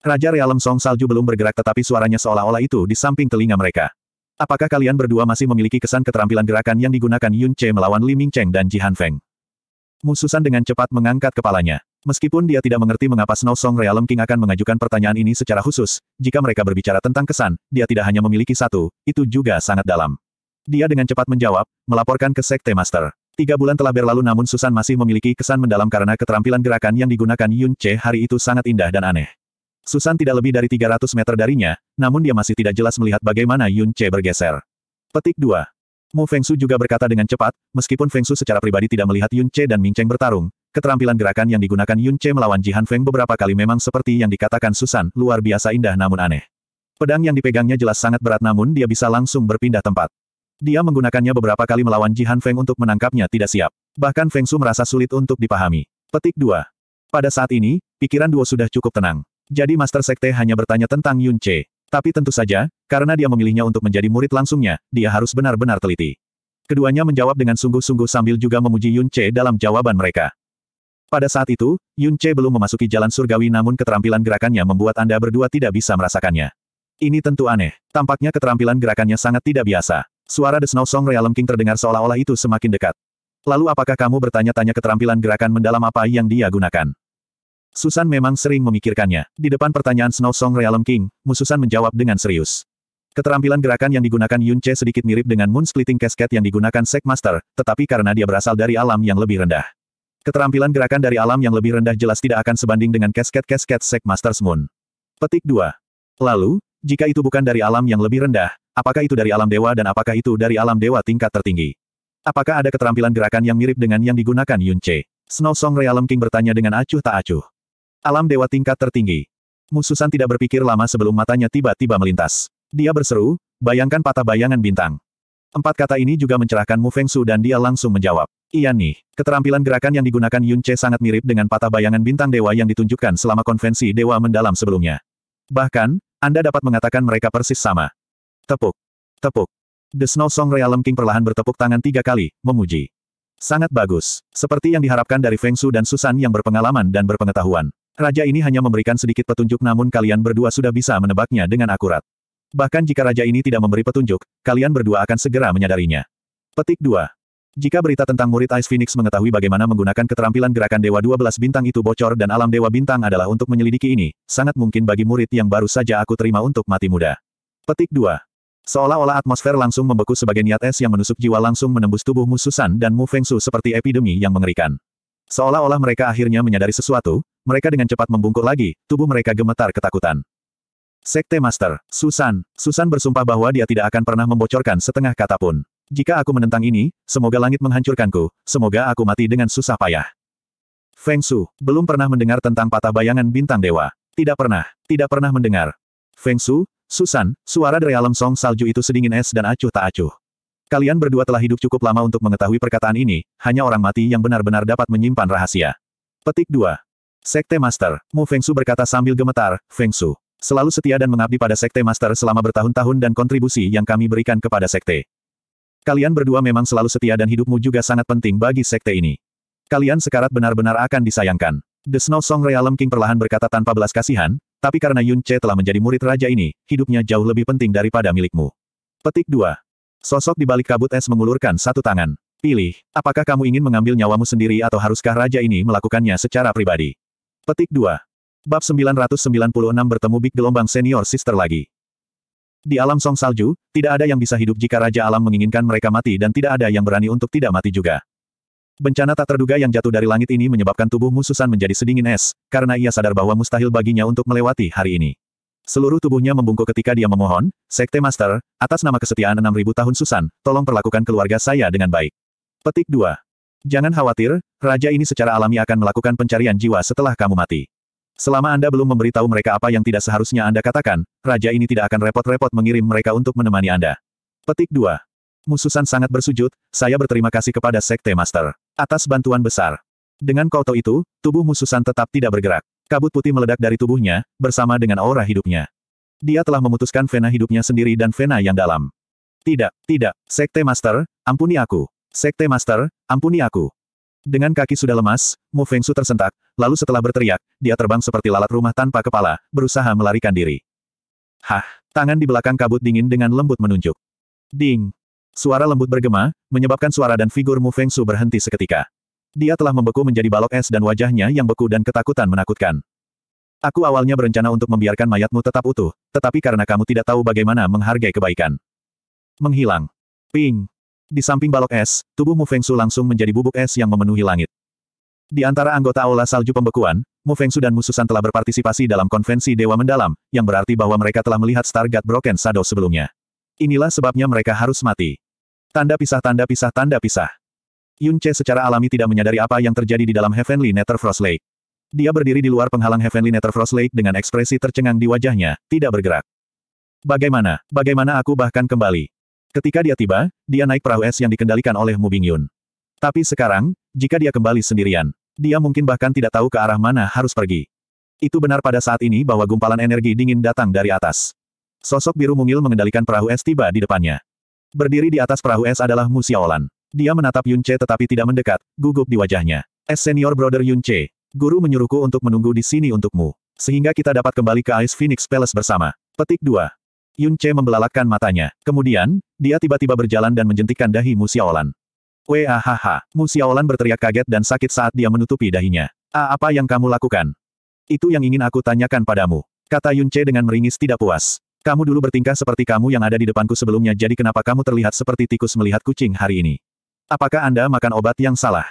Raja Realem Song Salju belum bergerak tetapi suaranya seolah-olah itu di samping telinga mereka. Apakah kalian berdua masih memiliki kesan keterampilan gerakan yang digunakan Yun Che melawan Li Ming Cheng dan Jihan Feng? Mususan dengan cepat mengangkat kepalanya. Meskipun dia tidak mengerti mengapa Snow Song Realem King akan mengajukan pertanyaan ini secara khusus, jika mereka berbicara tentang kesan, dia tidak hanya memiliki satu, itu juga sangat dalam. Dia dengan cepat menjawab, melaporkan ke Sekte Master. Tiga bulan telah berlalu namun Susan masih memiliki kesan mendalam karena keterampilan gerakan yang digunakan Yun Che hari itu sangat indah dan aneh. Susan tidak lebih dari 300 meter darinya, namun dia masih tidak jelas melihat bagaimana Yun Che bergeser. Petik 2. Mu Fengsu juga berkata dengan cepat, meskipun Fengsu secara pribadi tidak melihat Yun Che dan Ming Cheng bertarung, keterampilan gerakan yang digunakan Yun Che melawan Jihan Feng beberapa kali memang seperti yang dikatakan Susan, luar biasa indah namun aneh. Pedang yang dipegangnya jelas sangat berat namun dia bisa langsung berpindah tempat. Dia menggunakannya beberapa kali melawan Jihan Feng untuk menangkapnya tidak siap. Bahkan Feng Su merasa sulit untuk dipahami. Petik 2. Pada saat ini, pikiran Duo sudah cukup tenang. Jadi Master Sekte hanya bertanya tentang Yun Che. Tapi tentu saja, karena dia memilihnya untuk menjadi murid langsungnya, dia harus benar-benar teliti. Keduanya menjawab dengan sungguh-sungguh sambil juga memuji Yun Che dalam jawaban mereka. Pada saat itu, Yun Che belum memasuki jalan surgawi namun keterampilan gerakannya membuat Anda berdua tidak bisa merasakannya. Ini tentu aneh. Tampaknya keterampilan gerakannya sangat tidak biasa. Suara The Snow Song Realm King terdengar seolah-olah itu semakin dekat. Lalu apakah kamu bertanya-tanya keterampilan gerakan mendalam apa yang dia gunakan? Susan memang sering memikirkannya. Di depan pertanyaan Snow Song Realm King, Mususan menjawab dengan serius. Keterampilan gerakan yang digunakan Yun Che sedikit mirip dengan Moon Splitting Cascade yang digunakan Sek Master, tetapi karena dia berasal dari alam yang lebih rendah. Keterampilan gerakan dari alam yang lebih rendah jelas tidak akan sebanding dengan Cascade-Cascade Sek Master's Moon. Petik 2. Lalu, jika itu bukan dari alam yang lebih rendah, apakah itu dari alam dewa dan apakah itu dari alam dewa tingkat tertinggi? Apakah ada keterampilan gerakan yang mirip dengan yang digunakan Yun Snow Song Realm King bertanya dengan acuh tak acuh. Alam dewa tingkat tertinggi. Mususan tidak berpikir lama sebelum matanya tiba-tiba melintas. Dia berseru, bayangkan patah bayangan bintang. Empat kata ini juga mencerahkan Mu Feng Su dan dia langsung menjawab. Iya nih, keterampilan gerakan yang digunakan Yun sangat mirip dengan patah bayangan bintang dewa yang ditunjukkan selama konvensi dewa mendalam sebelumnya. Bahkan, anda dapat mengatakan mereka persis sama. Tepuk. Tepuk. The Snow Song Realm King perlahan bertepuk tangan tiga kali, memuji. Sangat bagus. Seperti yang diharapkan dari Feng Su dan Susan yang berpengalaman dan berpengetahuan. Raja ini hanya memberikan sedikit petunjuk namun kalian berdua sudah bisa menebaknya dengan akurat. Bahkan jika raja ini tidak memberi petunjuk, kalian berdua akan segera menyadarinya. Petik 2. Jika berita tentang murid Ice Phoenix mengetahui bagaimana menggunakan keterampilan gerakan Dewa 12 bintang itu bocor dan alam Dewa bintang adalah untuk menyelidiki ini, sangat mungkin bagi murid yang baru saja aku terima untuk mati muda. Petik 2. Seolah-olah atmosfer langsung membeku sebagai niat es yang menusuk jiwa langsung menembus tubuh Mususan dan Mu Fengsu seperti epidemi yang mengerikan. Seolah-olah mereka akhirnya menyadari sesuatu, mereka dengan cepat membungkuk lagi, tubuh mereka gemetar ketakutan. Sekte Master, Susan, Susan bersumpah bahwa dia tidak akan pernah membocorkan setengah kata pun. Jika aku menentang ini, semoga langit menghancurkanku, semoga aku mati dengan susah payah. Feng Su, belum pernah mendengar tentang patah bayangan bintang dewa. Tidak pernah, tidak pernah mendengar. Feng Su, Susan, suara dari alam song salju itu sedingin es dan acuh tak acuh. Kalian berdua telah hidup cukup lama untuk mengetahui perkataan ini, hanya orang mati yang benar-benar dapat menyimpan rahasia. Petik 2. Sekte Master, Mu Feng Su berkata sambil gemetar, Feng Su, selalu setia dan mengabdi pada Sekte Master selama bertahun-tahun dan kontribusi yang kami berikan kepada Sekte. Kalian berdua memang selalu setia dan hidupmu juga sangat penting bagi sekte ini. Kalian sekarat benar-benar akan disayangkan. The Snow Song Realm King perlahan berkata tanpa belas kasihan, tapi karena Yun Che telah menjadi murid raja ini, hidupnya jauh lebih penting daripada milikmu. Petik 2. Sosok di balik kabut es mengulurkan satu tangan. Pilih, apakah kamu ingin mengambil nyawamu sendiri atau haruskah raja ini melakukannya secara pribadi? Petik 2. Bab 996 bertemu Big Gelombang Senior Sister lagi. Di alam song salju, tidak ada yang bisa hidup jika Raja Alam menginginkan mereka mati dan tidak ada yang berani untuk tidak mati juga. Bencana tak terduga yang jatuh dari langit ini menyebabkan tubuh Mususan menjadi sedingin es, karena ia sadar bahwa mustahil baginya untuk melewati hari ini. Seluruh tubuhnya membungkuk ketika dia memohon, Sekte Master, atas nama kesetiaan 6000 tahun Susan, tolong perlakukan keluarga saya dengan baik. Petik 2. Jangan khawatir, raja ini secara alami akan melakukan pencarian jiwa setelah kamu mati. Selama Anda belum memberitahu mereka apa yang tidak seharusnya Anda katakan, raja ini tidak akan repot-repot mengirim mereka untuk menemani Anda. Petik 2. Mususan sangat bersujud, saya berterima kasih kepada Sekte Master. Atas bantuan besar. Dengan koto itu, tubuh Mususan tetap tidak bergerak. Kabut putih meledak dari tubuhnya, bersama dengan aura hidupnya. Dia telah memutuskan vena hidupnya sendiri dan vena yang dalam. Tidak, tidak, Sekte Master, ampuni aku. Sekte Master, ampuni aku. Dengan kaki sudah lemas, Mu Fengsu tersentak, lalu setelah berteriak, dia terbang seperti lalat rumah tanpa kepala, berusaha melarikan diri. Hah, tangan di belakang kabut dingin dengan lembut menunjuk. Ding. Suara lembut bergema, menyebabkan suara dan figur Mu Fengsu berhenti seketika. Dia telah membeku menjadi balok es dan wajahnya yang beku dan ketakutan menakutkan. Aku awalnya berencana untuk membiarkan mayatmu tetap utuh, tetapi karena kamu tidak tahu bagaimana menghargai kebaikan. Menghilang. Ping. Di samping balok es, tubuh Mu Fengsu langsung menjadi bubuk es yang memenuhi langit. Di antara anggota Aula Salju Pembekuan, Mu Fengsu dan Mususan telah berpartisipasi dalam konvensi Dewa Mendalam, yang berarti bahwa mereka telah melihat Stargate Broken Shadow sebelumnya. Inilah sebabnya mereka harus mati. Tanda pisah tanda pisah tanda pisah. Yun Che secara alami tidak menyadari apa yang terjadi di dalam Heavenly Nether Frost Lake. Dia berdiri di luar penghalang Heavenly Nether Frost Lake dengan ekspresi tercengang di wajahnya, tidak bergerak. Bagaimana, bagaimana aku bahkan kembali? Ketika dia tiba, dia naik perahu es yang dikendalikan oleh Mu Bingyun. Tapi sekarang, jika dia kembali sendirian, dia mungkin bahkan tidak tahu ke arah mana harus pergi. Itu benar pada saat ini bahwa gumpalan energi dingin datang dari atas. Sosok biru mungil mengendalikan perahu es tiba di depannya. Berdiri di atas perahu es adalah Mu Xiaolan. Dia menatap Yun tetapi tidak mendekat, gugup di wajahnya. Es senior brother Yun guru menyuruhku untuk menunggu di sini untukmu sehingga kita dapat kembali ke Ice Phoenix Palace bersama. Petik 2. Yun Che membelalakkan matanya. Kemudian, dia tiba-tiba berjalan dan menjentikkan dahi Mu Xiaolan. Wahaha, Mu Xiaolan berteriak kaget dan sakit saat dia menutupi dahinya. A ah, apa yang kamu lakukan? Itu yang ingin aku tanyakan padamu. Kata Yun Che dengan meringis tidak puas. Kamu dulu bertingkah seperti kamu yang ada di depanku sebelumnya jadi kenapa kamu terlihat seperti tikus melihat kucing hari ini? Apakah Anda makan obat yang salah?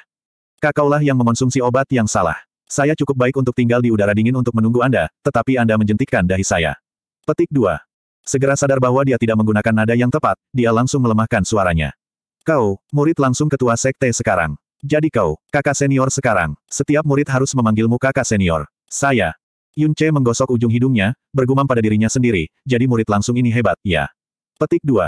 Kakaulah yang mengonsumsi obat yang salah. Saya cukup baik untuk tinggal di udara dingin untuk menunggu Anda, tetapi Anda menjentikkan dahi saya. Petik 2. Segera sadar bahwa dia tidak menggunakan nada yang tepat, dia langsung melemahkan suaranya. Kau, murid langsung ketua sekte sekarang. Jadi kau, kakak senior sekarang. Setiap murid harus memanggilmu kakak senior. Saya. Yun Che menggosok ujung hidungnya, bergumam pada dirinya sendiri, jadi murid langsung ini hebat, ya. Petik 2.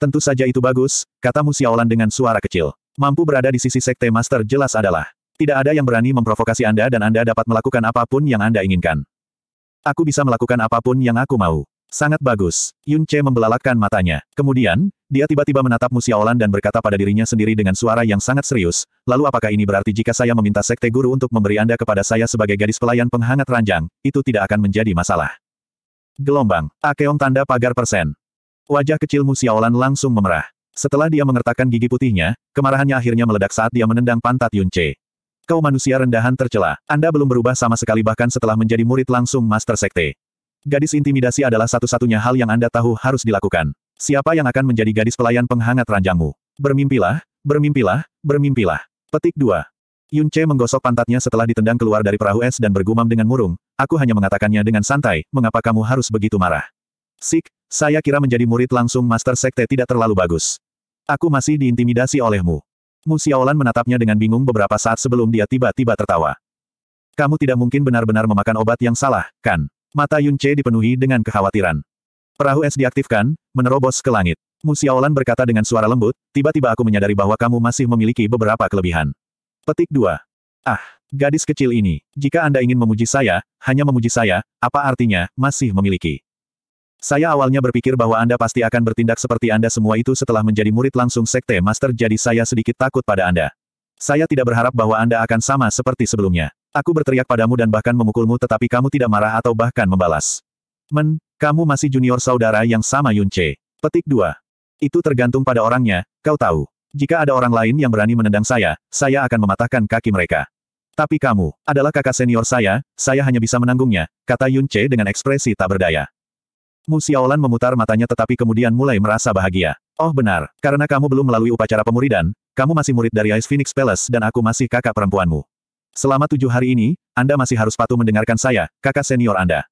Tentu saja itu bagus, kata Musiaolan dengan suara kecil. Mampu berada di sisi sekte master jelas adalah. Tidak ada yang berani memprovokasi Anda dan Anda dapat melakukan apapun yang Anda inginkan. Aku bisa melakukan apapun yang aku mau. Sangat bagus. Yun Che membelalakkan matanya. Kemudian, dia tiba-tiba menatap Musiaolan dan berkata pada dirinya sendiri dengan suara yang sangat serius, lalu apakah ini berarti jika saya meminta sekte guru untuk memberi Anda kepada saya sebagai gadis pelayan penghangat ranjang, itu tidak akan menjadi masalah. Gelombang. Akeong tanda pagar persen. Wajah kecil Musiaolan langsung memerah. Setelah dia mengertakkan gigi putihnya, kemarahannya akhirnya meledak saat dia menendang pantat Yun Che. Kau manusia rendahan tercela. Anda belum berubah sama sekali bahkan setelah menjadi murid langsung Master Sekte. Gadis intimidasi adalah satu-satunya hal yang Anda tahu harus dilakukan. Siapa yang akan menjadi gadis pelayan penghangat ranjangmu? Bermimpilah, bermimpilah, bermimpilah. Petik 2. Yun Che menggosok pantatnya setelah ditendang keluar dari perahu es dan bergumam dengan murung, aku hanya mengatakannya dengan santai, mengapa kamu harus begitu marah? Sik, saya kira menjadi murid langsung Master Sekte tidak terlalu bagus. Aku masih diintimidasi olehmu. Mu Xiaolan menatapnya dengan bingung beberapa saat sebelum dia tiba-tiba tertawa. Kamu tidak mungkin benar-benar memakan obat yang salah, kan? Mata Yun Che dipenuhi dengan kekhawatiran. Perahu es diaktifkan, menerobos ke langit. Musiaolan berkata dengan suara lembut, tiba-tiba aku menyadari bahwa kamu masih memiliki beberapa kelebihan. Petik 2. Ah, gadis kecil ini, jika Anda ingin memuji saya, hanya memuji saya, apa artinya, masih memiliki. Saya awalnya berpikir bahwa Anda pasti akan bertindak seperti Anda semua itu setelah menjadi murid langsung Sekte Master jadi saya sedikit takut pada Anda. Saya tidak berharap bahwa Anda akan sama seperti sebelumnya. Aku berteriak padamu dan bahkan memukulmu tetapi kamu tidak marah atau bahkan membalas. Men, kamu masih junior saudara yang sama Yunche. Petik 2. Itu tergantung pada orangnya, kau tahu. Jika ada orang lain yang berani menendang saya, saya akan mematahkan kaki mereka. Tapi kamu, adalah kakak senior saya, saya hanya bisa menanggungnya, kata Yunche dengan ekspresi tak berdaya. Mu Xiaolan memutar matanya tetapi kemudian mulai merasa bahagia. Oh benar, karena kamu belum melalui upacara pemuridan, kamu masih murid dari Ice Phoenix Palace dan aku masih kakak perempuanmu. Selama tujuh hari ini, Anda masih harus patuh mendengarkan saya, kakak senior Anda.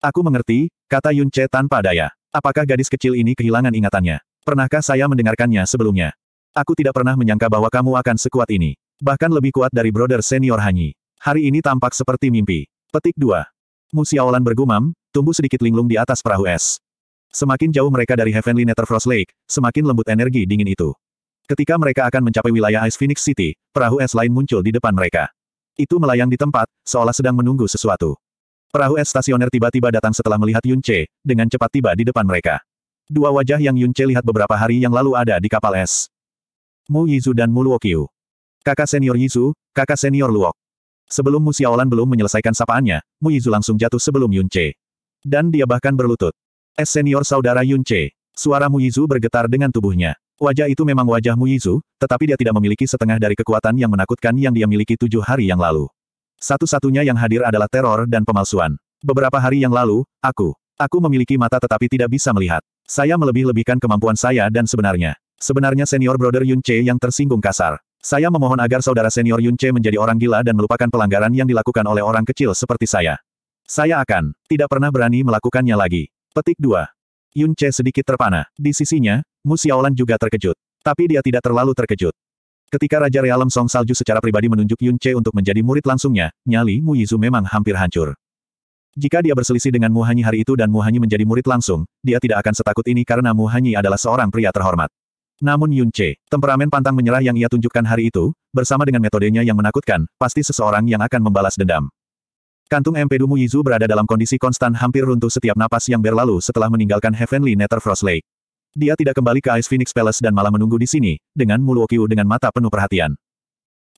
Aku mengerti, kata Yun Che tanpa daya. Apakah gadis kecil ini kehilangan ingatannya? Pernahkah saya mendengarkannya sebelumnya? Aku tidak pernah menyangka bahwa kamu akan sekuat ini. Bahkan lebih kuat dari brother senior Hanyi. Hari ini tampak seperti mimpi. Petik 2. Musiaolan bergumam, tumbuh sedikit linglung di atas perahu es. Semakin jauh mereka dari Heavenly Frost Lake, semakin lembut energi dingin itu. Ketika mereka akan mencapai wilayah Ice Phoenix City, perahu es lain muncul di depan mereka. Itu melayang di tempat, seolah sedang menunggu sesuatu. Perahu es stasioner tiba-tiba datang setelah melihat Yun Che, dengan cepat tiba di depan mereka. Dua wajah yang Yun Che lihat beberapa hari yang lalu ada di kapal es. Mu Yizu dan Mu Luokyu. Kakak senior Yizu, kakak senior Luok. Sebelum Mu Xiaolan belum menyelesaikan sapaannya, Mu Yizu langsung jatuh sebelum Yun Che. Dan dia bahkan berlutut. Es senior saudara Yun Che. Suara Muizu bergetar dengan tubuhnya. Wajah itu memang wajah Muizu, tetapi dia tidak memiliki setengah dari kekuatan yang menakutkan yang dia miliki tujuh hari yang lalu. Satu-satunya yang hadir adalah teror dan pemalsuan. Beberapa hari yang lalu, aku, aku memiliki mata tetapi tidak bisa melihat. Saya melebih-lebihkan kemampuan saya dan sebenarnya, sebenarnya senior brother Yun Che yang tersinggung kasar. Saya memohon agar saudara senior Yun Che menjadi orang gila dan melupakan pelanggaran yang dilakukan oleh orang kecil seperti saya. Saya akan, tidak pernah berani melakukannya lagi. Petik 2. Yun Che sedikit terpana. Di sisinya, Mu Xiaolan juga terkejut. Tapi dia tidak terlalu terkejut. Ketika Raja Realem Song Salju secara pribadi menunjuk Yun Che untuk menjadi murid langsungnya, nyali Mu Yizu memang hampir hancur. Jika dia berselisih dengan Mu Hanyi hari itu dan Mu Hanyi menjadi murid langsung, dia tidak akan setakut ini karena Mu Hanyi adalah seorang pria terhormat. Namun Yun Che, temperamen pantang menyerah yang ia tunjukkan hari itu, bersama dengan metodenya yang menakutkan, pasti seseorang yang akan membalas dendam. Kantung MP Dumu Yizu berada dalam kondisi konstan hampir runtuh setiap napas yang berlalu setelah meninggalkan Heavenly Nether Frost Lake. Dia tidak kembali ke Ice Phoenix Palace dan malah menunggu di sini, dengan Muluokyu dengan mata penuh perhatian.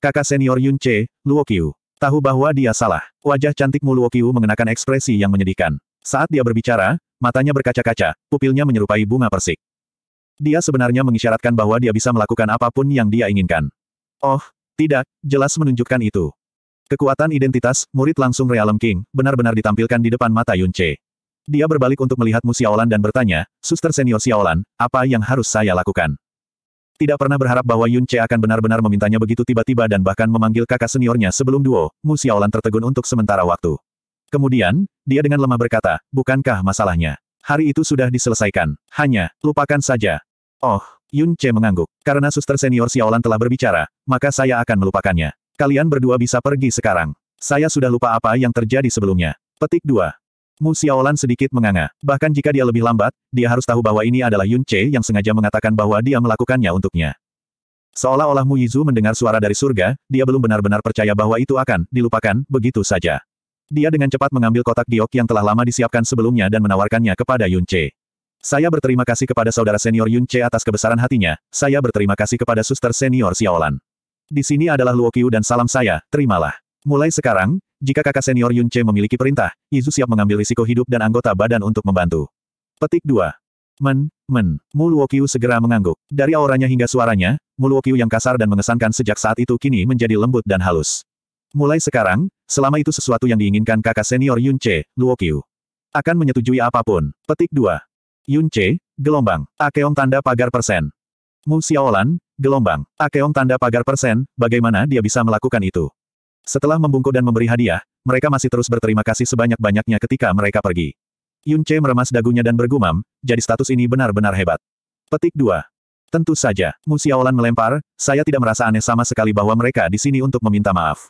Kakak senior Yun Che, Luokyu, tahu bahwa dia salah. Wajah cantik Muluokyu mengenakan ekspresi yang menyedihkan. Saat dia berbicara, matanya berkaca-kaca, pupilnya menyerupai bunga persik. Dia sebenarnya mengisyaratkan bahwa dia bisa melakukan apapun yang dia inginkan. Oh, tidak, jelas menunjukkan itu. Kekuatan identitas, murid langsung Realem King, benar-benar ditampilkan di depan mata Yun Che. Dia berbalik untuk melihat Mu Xiaolan dan bertanya, Suster Senior Xiaolan, apa yang harus saya lakukan? Tidak pernah berharap bahwa Yun Che akan benar-benar memintanya begitu tiba-tiba dan bahkan memanggil kakak seniornya sebelum duo, Mu Xiaolan tertegun untuk sementara waktu. Kemudian, dia dengan lemah berkata, bukankah masalahnya? Hari itu sudah diselesaikan. Hanya, lupakan saja. Oh, Yun Che mengangguk. Karena suster senior Xiaolan telah berbicara, maka saya akan melupakannya. Kalian berdua bisa pergi sekarang. Saya sudah lupa apa yang terjadi sebelumnya. Petik 2. Mu Xiaolan sedikit menganga. Bahkan jika dia lebih lambat, dia harus tahu bahwa ini adalah Yun Che yang sengaja mengatakan bahwa dia melakukannya untuknya. Seolah-olah Mu Yizu mendengar suara dari surga, dia belum benar-benar percaya bahwa itu akan dilupakan, begitu saja. Dia dengan cepat mengambil kotak giok yang telah lama disiapkan sebelumnya dan menawarkannya kepada Yun Che. Saya berterima kasih kepada saudara senior Yun Che atas kebesaran hatinya, saya berterima kasih kepada suster senior Xiaolan. Di sini adalah Qiu dan salam saya, terimalah. Mulai sekarang, jika kakak senior Yun Che memiliki perintah, Izu siap mengambil risiko hidup dan anggota badan untuk membantu. Petik 2. Men, men, Mu Qiu segera mengangguk. Dari auranya hingga suaranya, Mu Qiu yang kasar dan mengesankan sejak saat itu kini menjadi lembut dan halus. Mulai sekarang, selama itu sesuatu yang diinginkan kakak senior Yun Che, Qiu. Akan menyetujui apapun. Petik 2. Yun Che, gelombang. Akeong tanda pagar persen. Mu Xiaolan, Gelombang. Akeong tanda pagar persen, bagaimana dia bisa melakukan itu? Setelah membungkuk dan memberi hadiah, mereka masih terus berterima kasih sebanyak-banyaknya ketika mereka pergi. Yun Che meremas dagunya dan bergumam, jadi status ini benar-benar hebat. Petik 2. Tentu saja, Musiaolan melempar, saya tidak merasa aneh sama sekali bahwa mereka di sini untuk meminta maaf.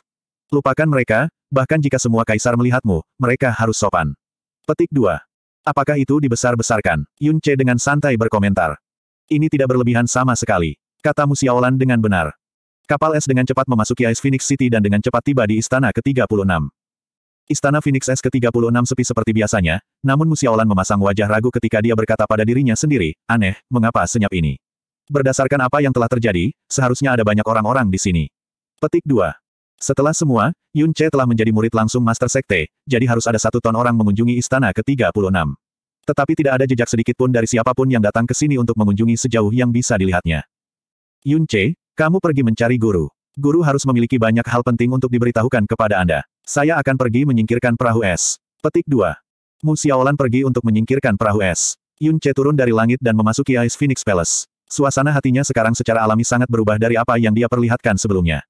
Lupakan mereka, bahkan jika semua kaisar melihatmu, mereka harus sopan. Petik 2. Apakah itu dibesar-besarkan? Yun Che dengan santai berkomentar. Ini tidak berlebihan sama sekali kata Musiaolan dengan benar. Kapal es dengan cepat memasuki Ice Phoenix City dan dengan cepat tiba di Istana ke-36. Istana Phoenix S ke-36 sepi seperti biasanya, namun Musiaolan memasang wajah ragu ketika dia berkata pada dirinya sendiri, aneh, mengapa senyap ini? Berdasarkan apa yang telah terjadi, seharusnya ada banyak orang-orang di sini. Petik 2. Setelah semua, Yun Che telah menjadi murid langsung Master Sekte, jadi harus ada satu ton orang mengunjungi istana ke-36. Tetapi tidak ada jejak sedikit pun dari siapapun yang datang ke sini untuk mengunjungi sejauh yang bisa dilihatnya. Yun kamu pergi mencari guru. Guru harus memiliki banyak hal penting untuk diberitahukan kepada Anda. Saya akan pergi menyingkirkan perahu es. Petik 2. Mu Xiaolan pergi untuk menyingkirkan perahu es. Yun turun dari langit dan memasuki Ice Phoenix Palace. Suasana hatinya sekarang secara alami sangat berubah dari apa yang dia perlihatkan sebelumnya.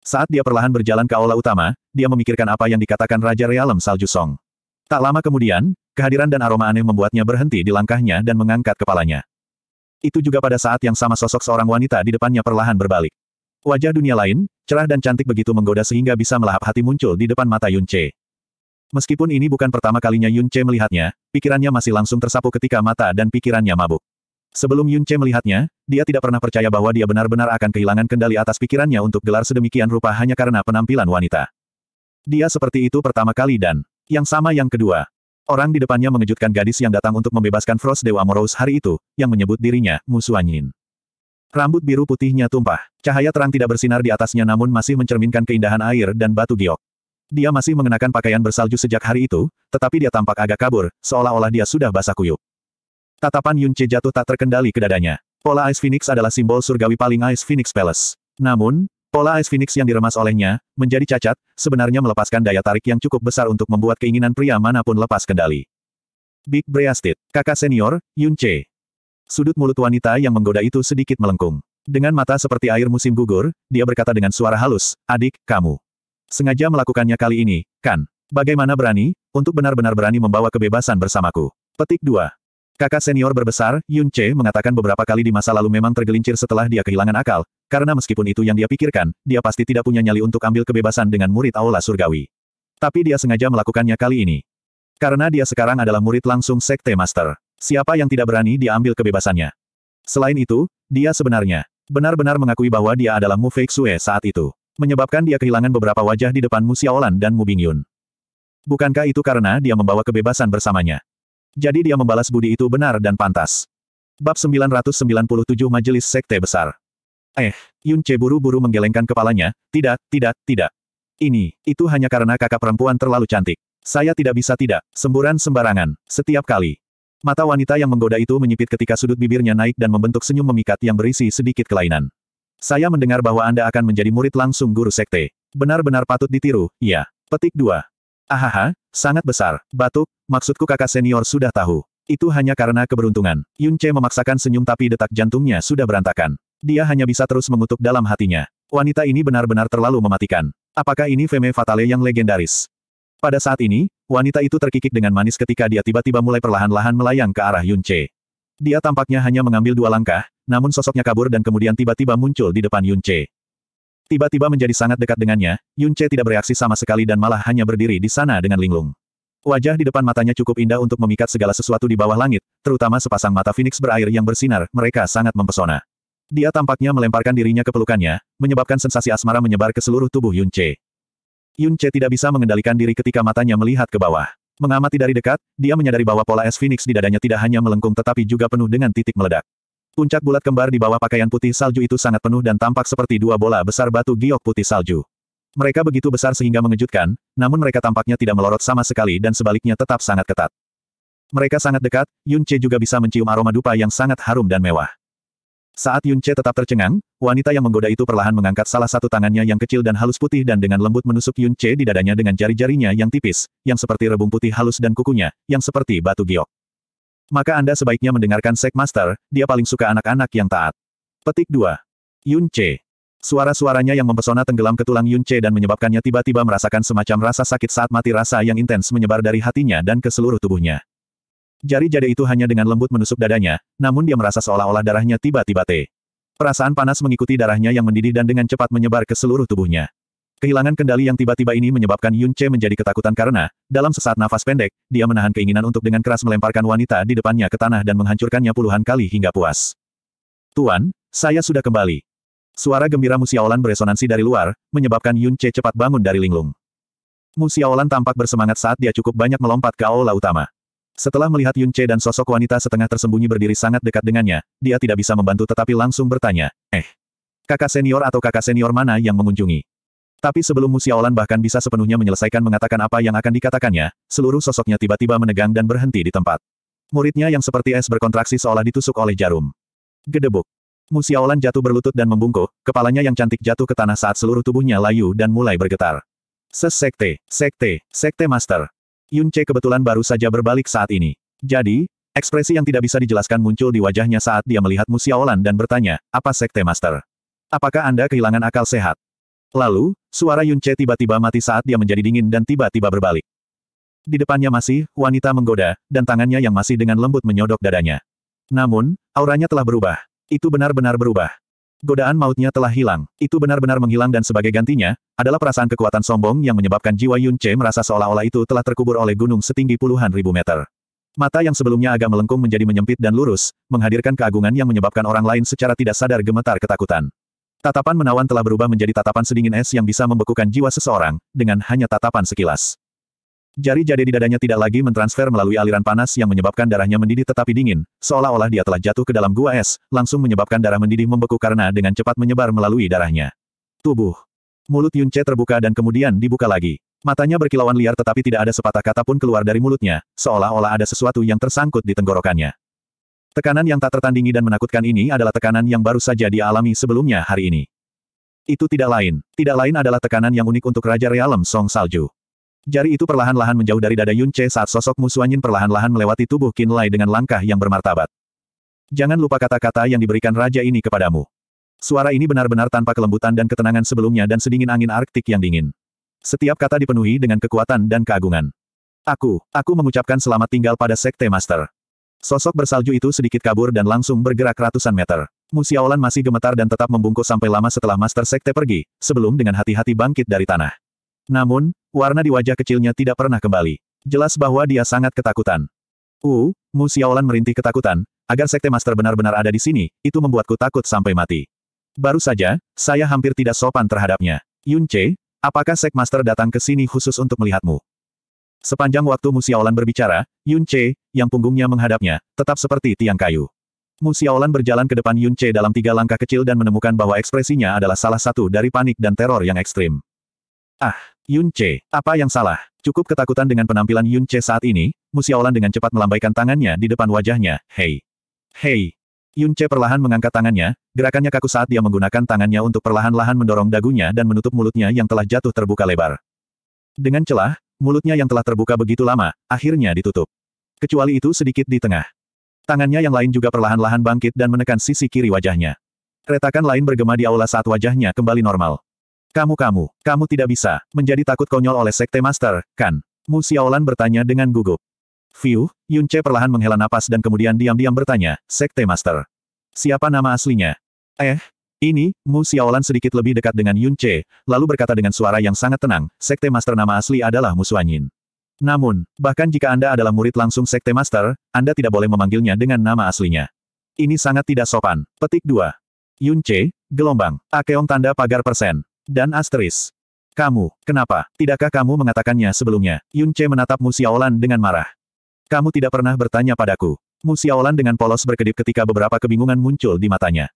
Saat dia perlahan berjalan ke aula utama, dia memikirkan apa yang dikatakan Raja Realem Salju Song. Tak lama kemudian, kehadiran dan aroma aneh membuatnya berhenti di langkahnya dan mengangkat kepalanya. Itu juga pada saat yang sama sosok seorang wanita di depannya perlahan berbalik. Wajah dunia lain, cerah dan cantik begitu menggoda sehingga bisa melahap hati muncul di depan mata Yun Che. Meskipun ini bukan pertama kalinya Yun Che melihatnya, pikirannya masih langsung tersapu ketika mata dan pikirannya mabuk. Sebelum Yun Che melihatnya, dia tidak pernah percaya bahwa dia benar-benar akan kehilangan kendali atas pikirannya untuk gelar sedemikian rupa hanya karena penampilan wanita. Dia seperti itu pertama kali dan, yang sama yang kedua, Orang di depannya mengejutkan gadis yang datang untuk membebaskan Frost Dewa Morose hari itu, yang menyebut dirinya, Musuanyin. Rambut biru putihnya tumpah. Cahaya terang tidak bersinar di atasnya namun masih mencerminkan keindahan air dan batu giok. Dia masih mengenakan pakaian bersalju sejak hari itu, tetapi dia tampak agak kabur, seolah-olah dia sudah basah kuyup. Tatapan Yun Che jatuh tak terkendali ke dadanya. Pola Ice Phoenix adalah simbol surgawi paling Ice Phoenix Palace. Namun, Pola es Phoenix yang diremas olehnya, menjadi cacat, sebenarnya melepaskan daya tarik yang cukup besar untuk membuat keinginan pria manapun lepas kendali. Big Breasted, kakak senior, Yun Che. Sudut mulut wanita yang menggoda itu sedikit melengkung. Dengan mata seperti air musim gugur, dia berkata dengan suara halus, adik, kamu. Sengaja melakukannya kali ini, kan? Bagaimana berani, untuk benar-benar berani membawa kebebasan bersamaku. Petik 2. Kakak senior berbesar, Yun Che mengatakan beberapa kali di masa lalu memang tergelincir setelah dia kehilangan akal, karena meskipun itu yang dia pikirkan, dia pasti tidak punya nyali untuk ambil kebebasan dengan murid aula surgawi. Tapi dia sengaja melakukannya kali ini. Karena dia sekarang adalah murid langsung Sekte Master. Siapa yang tidak berani dia ambil kebebasannya? Selain itu, dia sebenarnya benar-benar mengakui bahwa dia adalah Mu Fei Xue saat itu, menyebabkan dia kehilangan beberapa wajah di depan Mu Xiaolan dan Mu Bingyun. Bukankah itu karena dia membawa kebebasan bersamanya? jadi dia membalas budi itu benar dan pantas. Bab 997 Majelis Sekte Besar Eh, Yun Che buru-buru menggelengkan kepalanya, tidak, tidak, tidak. Ini, itu hanya karena kakak perempuan terlalu cantik. Saya tidak bisa tidak, semburan sembarangan, setiap kali. Mata wanita yang menggoda itu menyipit ketika sudut bibirnya naik dan membentuk senyum memikat yang berisi sedikit kelainan. Saya mendengar bahwa Anda akan menjadi murid langsung guru sekte. Benar-benar patut ditiru, ya. Petik 2. Ahaha, Sangat besar. Batuk, maksudku kakak senior sudah tahu. Itu hanya karena keberuntungan. Yun Che memaksakan senyum tapi detak jantungnya sudah berantakan. Dia hanya bisa terus mengutuk dalam hatinya. Wanita ini benar-benar terlalu mematikan. Apakah ini Femme Fatale yang legendaris? Pada saat ini, wanita itu terkikik dengan manis ketika dia tiba-tiba mulai perlahan-lahan melayang ke arah Yun Che. Dia tampaknya hanya mengambil dua langkah, namun sosoknya kabur dan kemudian tiba-tiba muncul di depan Yun Che. Tiba-tiba menjadi sangat dekat dengannya, Yun Che tidak bereaksi sama sekali dan malah hanya berdiri di sana dengan linglung. Wajah di depan matanya cukup indah untuk memikat segala sesuatu di bawah langit, terutama sepasang mata Phoenix berair yang bersinar, mereka sangat mempesona. Dia tampaknya melemparkan dirinya ke pelukannya, menyebabkan sensasi asmara menyebar ke seluruh tubuh Yun Yun Che tidak bisa mengendalikan diri ketika matanya melihat ke bawah. Mengamati dari dekat, dia menyadari bahwa pola es Phoenix di dadanya tidak hanya melengkung tetapi juga penuh dengan titik meledak. Puncak bulat kembar di bawah pakaian putih salju itu sangat penuh dan tampak seperti dua bola besar batu giok putih salju. Mereka begitu besar sehingga mengejutkan, namun mereka tampaknya tidak melorot sama sekali dan sebaliknya tetap sangat ketat. Mereka sangat dekat, Yun Che juga bisa mencium aroma dupa yang sangat harum dan mewah. Saat Yun Che tetap tercengang, wanita yang menggoda itu perlahan mengangkat salah satu tangannya yang kecil dan halus putih dan dengan lembut menusuk Yun Che di dadanya dengan jari-jarinya yang tipis, yang seperti rebung putih halus dan kukunya, yang seperti batu giok. Maka Anda sebaiknya mendengarkan Sek Master, dia paling suka anak-anak yang taat. Petik 2. Yun Che. Suara-suaranya yang mempesona tenggelam ke tulang Yun Che dan menyebabkannya tiba-tiba merasakan semacam rasa sakit saat mati rasa yang intens menyebar dari hatinya dan ke seluruh tubuhnya. Jari jade itu hanya dengan lembut menusuk dadanya, namun dia merasa seolah-olah darahnya tiba-tiba te. Perasaan panas mengikuti darahnya yang mendidih dan dengan cepat menyebar ke seluruh tubuhnya. Kehilangan kendali yang tiba-tiba ini menyebabkan Yun Che menjadi ketakutan karena, dalam sesaat nafas pendek, dia menahan keinginan untuk dengan keras melemparkan wanita di depannya ke tanah dan menghancurkannya puluhan kali hingga puas. Tuan, saya sudah kembali. Suara gembira Musiaolan beresonansi dari luar, menyebabkan Yun Che cepat bangun dari linglung. Musiaolan tampak bersemangat saat dia cukup banyak melompat ke aula utama. Setelah melihat Yun Che dan sosok wanita setengah tersembunyi berdiri sangat dekat dengannya, dia tidak bisa membantu tetapi langsung bertanya, eh, kakak senior atau kakak senior mana yang mengunjungi? Tapi sebelum Musiaolan bahkan bisa sepenuhnya menyelesaikan mengatakan apa yang akan dikatakannya, seluruh sosoknya tiba-tiba menegang dan berhenti di tempat. Muridnya yang seperti es berkontraksi seolah ditusuk oleh jarum. Gedebuk. Musiaolan jatuh berlutut dan membungkuk, kepalanya yang cantik jatuh ke tanah saat seluruh tubuhnya layu dan mulai bergetar. Sesekte, sekte, sekte master. Yunce kebetulan baru saja berbalik saat ini. Jadi, ekspresi yang tidak bisa dijelaskan muncul di wajahnya saat dia melihat Musiaolan dan bertanya, apa sekte master? Apakah Anda kehilangan akal sehat? Lalu, suara Yunce tiba-tiba mati saat dia menjadi dingin dan tiba-tiba berbalik. Di depannya masih, wanita menggoda, dan tangannya yang masih dengan lembut menyodok dadanya. Namun, auranya telah berubah. Itu benar-benar berubah. Godaan mautnya telah hilang. Itu benar-benar menghilang dan sebagai gantinya, adalah perasaan kekuatan sombong yang menyebabkan jiwa Yun Che merasa seolah-olah itu telah terkubur oleh gunung setinggi puluhan ribu meter. Mata yang sebelumnya agak melengkung menjadi menyempit dan lurus, menghadirkan keagungan yang menyebabkan orang lain secara tidak sadar gemetar ketakutan. Tatapan menawan telah berubah menjadi tatapan sedingin es yang bisa membekukan jiwa seseorang, dengan hanya tatapan sekilas. Jari jade di dadanya tidak lagi mentransfer melalui aliran panas yang menyebabkan darahnya mendidih tetapi dingin, seolah-olah dia telah jatuh ke dalam gua es, langsung menyebabkan darah mendidih membeku karena dengan cepat menyebar melalui darahnya. Tubuh. Mulut Yunce terbuka dan kemudian dibuka lagi. Matanya berkilauan liar tetapi tidak ada sepatah kata pun keluar dari mulutnya, seolah-olah ada sesuatu yang tersangkut di tenggorokannya. Tekanan yang tak tertandingi dan menakutkan ini adalah tekanan yang baru saja dia alami sebelumnya hari ini. Itu tidak lain. Tidak lain adalah tekanan yang unik untuk Raja Realem Song Salju. Jari itu perlahan-lahan menjauh dari dada Yun saat sosok Musuanyin perlahan-lahan melewati tubuh Qin Lai dengan langkah yang bermartabat. Jangan lupa kata-kata yang diberikan Raja ini kepadamu. Suara ini benar-benar tanpa kelembutan dan ketenangan sebelumnya dan sedingin angin arktik yang dingin. Setiap kata dipenuhi dengan kekuatan dan keagungan. Aku, aku mengucapkan selamat tinggal pada Sekte Master. Sosok bersalju itu sedikit kabur dan langsung bergerak ratusan meter. Musiaolan masih gemetar dan tetap membungkuk sampai lama setelah Master Sekte pergi, sebelum dengan hati-hati bangkit dari tanah. Namun, warna di wajah kecilnya tidak pernah kembali. Jelas bahwa dia sangat ketakutan. Uh, Musiaolan merintih ketakutan, agar Sekte Master benar-benar ada di sini, itu membuatku takut sampai mati. Baru saja, saya hampir tidak sopan terhadapnya. Yunce, apakah Sek Master datang ke sini khusus untuk melihatmu? Sepanjang waktu Musiaolan berbicara, Yun Che, yang punggungnya menghadapnya, tetap seperti tiang kayu. Musiaolan berjalan ke depan Yun Che dalam tiga langkah kecil dan menemukan bahwa ekspresinya adalah salah satu dari panik dan teror yang ekstrim. Ah, Yun Che, apa yang salah? Cukup ketakutan dengan penampilan Yun Che saat ini, Musiaolan dengan cepat melambaikan tangannya di depan wajahnya, hei. Hei, Yun Che perlahan mengangkat tangannya, gerakannya kaku saat dia menggunakan tangannya untuk perlahan-lahan mendorong dagunya dan menutup mulutnya yang telah jatuh terbuka lebar. Dengan celah, mulutnya yang telah terbuka begitu lama, akhirnya ditutup. Kecuali itu sedikit di tengah. Tangannya yang lain juga perlahan-lahan bangkit dan menekan sisi kiri wajahnya. Retakan lain bergema di aula saat wajahnya kembali normal. Kamu-kamu, kamu tidak bisa, menjadi takut konyol oleh Sekte Master, kan? Mu Xiaolan bertanya dengan gugup. Fiu, Yun Che perlahan menghela napas dan kemudian diam-diam bertanya, Sekte Master. Siapa nama aslinya? Eh, ini, Mu Xiaolan sedikit lebih dekat dengan Yun Che, lalu berkata dengan suara yang sangat tenang, Sekte Master nama asli adalah Mu Suanyin. Namun, bahkan jika Anda adalah murid langsung Sekte Master, Anda tidak boleh memanggilnya dengan nama aslinya. Ini sangat tidak sopan. Petik 2. Yun Che, gelombang, Akeong tanda pagar persen, dan asteris. Kamu, kenapa? Tidakkah kamu mengatakannya sebelumnya? Yun Che menatap Mu Xiaolan dengan marah. Kamu tidak pernah bertanya padaku. Mu Xiaolan dengan polos berkedip ketika beberapa kebingungan muncul di matanya.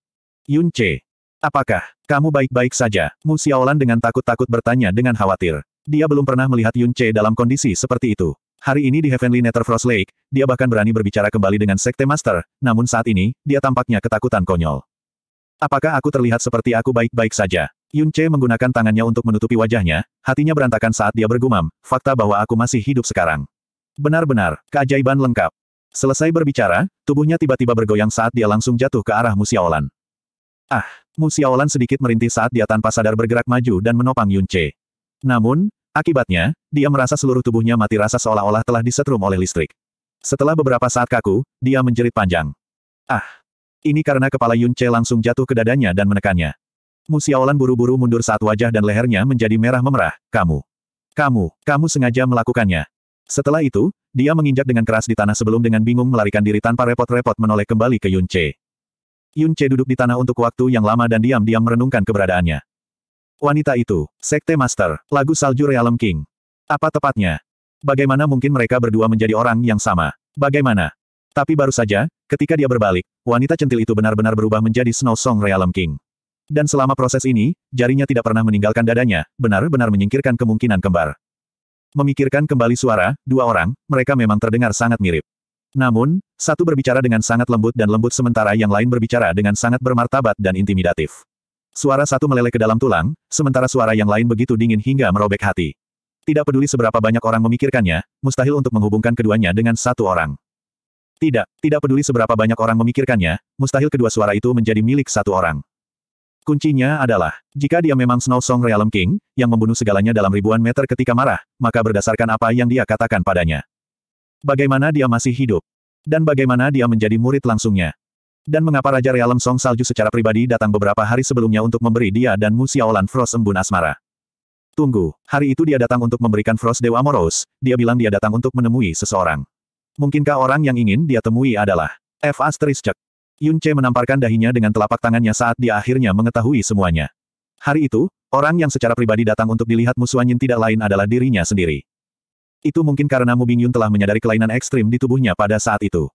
Yun Che, Apakah kamu baik-baik saja? Mu Xiaolan dengan takut-takut bertanya dengan khawatir. Dia belum pernah melihat Yun Che dalam kondisi seperti itu. Hari ini di Heavenly Nether Frost Lake, dia bahkan berani berbicara kembali dengan Sekte Master, namun saat ini, dia tampaknya ketakutan konyol. Apakah aku terlihat seperti aku baik-baik saja? Yun Che menggunakan tangannya untuk menutupi wajahnya, hatinya berantakan saat dia bergumam, fakta bahwa aku masih hidup sekarang. Benar-benar, keajaiban lengkap. Selesai berbicara, tubuhnya tiba-tiba bergoyang saat dia langsung jatuh ke arah Musiaolan. Ah, Mu Xiaolan sedikit merintih saat dia tanpa sadar bergerak maju dan menopang Yun Che. Namun, akibatnya, dia merasa seluruh tubuhnya mati rasa seolah-olah telah disetrum oleh listrik. Setelah beberapa saat kaku, dia menjerit panjang. Ah! Ini karena kepala Yun Che langsung jatuh ke dadanya dan menekannya. Mu Xiaolan buru-buru mundur saat wajah dan lehernya menjadi merah memerah. Kamu! Kamu! Kamu sengaja melakukannya! Setelah itu, dia menginjak dengan keras di tanah sebelum dengan bingung melarikan diri tanpa repot-repot menoleh kembali ke Yun Che. Yun Che duduk di tanah untuk waktu yang lama dan diam-diam merenungkan keberadaannya. Wanita itu, Sekte Master, lagu salju Realm King. Apa tepatnya? Bagaimana mungkin mereka berdua menjadi orang yang sama? Bagaimana? Tapi baru saja, ketika dia berbalik, wanita centil itu benar-benar berubah menjadi Snow Song Realm King. Dan selama proses ini, jarinya tidak pernah meninggalkan dadanya, benar-benar menyingkirkan kemungkinan kembar. Memikirkan kembali suara, dua orang, mereka memang terdengar sangat mirip. Namun, satu berbicara dengan sangat lembut dan lembut sementara yang lain berbicara dengan sangat bermartabat dan intimidatif. Suara satu meleleh ke dalam tulang, sementara suara yang lain begitu dingin hingga merobek hati. Tidak peduli seberapa banyak orang memikirkannya, mustahil untuk menghubungkan keduanya dengan satu orang. Tidak, tidak peduli seberapa banyak orang memikirkannya, mustahil kedua suara itu menjadi milik satu orang. Kuncinya adalah, jika dia memang Snow Song Realm King, yang membunuh segalanya dalam ribuan meter ketika marah, maka berdasarkan apa yang dia katakan padanya. Bagaimana dia masih hidup? Dan bagaimana dia menjadi murid langsungnya. Dan mengapa Raja Realem Song Salju secara pribadi datang beberapa hari sebelumnya untuk memberi dia dan Mu Xiaolan Frost embun asmara. Tunggu, hari itu dia datang untuk memberikan Frost Dewa Moros, dia bilang dia datang untuk menemui seseorang. Mungkinkah orang yang ingin dia temui adalah F. Asteriscek. Yun Che menamparkan dahinya dengan telapak tangannya saat dia akhirnya mengetahui semuanya. Hari itu, orang yang secara pribadi datang untuk dilihat musuhannya tidak lain adalah dirinya sendiri. Itu mungkin karena Mu Bingyun telah menyadari kelainan ekstrim di tubuhnya pada saat itu.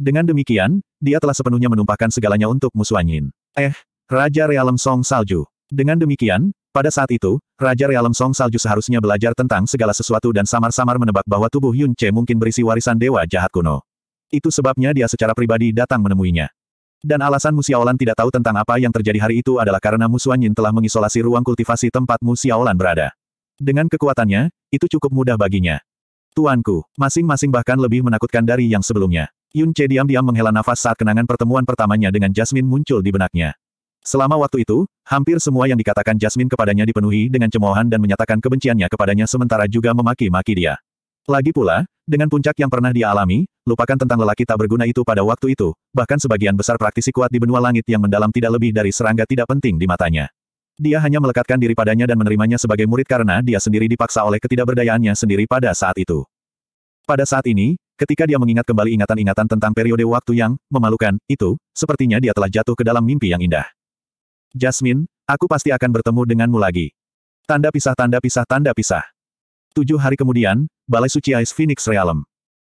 Dengan demikian, dia telah sepenuhnya menumpahkan segalanya untuk Suanyin. Eh, Raja Realem Song Salju. Dengan demikian, pada saat itu, Raja Realem Song Salju seharusnya belajar tentang segala sesuatu dan samar-samar menebak bahwa tubuh Yun Che mungkin berisi warisan dewa jahat kuno. Itu sebabnya dia secara pribadi datang menemuinya. Dan alasan Mu Musiaolan tidak tahu tentang apa yang terjadi hari itu adalah karena Mu Musuanyin telah mengisolasi ruang kultivasi tempat Mu Musiaolan berada. Dengan kekuatannya, itu cukup mudah baginya. Tuanku, masing-masing bahkan lebih menakutkan dari yang sebelumnya. Yun Che diam-diam menghela nafas saat kenangan pertemuan pertamanya dengan Jasmine muncul di benaknya. Selama waktu itu, hampir semua yang dikatakan Jasmine kepadanya dipenuhi dengan cemoohan dan menyatakan kebenciannya kepadanya sementara juga memaki-maki dia. Lagi pula, dengan puncak yang pernah dia alami, lupakan tentang lelaki tak berguna itu pada waktu itu, bahkan sebagian besar praktisi kuat di benua langit yang mendalam tidak lebih dari serangga tidak penting di matanya. Dia hanya melekatkan diri padanya dan menerimanya sebagai murid karena dia sendiri dipaksa oleh ketidakberdayaannya sendiri pada saat itu. Pada saat ini, ketika dia mengingat kembali ingatan-ingatan tentang periode waktu yang memalukan itu, sepertinya dia telah jatuh ke dalam mimpi yang indah. Jasmine, aku pasti akan bertemu denganmu lagi. Tanda pisah tanda pisah tanda pisah. Tujuh hari kemudian, Balai Suci Ice Phoenix Realm.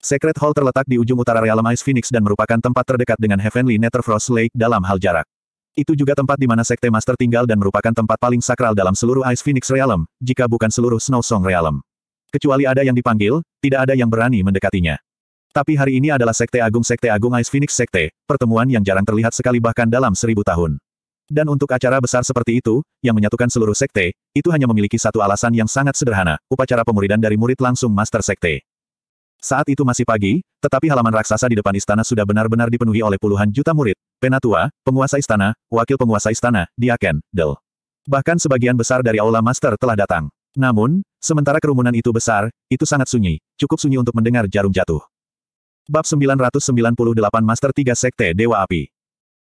Secret Hall terletak di ujung utara Realm Ice Phoenix dan merupakan tempat terdekat dengan Heavenly Netherfrost Lake dalam hal jarak. Itu juga tempat di mana Sekte Master tinggal dan merupakan tempat paling sakral dalam seluruh Ice Phoenix Realm, jika bukan seluruh Snow Song Realm. Kecuali ada yang dipanggil, tidak ada yang berani mendekatinya. Tapi hari ini adalah Sekte Agung Sekte Agung Ice Phoenix Sekte, pertemuan yang jarang terlihat sekali bahkan dalam seribu tahun. Dan untuk acara besar seperti itu, yang menyatukan seluruh sekte, itu hanya memiliki satu alasan yang sangat sederhana, upacara pemuridan dari murid langsung Master Sekte. Saat itu masih pagi, tetapi halaman raksasa di depan istana sudah benar-benar dipenuhi oleh puluhan juta murid, Penatua, penguasa istana, wakil penguasa istana, Diaken, Del. Bahkan sebagian besar dari Aula Master telah datang. Namun, sementara kerumunan itu besar, itu sangat sunyi, cukup sunyi untuk mendengar jarum jatuh. Bab 998 Master 3 Sekte Dewa Api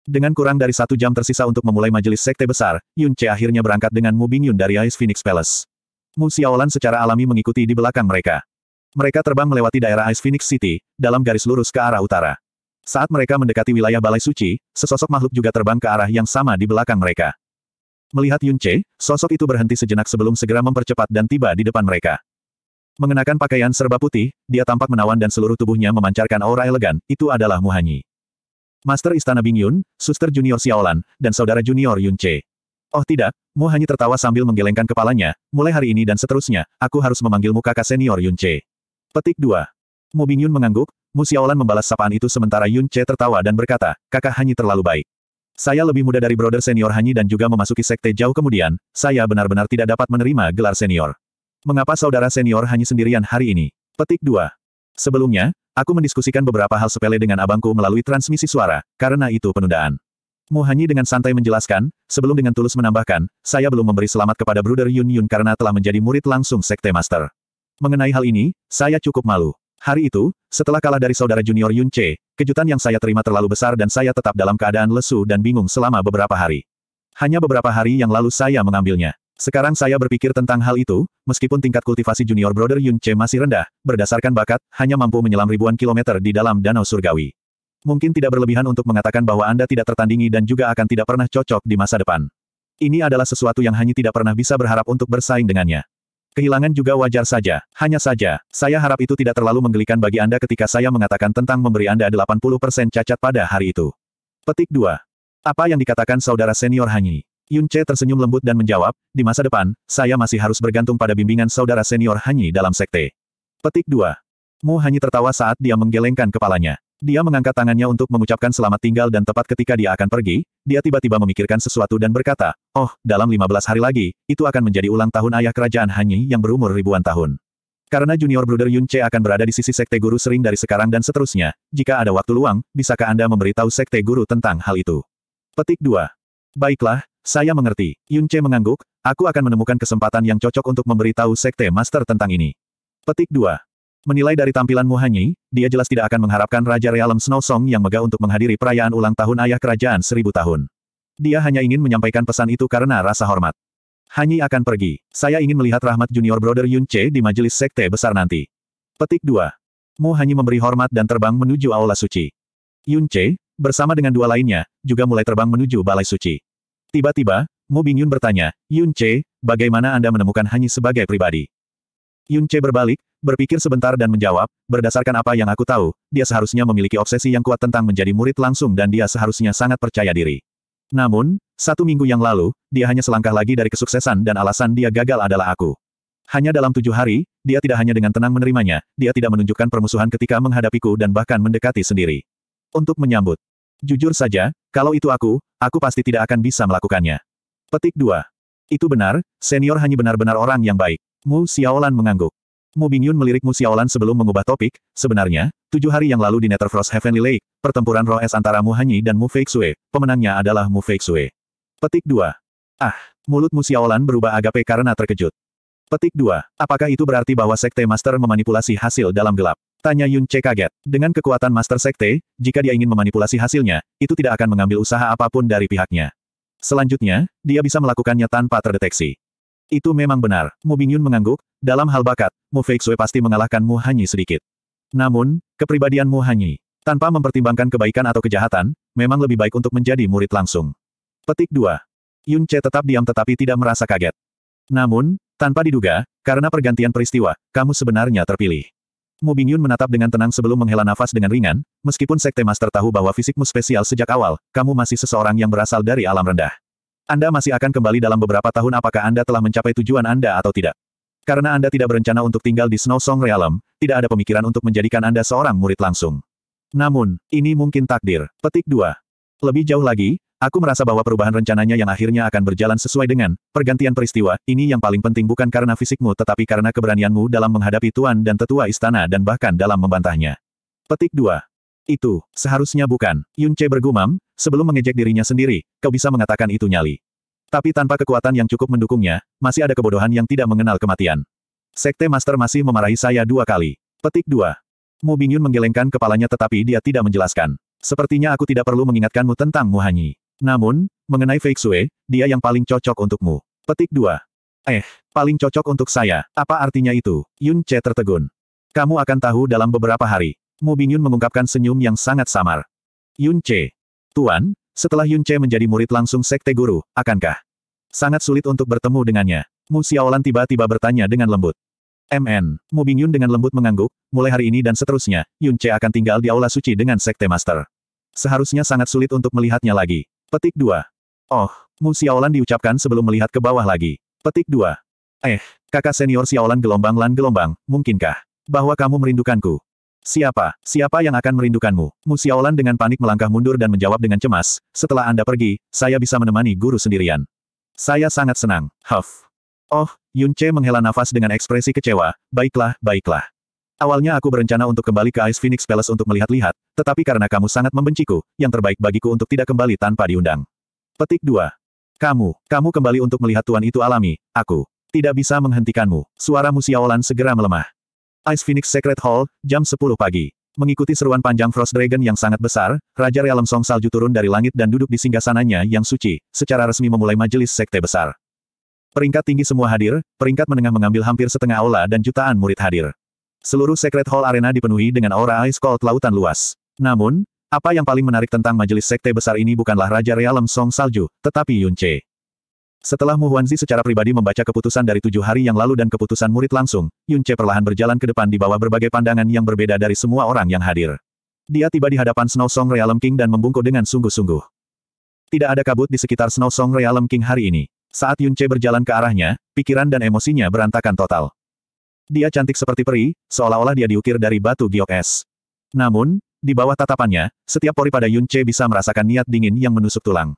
Dengan kurang dari satu jam tersisa untuk memulai majelis sekte besar, Yun Che akhirnya berangkat dengan Mu Bingyun dari Ice Phoenix Palace. Mu Xiaolan secara alami mengikuti di belakang mereka. Mereka terbang melewati daerah Ice Phoenix City, dalam garis lurus ke arah utara. Saat mereka mendekati wilayah Balai Suci, sesosok makhluk juga terbang ke arah yang sama di belakang mereka. Melihat Yun Che, sosok itu berhenti sejenak sebelum segera mempercepat dan tiba di depan mereka. Mengenakan pakaian serba putih, dia tampak menawan dan seluruh tubuhnya memancarkan aura elegan, itu adalah Muhanyi. Master Istana Bing Yun, Suster Junior Xiaolan, dan Saudara Junior Yun Che. Oh tidak, Muhanyi tertawa sambil menggelengkan kepalanya, mulai hari ini dan seterusnya, aku harus memanggilmu kakak senior Yun Che. Petik 2. Mu Bingyun mengangguk, Mu Xiaolan membalas sapaan itu sementara Yun Che tertawa dan berkata, kakak Hanyi terlalu baik. Saya lebih muda dari brother senior Hanyi dan juga memasuki sekte jauh kemudian, saya benar-benar tidak dapat menerima gelar senior. Mengapa saudara senior Hanyi sendirian hari ini? Petik 2. Sebelumnya, aku mendiskusikan beberapa hal sepele dengan abangku melalui transmisi suara, karena itu penundaan. Mu Hanyi dengan santai menjelaskan, sebelum dengan tulus menambahkan, saya belum memberi selamat kepada Brother Yun Yun karena telah menjadi murid langsung Sekte Master. Mengenai hal ini, saya cukup malu. Hari itu, setelah kalah dari saudara junior Yun Che, kejutan yang saya terima terlalu besar dan saya tetap dalam keadaan lesu dan bingung selama beberapa hari. Hanya beberapa hari yang lalu saya mengambilnya. Sekarang saya berpikir tentang hal itu, meskipun tingkat kultivasi junior brother Yun Che masih rendah, berdasarkan bakat, hanya mampu menyelam ribuan kilometer di dalam danau surgawi. Mungkin tidak berlebihan untuk mengatakan bahwa Anda tidak tertandingi dan juga akan tidak pernah cocok di masa depan. Ini adalah sesuatu yang hanya tidak pernah bisa berharap untuk bersaing dengannya. Kehilangan juga wajar saja, hanya saja, saya harap itu tidak terlalu menggelikan bagi Anda ketika saya mengatakan tentang memberi Anda 80% cacat pada hari itu. Petik 2. Apa yang dikatakan saudara senior Hanyi? Yun Che tersenyum lembut dan menjawab, di masa depan, saya masih harus bergantung pada bimbingan saudara senior Hanyi dalam sekte. Petik 2. Mu Hanyi tertawa saat dia menggelengkan kepalanya. Dia mengangkat tangannya untuk mengucapkan selamat tinggal dan tepat ketika dia akan pergi, dia tiba-tiba memikirkan sesuatu dan berkata, Oh, dalam 15 hari lagi, itu akan menjadi ulang tahun ayah kerajaan Hanyi yang berumur ribuan tahun. Karena junior brother Yun Che akan berada di sisi sekte guru sering dari sekarang dan seterusnya, jika ada waktu luang, bisakah Anda memberitahu sekte guru tentang hal itu? Petik 2. Baiklah, saya mengerti. Yun Che mengangguk, aku akan menemukan kesempatan yang cocok untuk memberitahu sekte master tentang ini. Petik 2. Menilai dari tampilan Mu Hanyi, dia jelas tidak akan mengharapkan Raja Realem Snow Song yang megah untuk menghadiri perayaan ulang tahun ayah kerajaan seribu tahun. Dia hanya ingin menyampaikan pesan itu karena rasa hormat. Hanyi akan pergi. Saya ingin melihat Rahmat Junior Brother Yun Che di majelis sekte besar nanti. Petik 2. Mu Hanyi memberi hormat dan terbang menuju Aula Suci. Yun Che, bersama dengan dua lainnya, juga mulai terbang menuju Balai Suci. Tiba-tiba, Mu Bingyun bertanya, Yun Che, bagaimana Anda menemukan Hanyi sebagai pribadi? Yun Che berbalik, berpikir sebentar dan menjawab, berdasarkan apa yang aku tahu, dia seharusnya memiliki obsesi yang kuat tentang menjadi murid langsung dan dia seharusnya sangat percaya diri. Namun, satu minggu yang lalu, dia hanya selangkah lagi dari kesuksesan dan alasan dia gagal adalah aku. Hanya dalam tujuh hari, dia tidak hanya dengan tenang menerimanya, dia tidak menunjukkan permusuhan ketika menghadapiku dan bahkan mendekati sendiri. Untuk menyambut. Jujur saja, kalau itu aku, aku pasti tidak akan bisa melakukannya. Petik 2. Itu benar, senior hanya benar-benar orang yang baik. Mu Xiaolan mengangguk. Mu Bingyun melirik Mu Xiaolan sebelum mengubah topik, sebenarnya, tujuh hari yang lalu di Netherfrost Heavenly Lake, pertempuran roh es antara Mu Hanyi dan Mu Feixue, pemenangnya adalah Mu Feixue. Petik 2. Ah, mulut Mu Xiaolan berubah agape karena terkejut. Petik 2. Apakah itu berarti bahwa Sekte Master memanipulasi hasil dalam gelap? Tanya Yun Che kaget. Dengan kekuatan Master Sekte, jika dia ingin memanipulasi hasilnya, itu tidak akan mengambil usaha apapun dari pihaknya. Selanjutnya, dia bisa melakukannya tanpa terdeteksi. Itu memang benar, Mu Bingyun mengangguk, dalam hal bakat, Mu Feixue pasti mengalahkan Mu Hanyi sedikit. Namun, kepribadian Mu Hanyi, tanpa mempertimbangkan kebaikan atau kejahatan, memang lebih baik untuk menjadi murid langsung. Petik 2. Yun Che tetap diam tetapi tidak merasa kaget. Namun, tanpa diduga, karena pergantian peristiwa, kamu sebenarnya terpilih. Mu Bingyun menatap dengan tenang sebelum menghela nafas dengan ringan, meskipun Sekte Master tahu bahwa fisikmu spesial sejak awal, kamu masih seseorang yang berasal dari alam rendah. Anda masih akan kembali dalam beberapa tahun apakah Anda telah mencapai tujuan Anda atau tidak. Karena Anda tidak berencana untuk tinggal di Snow Song Realm, tidak ada pemikiran untuk menjadikan Anda seorang murid langsung. Namun, ini mungkin takdir. Petik 2. Lebih jauh lagi, aku merasa bahwa perubahan rencananya yang akhirnya akan berjalan sesuai dengan pergantian peristiwa, ini yang paling penting bukan karena fisikmu tetapi karena keberanianmu dalam menghadapi tuan dan tetua istana dan bahkan dalam membantahnya. Petik 2. Itu, seharusnya bukan. Yunce bergumam, Sebelum mengejek dirinya sendiri, kau bisa mengatakan itu nyali. Tapi tanpa kekuatan yang cukup mendukungnya, masih ada kebodohan yang tidak mengenal kematian. Sekte Master masih memarahi saya dua kali. Petik 2. Mu Bingyun menggelengkan kepalanya tetapi dia tidak menjelaskan. Sepertinya aku tidak perlu mengingatkanmu tentang Mu Hanyi. Namun, mengenai Fake Sue, dia yang paling cocok untukmu. Petik 2. Eh, paling cocok untuk saya. Apa artinya itu? Yun Che tertegun. Kamu akan tahu dalam beberapa hari. Mu Bingyun mengungkapkan senyum yang sangat samar. Yun Che, Tuan, setelah Yun Che menjadi murid langsung sekte guru, akankah? Sangat sulit untuk bertemu dengannya. Mu Xiaolan tiba-tiba bertanya dengan lembut. MN, Mu Bingyun dengan lembut mengangguk, mulai hari ini dan seterusnya, Yun Che akan tinggal di aula suci dengan sekte master. Seharusnya sangat sulit untuk melihatnya lagi. Petik 2. Oh, Mu Xiaolan diucapkan sebelum melihat ke bawah lagi. Petik 2. Eh, kakak senior Xiaolan gelombang lan gelombang, mungkinkah? Bahwa kamu merindukanku. Siapa, siapa yang akan merindukanmu? Musiaolan dengan panik melangkah mundur dan menjawab dengan cemas, setelah Anda pergi, saya bisa menemani guru sendirian. Saya sangat senang, Huff. Oh, Yun Che menghela nafas dengan ekspresi kecewa, baiklah, baiklah. Awalnya aku berencana untuk kembali ke Ice Phoenix Palace untuk melihat-lihat, tetapi karena kamu sangat membenciku, yang terbaik bagiku untuk tidak kembali tanpa diundang. Petik 2. Kamu, kamu kembali untuk melihat Tuan itu alami, aku. Tidak bisa menghentikanmu. Suara Musiaolan segera melemah. Ice Phoenix Secret Hall, jam 10 pagi. Mengikuti seruan panjang Frost Dragon yang sangat besar, Raja Realem Song Salju turun dari langit dan duduk di singgasananya yang suci, secara resmi memulai majelis sekte besar. Peringkat tinggi semua hadir, peringkat menengah mengambil hampir setengah aula dan jutaan murid hadir. Seluruh Secret Hall arena dipenuhi dengan aura Ice Cold lautan luas. Namun, apa yang paling menarik tentang majelis sekte besar ini bukanlah Raja Realem Song Salju, tetapi Yun Che. Setelah Mu Huanzi secara pribadi membaca keputusan dari tujuh hari yang lalu dan keputusan murid langsung, Yun Che perlahan berjalan ke depan di bawah berbagai pandangan yang berbeda dari semua orang yang hadir. Dia tiba di hadapan Snow Song Realm King dan membungkuk dengan sungguh-sungguh. Tidak ada kabut di sekitar Snow Song Realm King hari ini. Saat Yun Che berjalan ke arahnya, pikiran dan emosinya berantakan total. Dia cantik seperti peri, seolah-olah dia diukir dari batu giok es. Namun, di bawah tatapannya, setiap pori pada Yun Che bisa merasakan niat dingin yang menusuk tulang.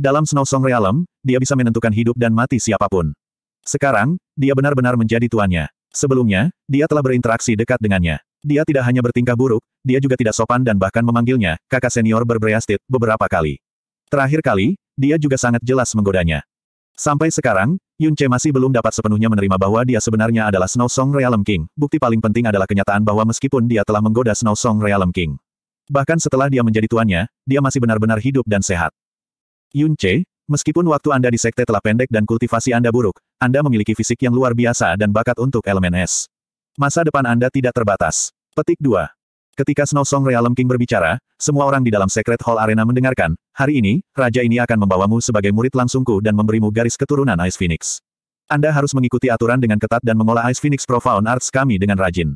Dalam Snow Song Realm, dia bisa menentukan hidup dan mati siapapun. Sekarang, dia benar-benar menjadi tuannya. Sebelumnya, dia telah berinteraksi dekat dengannya. Dia tidak hanya bertingkah buruk, dia juga tidak sopan dan bahkan memanggilnya, kakak senior berbreastit, beberapa kali. Terakhir kali, dia juga sangat jelas menggodanya. Sampai sekarang, Yunche masih belum dapat sepenuhnya menerima bahwa dia sebenarnya adalah Snow Song Realm King. Bukti paling penting adalah kenyataan bahwa meskipun dia telah menggoda Snow Song Realm King. Bahkan setelah dia menjadi tuannya, dia masih benar-benar hidup dan sehat. Yun Che, meskipun waktu Anda di sekte telah pendek dan kultivasi Anda buruk, Anda memiliki fisik yang luar biasa dan bakat untuk elemen es. Masa depan Anda tidak terbatas. Petik 2. Ketika Snow Song Realm King berbicara, semua orang di dalam Secret Hall Arena mendengarkan, hari ini, raja ini akan membawamu sebagai murid langsungku dan memberimu garis keturunan Ice Phoenix. Anda harus mengikuti aturan dengan ketat dan mengolah Ice Phoenix Profound Arts kami dengan rajin.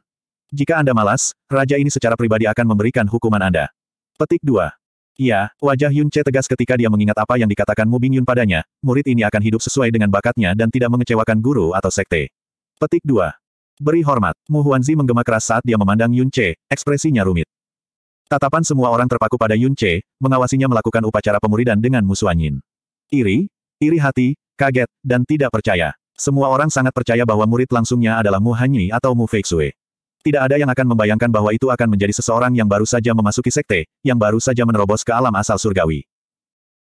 Jika Anda malas, raja ini secara pribadi akan memberikan hukuman Anda. Petik 2. Iya, wajah Yun Che tegas ketika dia mengingat apa yang dikatakan Mu Bing Yun padanya, murid ini akan hidup sesuai dengan bakatnya dan tidak mengecewakan guru atau sekte. Petik 2. Beri hormat, Mu Huanzi menggema keras saat dia memandang Yun Che, ekspresinya rumit. Tatapan semua orang terpaku pada Yun Che, mengawasinya melakukan upacara pemuridan dengan Yin. Iri, iri hati, kaget, dan tidak percaya. Semua orang sangat percaya bahwa murid langsungnya adalah Mu Hanyi atau Mu Feixue. Tidak ada yang akan membayangkan bahwa itu akan menjadi seseorang yang baru saja memasuki sekte, yang baru saja menerobos ke alam asal surgawi.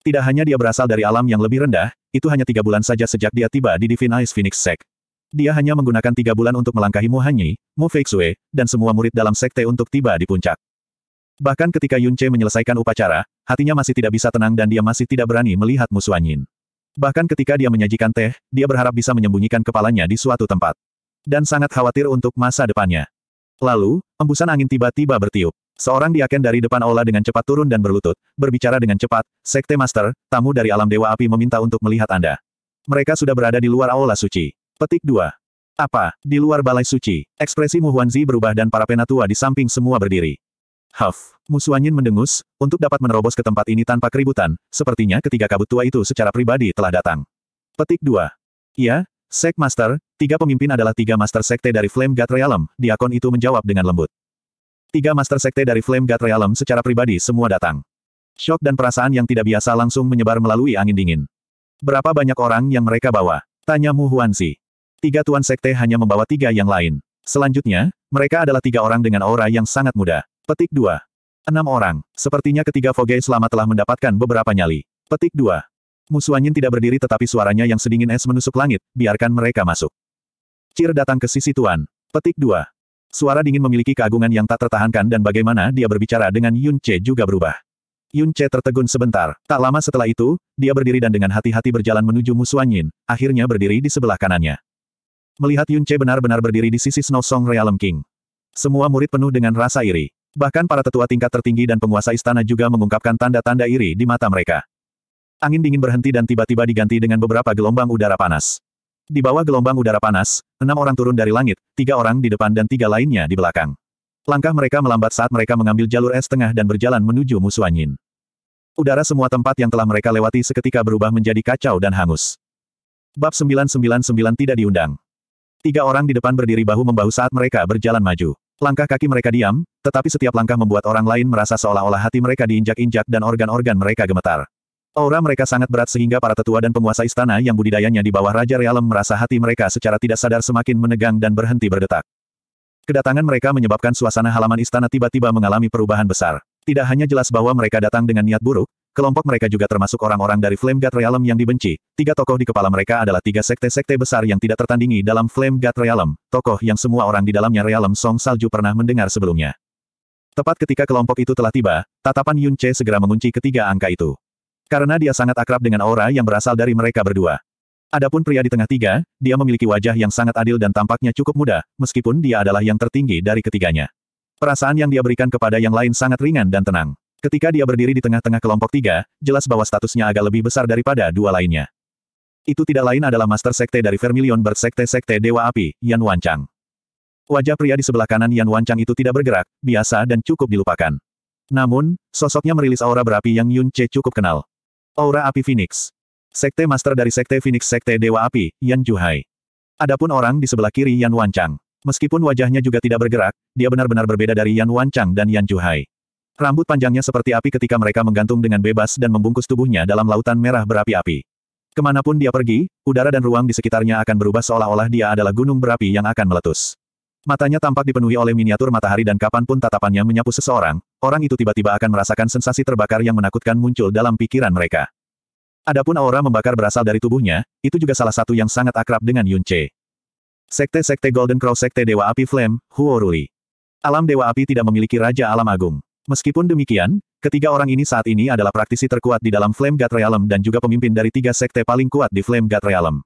Tidak hanya dia berasal dari alam yang lebih rendah, itu hanya tiga bulan saja sejak dia tiba di Divine Ice Phoenix Sect. Dia hanya menggunakan tiga bulan untuk melangkahi Mu Hanyi, Mu Feixue, dan semua murid dalam sekte untuk tiba di puncak. Bahkan ketika Yun Che menyelesaikan upacara, hatinya masih tidak bisa tenang dan dia masih tidak berani melihat Musuanyin. Bahkan ketika dia menyajikan teh, dia berharap bisa menyembunyikan kepalanya di suatu tempat. Dan sangat khawatir untuk masa depannya. Lalu, embusan angin tiba-tiba bertiup. Seorang diaken dari depan aula dengan cepat turun dan berlutut, berbicara dengan cepat, Sekte Master, tamu dari alam Dewa Api meminta untuk melihat Anda. Mereka sudah berada di luar aula suci. Petik 2. Apa? Di luar balai suci, ekspresi Mu Huanzi berubah dan para penatua di samping semua berdiri. Huff. Musuanyin mendengus, untuk dapat menerobos ke tempat ini tanpa keributan, sepertinya ketiga kabut tua itu secara pribadi telah datang. Petik 2. Ya, Sek Master, tiga pemimpin adalah tiga Master Sekte dari Flame God Realm, Diakon itu menjawab dengan lembut. Tiga Master Sekte dari Flame God Realm secara pribadi semua datang. Shock dan perasaan yang tidak biasa langsung menyebar melalui angin dingin. Berapa banyak orang yang mereka bawa? Tanya Mu Huanzi. Tiga Tuan Sekte hanya membawa tiga yang lain. Selanjutnya, mereka adalah tiga orang dengan aura yang sangat muda. Petik 2. Enam orang. Sepertinya ketiga Fogey selama telah mendapatkan beberapa nyali. Petik 2. Musuanyin tidak berdiri tetapi suaranya yang sedingin es menusuk langit, biarkan mereka masuk. Cir datang ke sisi Tuan. Petik 2. Suara dingin memiliki keagungan yang tak tertahankan dan bagaimana dia berbicara dengan Yun Che juga berubah. Yun Che tertegun sebentar. Tak lama setelah itu, dia berdiri dan dengan hati-hati berjalan menuju Musuanyin, akhirnya berdiri di sebelah kanannya. Melihat Yun Che benar-benar berdiri di sisi Snow Song Realm King. Semua murid penuh dengan rasa iri. Bahkan para tetua tingkat tertinggi dan penguasa istana juga mengungkapkan tanda-tanda iri di mata mereka. Angin dingin berhenti dan tiba-tiba diganti dengan beberapa gelombang udara panas. Di bawah gelombang udara panas, enam orang turun dari langit, tiga orang di depan dan tiga lainnya di belakang. Langkah mereka melambat saat mereka mengambil jalur es tengah dan berjalan menuju musuh angin. Udara semua tempat yang telah mereka lewati seketika berubah menjadi kacau dan hangus. Bab 999 tidak diundang. Tiga orang di depan berdiri bahu-membahu saat mereka berjalan maju. Langkah kaki mereka diam, tetapi setiap langkah membuat orang lain merasa seolah-olah hati mereka diinjak-injak dan organ-organ mereka gemetar. Aura mereka sangat berat sehingga para tetua dan penguasa istana yang budidayanya di bawah Raja Realem merasa hati mereka secara tidak sadar semakin menegang dan berhenti berdetak. Kedatangan mereka menyebabkan suasana halaman istana tiba-tiba mengalami perubahan besar. Tidak hanya jelas bahwa mereka datang dengan niat buruk, kelompok mereka juga termasuk orang-orang dari Flame God Realm yang dibenci. Tiga tokoh di kepala mereka adalah tiga sekte-sekte besar yang tidak tertandingi dalam Flame God Realm, tokoh yang semua orang di dalamnya Realm Song Salju pernah mendengar sebelumnya. Tepat ketika kelompok itu telah tiba, tatapan Yun Che segera mengunci ketiga angka itu. Karena dia sangat akrab dengan aura yang berasal dari mereka berdua. Adapun pria di tengah tiga, dia memiliki wajah yang sangat adil dan tampaknya cukup muda, meskipun dia adalah yang tertinggi dari ketiganya. Perasaan yang dia berikan kepada yang lain sangat ringan dan tenang. Ketika dia berdiri di tengah-tengah kelompok tiga, jelas bahwa statusnya agak lebih besar daripada dua lainnya. Itu tidak lain adalah Master Sekte dari Vermilion bersekte Sekte Sekte Dewa Api, Yan Wancang. Wajah pria di sebelah kanan Yan Wancang itu tidak bergerak, biasa dan cukup dilupakan. Namun, sosoknya merilis aura berapi yang Yun Che cukup kenal. Aura Api Phoenix. Sekte Master dari Sekte Phoenix Sekte Dewa Api, Yan Juhai. Adapun orang di sebelah kiri Yan Wancang. Meskipun wajahnya juga tidak bergerak, dia benar-benar berbeda dari Yan Wancang dan Yan Juhai. Rambut panjangnya seperti api ketika mereka menggantung dengan bebas dan membungkus tubuhnya dalam lautan merah berapi-api. Kemanapun dia pergi, udara dan ruang di sekitarnya akan berubah seolah-olah dia adalah gunung berapi yang akan meletus. Matanya tampak dipenuhi oleh miniatur matahari dan kapanpun tatapannya menyapu seseorang, orang itu tiba-tiba akan merasakan sensasi terbakar yang menakutkan muncul dalam pikiran mereka. Adapun aura membakar berasal dari tubuhnya, itu juga salah satu yang sangat akrab dengan Yun Che. Sekte-sekte Golden Crow Sekte Dewa Api Flame, Huo Huoruli. Alam Dewa Api tidak memiliki Raja Alam Agung. Meskipun demikian, ketiga orang ini saat ini adalah praktisi terkuat di dalam Flame God Realm dan juga pemimpin dari tiga sekte paling kuat di Flame God Realm.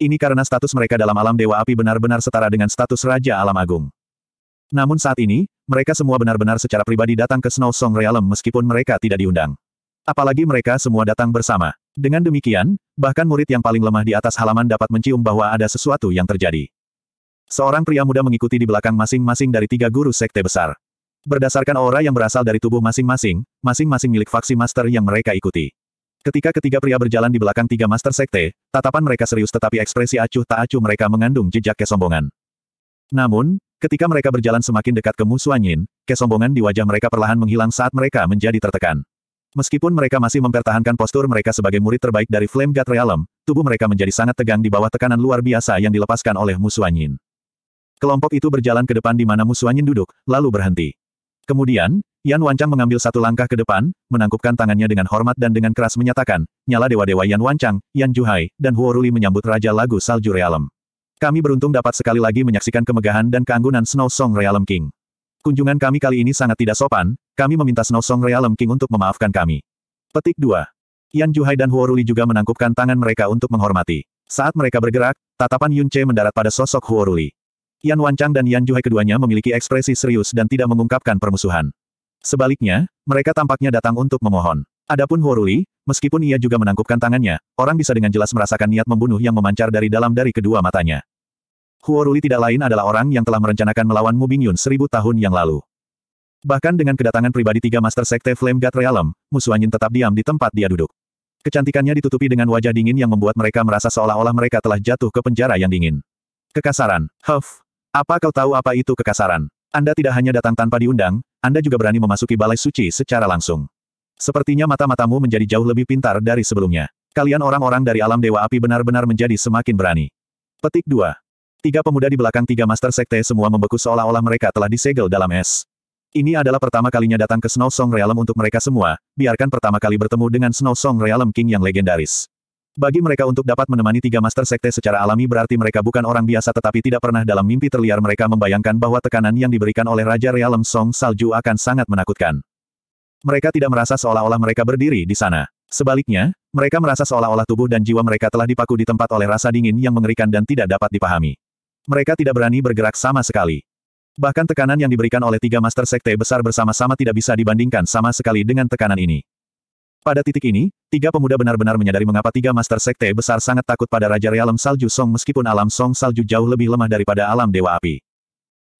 Ini karena status mereka dalam alam Dewa Api benar-benar setara dengan status Raja Alam Agung. Namun saat ini, mereka semua benar-benar secara pribadi datang ke Snow Song Realm meskipun mereka tidak diundang. Apalagi mereka semua datang bersama. Dengan demikian, bahkan murid yang paling lemah di atas halaman dapat mencium bahwa ada sesuatu yang terjadi. Seorang pria muda mengikuti di belakang masing-masing dari tiga guru sekte besar. Berdasarkan aura yang berasal dari tubuh masing-masing, masing-masing milik faksi master yang mereka ikuti. Ketika ketiga pria berjalan di belakang tiga master sekte, tatapan mereka serius tetapi ekspresi acuh tak acuh mereka mengandung jejak kesombongan. Namun, Ketika mereka berjalan semakin dekat ke musuh Yin, kesombongan di wajah mereka perlahan menghilang saat mereka menjadi tertekan. Meskipun mereka masih mempertahankan postur mereka sebagai murid terbaik dari Flame God Realm, tubuh mereka menjadi sangat tegang di bawah tekanan luar biasa yang dilepaskan oleh musuh Yin. Kelompok itu berjalan ke depan di mana musuh Yin duduk, lalu berhenti. Kemudian, Yan Wancang mengambil satu langkah ke depan, menangkupkan tangannya dengan hormat dan dengan keras menyatakan, nyala dewa-dewa Yan Wancang, Yan Juhai, dan Huoruli menyambut Raja Lagu Salju Realm. Kami beruntung dapat sekali lagi menyaksikan kemegahan dan keanggunan Snow Song Realm King. Kunjungan kami kali ini sangat tidak sopan, kami meminta Snow Song Realm King untuk memaafkan kami. Petik 2. Yan Juhai dan Huoruli juga menangkupkan tangan mereka untuk menghormati. Saat mereka bergerak, tatapan Yun Che mendarat pada sosok Huoruli. Yan Wancang dan Yan Juhai keduanya memiliki ekspresi serius dan tidak mengungkapkan permusuhan. Sebaliknya, mereka tampaknya datang untuk memohon. Adapun Huoruli, meskipun ia juga menangkupkan tangannya, orang bisa dengan jelas merasakan niat membunuh yang memancar dari dalam dari kedua matanya. Huo Ruli tidak lain adalah orang yang telah merencanakan melawan Mu Bingyun seribu tahun yang lalu. Bahkan dengan kedatangan pribadi tiga Master Sekte Flame God Realm, musuhannya tetap diam di tempat dia duduk. Kecantikannya ditutupi dengan wajah dingin yang membuat mereka merasa seolah-olah mereka telah jatuh ke penjara yang dingin. Kekasaran, Huff. Apa kau tahu apa itu kekasaran? Anda tidak hanya datang tanpa diundang, Anda juga berani memasuki balai suci secara langsung. Sepertinya mata-matamu menjadi jauh lebih pintar dari sebelumnya. Kalian orang-orang dari alam dewa api benar-benar menjadi semakin berani. Petik 2. Tiga pemuda di belakang tiga master sekte semua membeku seolah-olah mereka telah disegel dalam es. Ini adalah pertama kalinya datang ke Snow Song Realm untuk mereka semua, biarkan pertama kali bertemu dengan Snow Song Realm King yang legendaris. Bagi mereka untuk dapat menemani tiga master sekte secara alami berarti mereka bukan orang biasa tetapi tidak pernah dalam mimpi terliar mereka membayangkan bahwa tekanan yang diberikan oleh Raja Realm Song Salju akan sangat menakutkan. Mereka tidak merasa seolah-olah mereka berdiri di sana. Sebaliknya, mereka merasa seolah-olah tubuh dan jiwa mereka telah dipaku di tempat oleh rasa dingin yang mengerikan dan tidak dapat dipahami. Mereka tidak berani bergerak sama sekali. Bahkan tekanan yang diberikan oleh tiga master sekte besar bersama-sama tidak bisa dibandingkan sama sekali dengan tekanan ini. Pada titik ini, tiga pemuda benar-benar menyadari mengapa tiga master sekte besar sangat takut pada Raja Realem Salju Song meskipun alam Song Salju jauh lebih lemah daripada alam Dewa Api.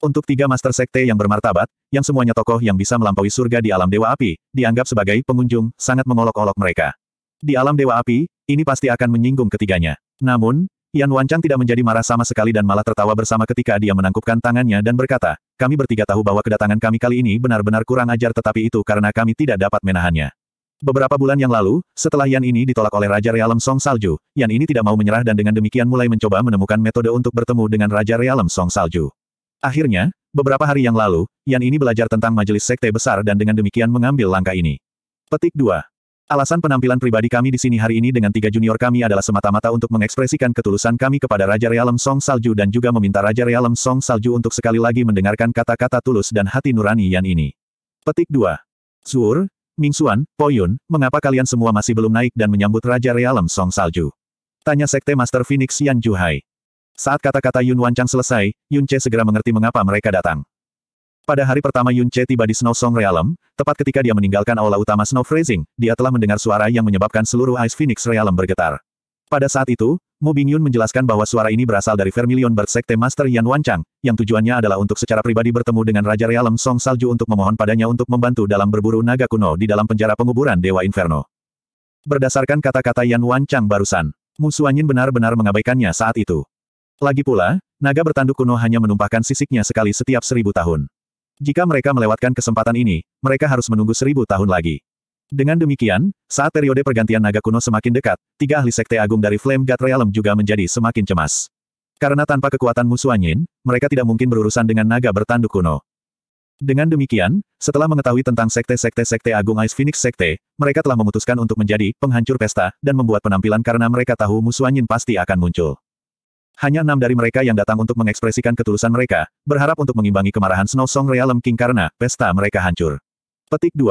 Untuk tiga master sekte yang bermartabat, yang semuanya tokoh yang bisa melampaui surga di alam Dewa Api, dianggap sebagai pengunjung, sangat mengolok-olok mereka. Di alam Dewa Api, ini pasti akan menyinggung ketiganya. Namun, Yan Wancang tidak menjadi marah sama sekali dan malah tertawa bersama ketika dia menangkupkan tangannya dan berkata, kami bertiga tahu bahwa kedatangan kami kali ini benar-benar kurang ajar tetapi itu karena kami tidak dapat menahannya. Beberapa bulan yang lalu, setelah Yan ini ditolak oleh Raja Realem Song Salju, Yan ini tidak mau menyerah dan dengan demikian mulai mencoba menemukan metode untuk bertemu dengan Raja Realem Song Salju. Akhirnya, beberapa hari yang lalu, Yan ini belajar tentang majelis sekte besar dan dengan demikian mengambil langkah ini. Petik 2. Alasan penampilan pribadi kami di sini hari ini dengan tiga junior kami adalah semata-mata untuk mengekspresikan ketulusan kami kepada Raja Realem Song Salju dan juga meminta Raja Realem Song Salju untuk sekali lagi mendengarkan kata-kata tulus dan hati nurani yang ini. Petik 2. Ming Mingxuan, Poyun, mengapa kalian semua masih belum naik dan menyambut Raja Realem Song Salju? Tanya Sekte Master Phoenix Yan Juhai. Saat kata-kata Yun Wancang selesai, Yun Che segera mengerti mengapa mereka datang. Pada hari pertama Yun Che tiba di Snow Song Realm, tepat ketika dia meninggalkan aula utama Snow Freezing, dia telah mendengar suara yang menyebabkan seluruh Ice Phoenix Realm bergetar. Pada saat itu, Mu Bing Yun menjelaskan bahwa suara ini berasal dari Vermilion Bird Sekte Master Yan Wan Chang, yang tujuannya adalah untuk secara pribadi bertemu dengan Raja Realm Song Salju untuk memohon padanya untuk membantu dalam berburu naga kuno di dalam penjara penguburan Dewa Inferno. Berdasarkan kata-kata Yan Wan Chang barusan, Mu Suanyin benar-benar mengabaikannya saat itu. Lagi pula, naga bertanduk kuno hanya menumpahkan sisiknya sekali setiap seribu tahun. Jika mereka melewatkan kesempatan ini, mereka harus menunggu seribu tahun lagi. Dengan demikian, saat periode pergantian naga kuno semakin dekat, tiga ahli sekte agung dari Flame God Realm juga menjadi semakin cemas. Karena tanpa kekuatan musuh angin, mereka tidak mungkin berurusan dengan naga bertanduk kuno. Dengan demikian, setelah mengetahui tentang sekte-sekte-sekte agung Ice Phoenix Sekte, mereka telah memutuskan untuk menjadi penghancur pesta dan membuat penampilan karena mereka tahu musuh angin pasti akan muncul hanya enam dari mereka yang datang untuk mengekspresikan ketulusan mereka, berharap untuk mengimbangi kemarahan Snow Song Realm King karena pesta mereka hancur. Petik 2.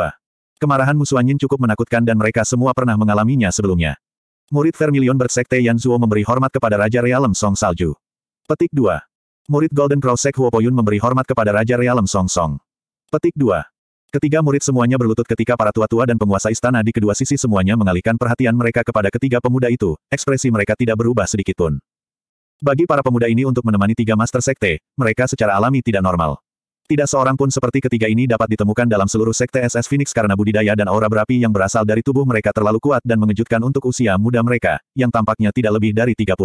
Kemarahan Yin cukup menakutkan dan mereka semua pernah mengalaminya sebelumnya. Murid Vermilion bersekte Yan Zuo memberi hormat kepada Raja Realm Song Salju. Petik 2. Murid Golden Crow Sek Huopoyun memberi hormat kepada Raja Realm Song Song. Petik 2. Ketiga murid semuanya berlutut ketika para tua-tua dan penguasa istana di kedua sisi semuanya mengalihkan perhatian mereka kepada ketiga pemuda itu, ekspresi mereka tidak berubah sedikitpun. Bagi para pemuda ini untuk menemani tiga master sekte, mereka secara alami tidak normal. Tidak seorang pun seperti ketiga ini dapat ditemukan dalam seluruh sekte SS Phoenix karena budidaya dan aura berapi yang berasal dari tubuh mereka terlalu kuat dan mengejutkan untuk usia muda mereka, yang tampaknya tidak lebih dari 30.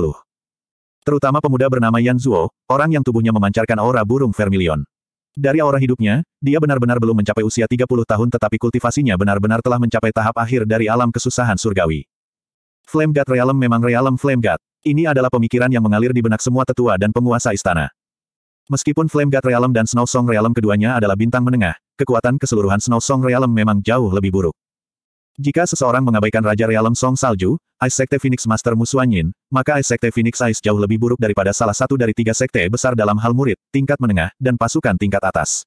Terutama pemuda bernama Yan Zuo, orang yang tubuhnya memancarkan aura burung vermilion. Dari aura hidupnya, dia benar-benar belum mencapai usia 30 tahun tetapi kultivasinya benar-benar telah mencapai tahap akhir dari alam kesusahan surgawi. Flame God Realm memang Realm Flame God. Ini adalah pemikiran yang mengalir di benak semua tetua dan penguasa istana. Meskipun Flame God Realm dan Snow Song Realm keduanya adalah bintang menengah, kekuatan keseluruhan Snow Song Realm memang jauh lebih buruk. Jika seseorang mengabaikan Raja Realm Song Salju, Ice Sekte Phoenix Master Musuan Yin, maka Ice Sekte Phoenix Ice jauh lebih buruk daripada salah satu dari tiga sekte besar dalam hal murid, tingkat menengah, dan pasukan tingkat atas.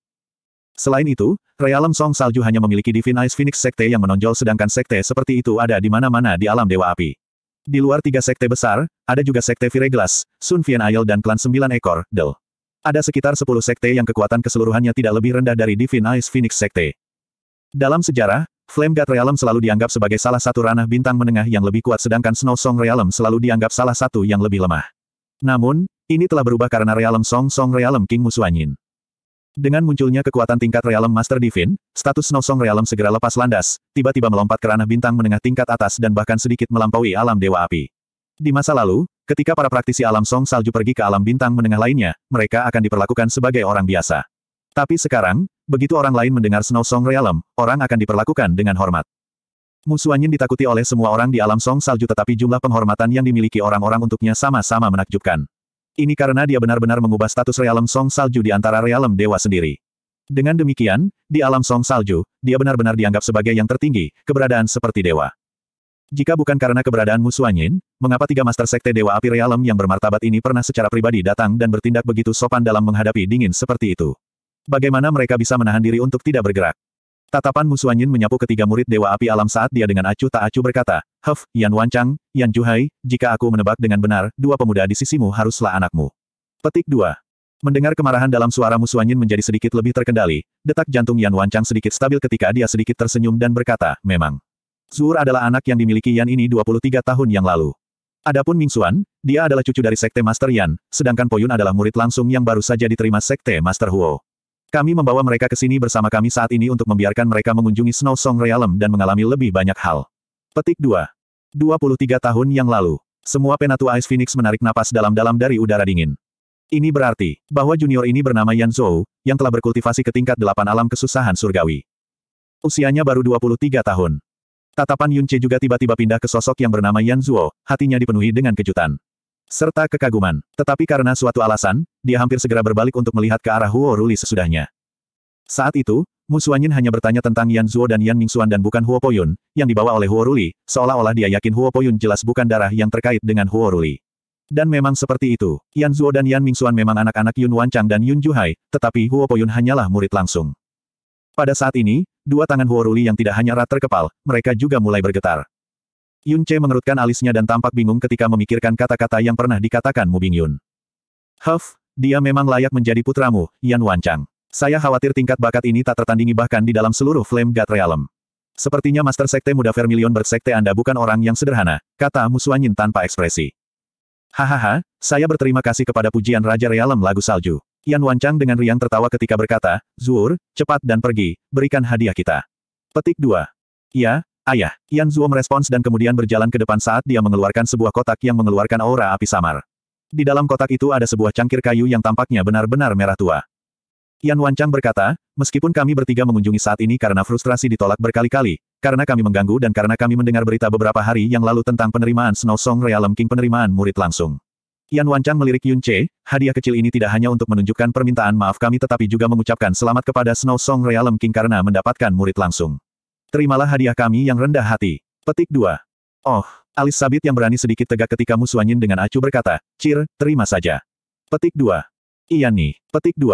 Selain itu, Realm Song Salju hanya memiliki Divine Ice Phoenix Sekte yang menonjol sedangkan sekte seperti itu ada di mana-mana di alam Dewa Api. Di luar tiga sekte besar, ada juga sekte Vireglas, Sun Vian Ayel dan klan Sembilan Ekor, Del. Ada sekitar sepuluh sekte yang kekuatan keseluruhannya tidak lebih rendah dari Divine Ice Phoenix Sekte. Dalam sejarah, Flame God Realm selalu dianggap sebagai salah satu ranah bintang menengah yang lebih kuat sedangkan Snow Song Realm selalu dianggap salah satu yang lebih lemah. Namun, ini telah berubah karena Realm Song Song Realm King Musuanyin. Dengan munculnya kekuatan tingkat Realm Master Divine, status Song Realm segera lepas landas, tiba-tiba melompat ke ranah bintang menengah tingkat atas dan bahkan sedikit melampaui alam Dewa Api. Di masa lalu, ketika para praktisi alam Song Salju pergi ke alam bintang menengah lainnya, mereka akan diperlakukan sebagai orang biasa. Tapi sekarang, begitu orang lain mendengar Snow Song Realm, orang akan diperlakukan dengan hormat. Musuh ditakuti oleh semua orang di alam Song Salju tetapi jumlah penghormatan yang dimiliki orang-orang untuknya sama-sama menakjubkan. Ini karena dia benar-benar mengubah status realem song salju di antara realem dewa sendiri. Dengan demikian, di alam song salju, dia benar-benar dianggap sebagai yang tertinggi, keberadaan seperti dewa. Jika bukan karena keberadaan Musuanyin, mengapa tiga master sekte dewa api realem yang bermartabat ini pernah secara pribadi datang dan bertindak begitu sopan dalam menghadapi dingin seperti itu? Bagaimana mereka bisa menahan diri untuk tidak bergerak? Tatapan musuh angin menyapu ketiga murid Dewa Api Alam saat dia dengan acuh tak acuh berkata, Huff, Yan Wancang, Yan Juhai, jika aku menebak dengan benar, dua pemuda di sisimu haruslah anakmu. Petik 2. Mendengar kemarahan dalam suara musuh menjadi sedikit lebih terkendali, detak jantung Yan Wancang sedikit stabil ketika dia sedikit tersenyum dan berkata, memang. Zuur adalah anak yang dimiliki Yan ini 23 tahun yang lalu. Adapun Ming Xuan, dia adalah cucu dari Sekte Master Yan, sedangkan Poyun adalah murid langsung yang baru saja diterima Sekte Master Huo. Kami membawa mereka ke sini bersama kami saat ini untuk membiarkan mereka mengunjungi Snow Song Realm dan mengalami lebih banyak hal. Petik 2. 23 tahun yang lalu. Semua penatua Ice Phoenix menarik napas dalam-dalam dari udara dingin. Ini berarti, bahwa junior ini bernama Yan Zhou, yang telah berkultivasi ke tingkat delapan alam kesusahan surgawi. Usianya baru 23 tahun. Tatapan Yunche juga tiba-tiba pindah ke sosok yang bernama Yan Zuo, hatinya dipenuhi dengan kejutan serta kekaguman. Tetapi karena suatu alasan, dia hampir segera berbalik untuk melihat ke arah Huo Ruli sesudahnya. Saat itu, Musuanyin hanya bertanya tentang Yan Zuo dan Yan Mingxuan dan bukan Huo Poyun, yang dibawa oleh Huo Ruli, seolah-olah dia yakin Huo Poyun jelas bukan darah yang terkait dengan Huo Ruli. Dan memang seperti itu, Yan Zuo dan Yan Mingxuan memang anak-anak Yun Wancang dan Yun Juhai, tetapi Huo Poyun hanyalah murid langsung. Pada saat ini, dua tangan Huo Ruli yang tidak hanya rat terkepal, mereka juga mulai bergetar. Yun Che mengerutkan alisnya dan tampak bingung ketika memikirkan kata-kata yang pernah dikatakan Mu Yun. Huff, dia memang layak menjadi putramu, Yan Wancang. Saya khawatir tingkat bakat ini tak tertandingi bahkan di dalam seluruh Flame God Realm. Sepertinya Master Sekte Muda Vermilion bersekte Anda bukan orang yang sederhana, kata Musuanyin tanpa ekspresi. Hahaha, saya berterima kasih kepada pujian Raja Realm lagu salju. Yan Wancang dengan riang tertawa ketika berkata, Zuur, cepat dan pergi, berikan hadiah kita. Petik 2. Ya, Ayah, Yan Zuo merespons dan kemudian berjalan ke depan saat dia mengeluarkan sebuah kotak yang mengeluarkan aura api samar. Di dalam kotak itu ada sebuah cangkir kayu yang tampaknya benar-benar merah tua. Yan Wancang berkata, meskipun kami bertiga mengunjungi saat ini karena frustrasi ditolak berkali-kali, karena kami mengganggu dan karena kami mendengar berita beberapa hari yang lalu tentang penerimaan Snow Song Realm King penerimaan murid langsung. Yan Wancang melirik Yun Che, hadiah kecil ini tidak hanya untuk menunjukkan permintaan maaf kami tetapi juga mengucapkan selamat kepada Snow Song Realm King karena mendapatkan murid langsung. Terimalah hadiah kami yang rendah hati. Petik 2. Oh, alis sabit yang berani sedikit tegak ketika musuh dengan acuh berkata, Cir, terima saja. Petik 2. Iya nih, petik 2.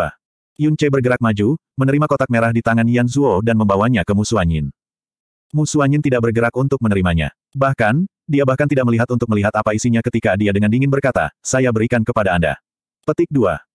Yun Che bergerak maju, menerima kotak merah di tangan Yan Zuo dan membawanya ke musuh angin. tidak bergerak untuk menerimanya. Bahkan, dia bahkan tidak melihat untuk melihat apa isinya ketika dia dengan dingin berkata, saya berikan kepada Anda. Petik 2.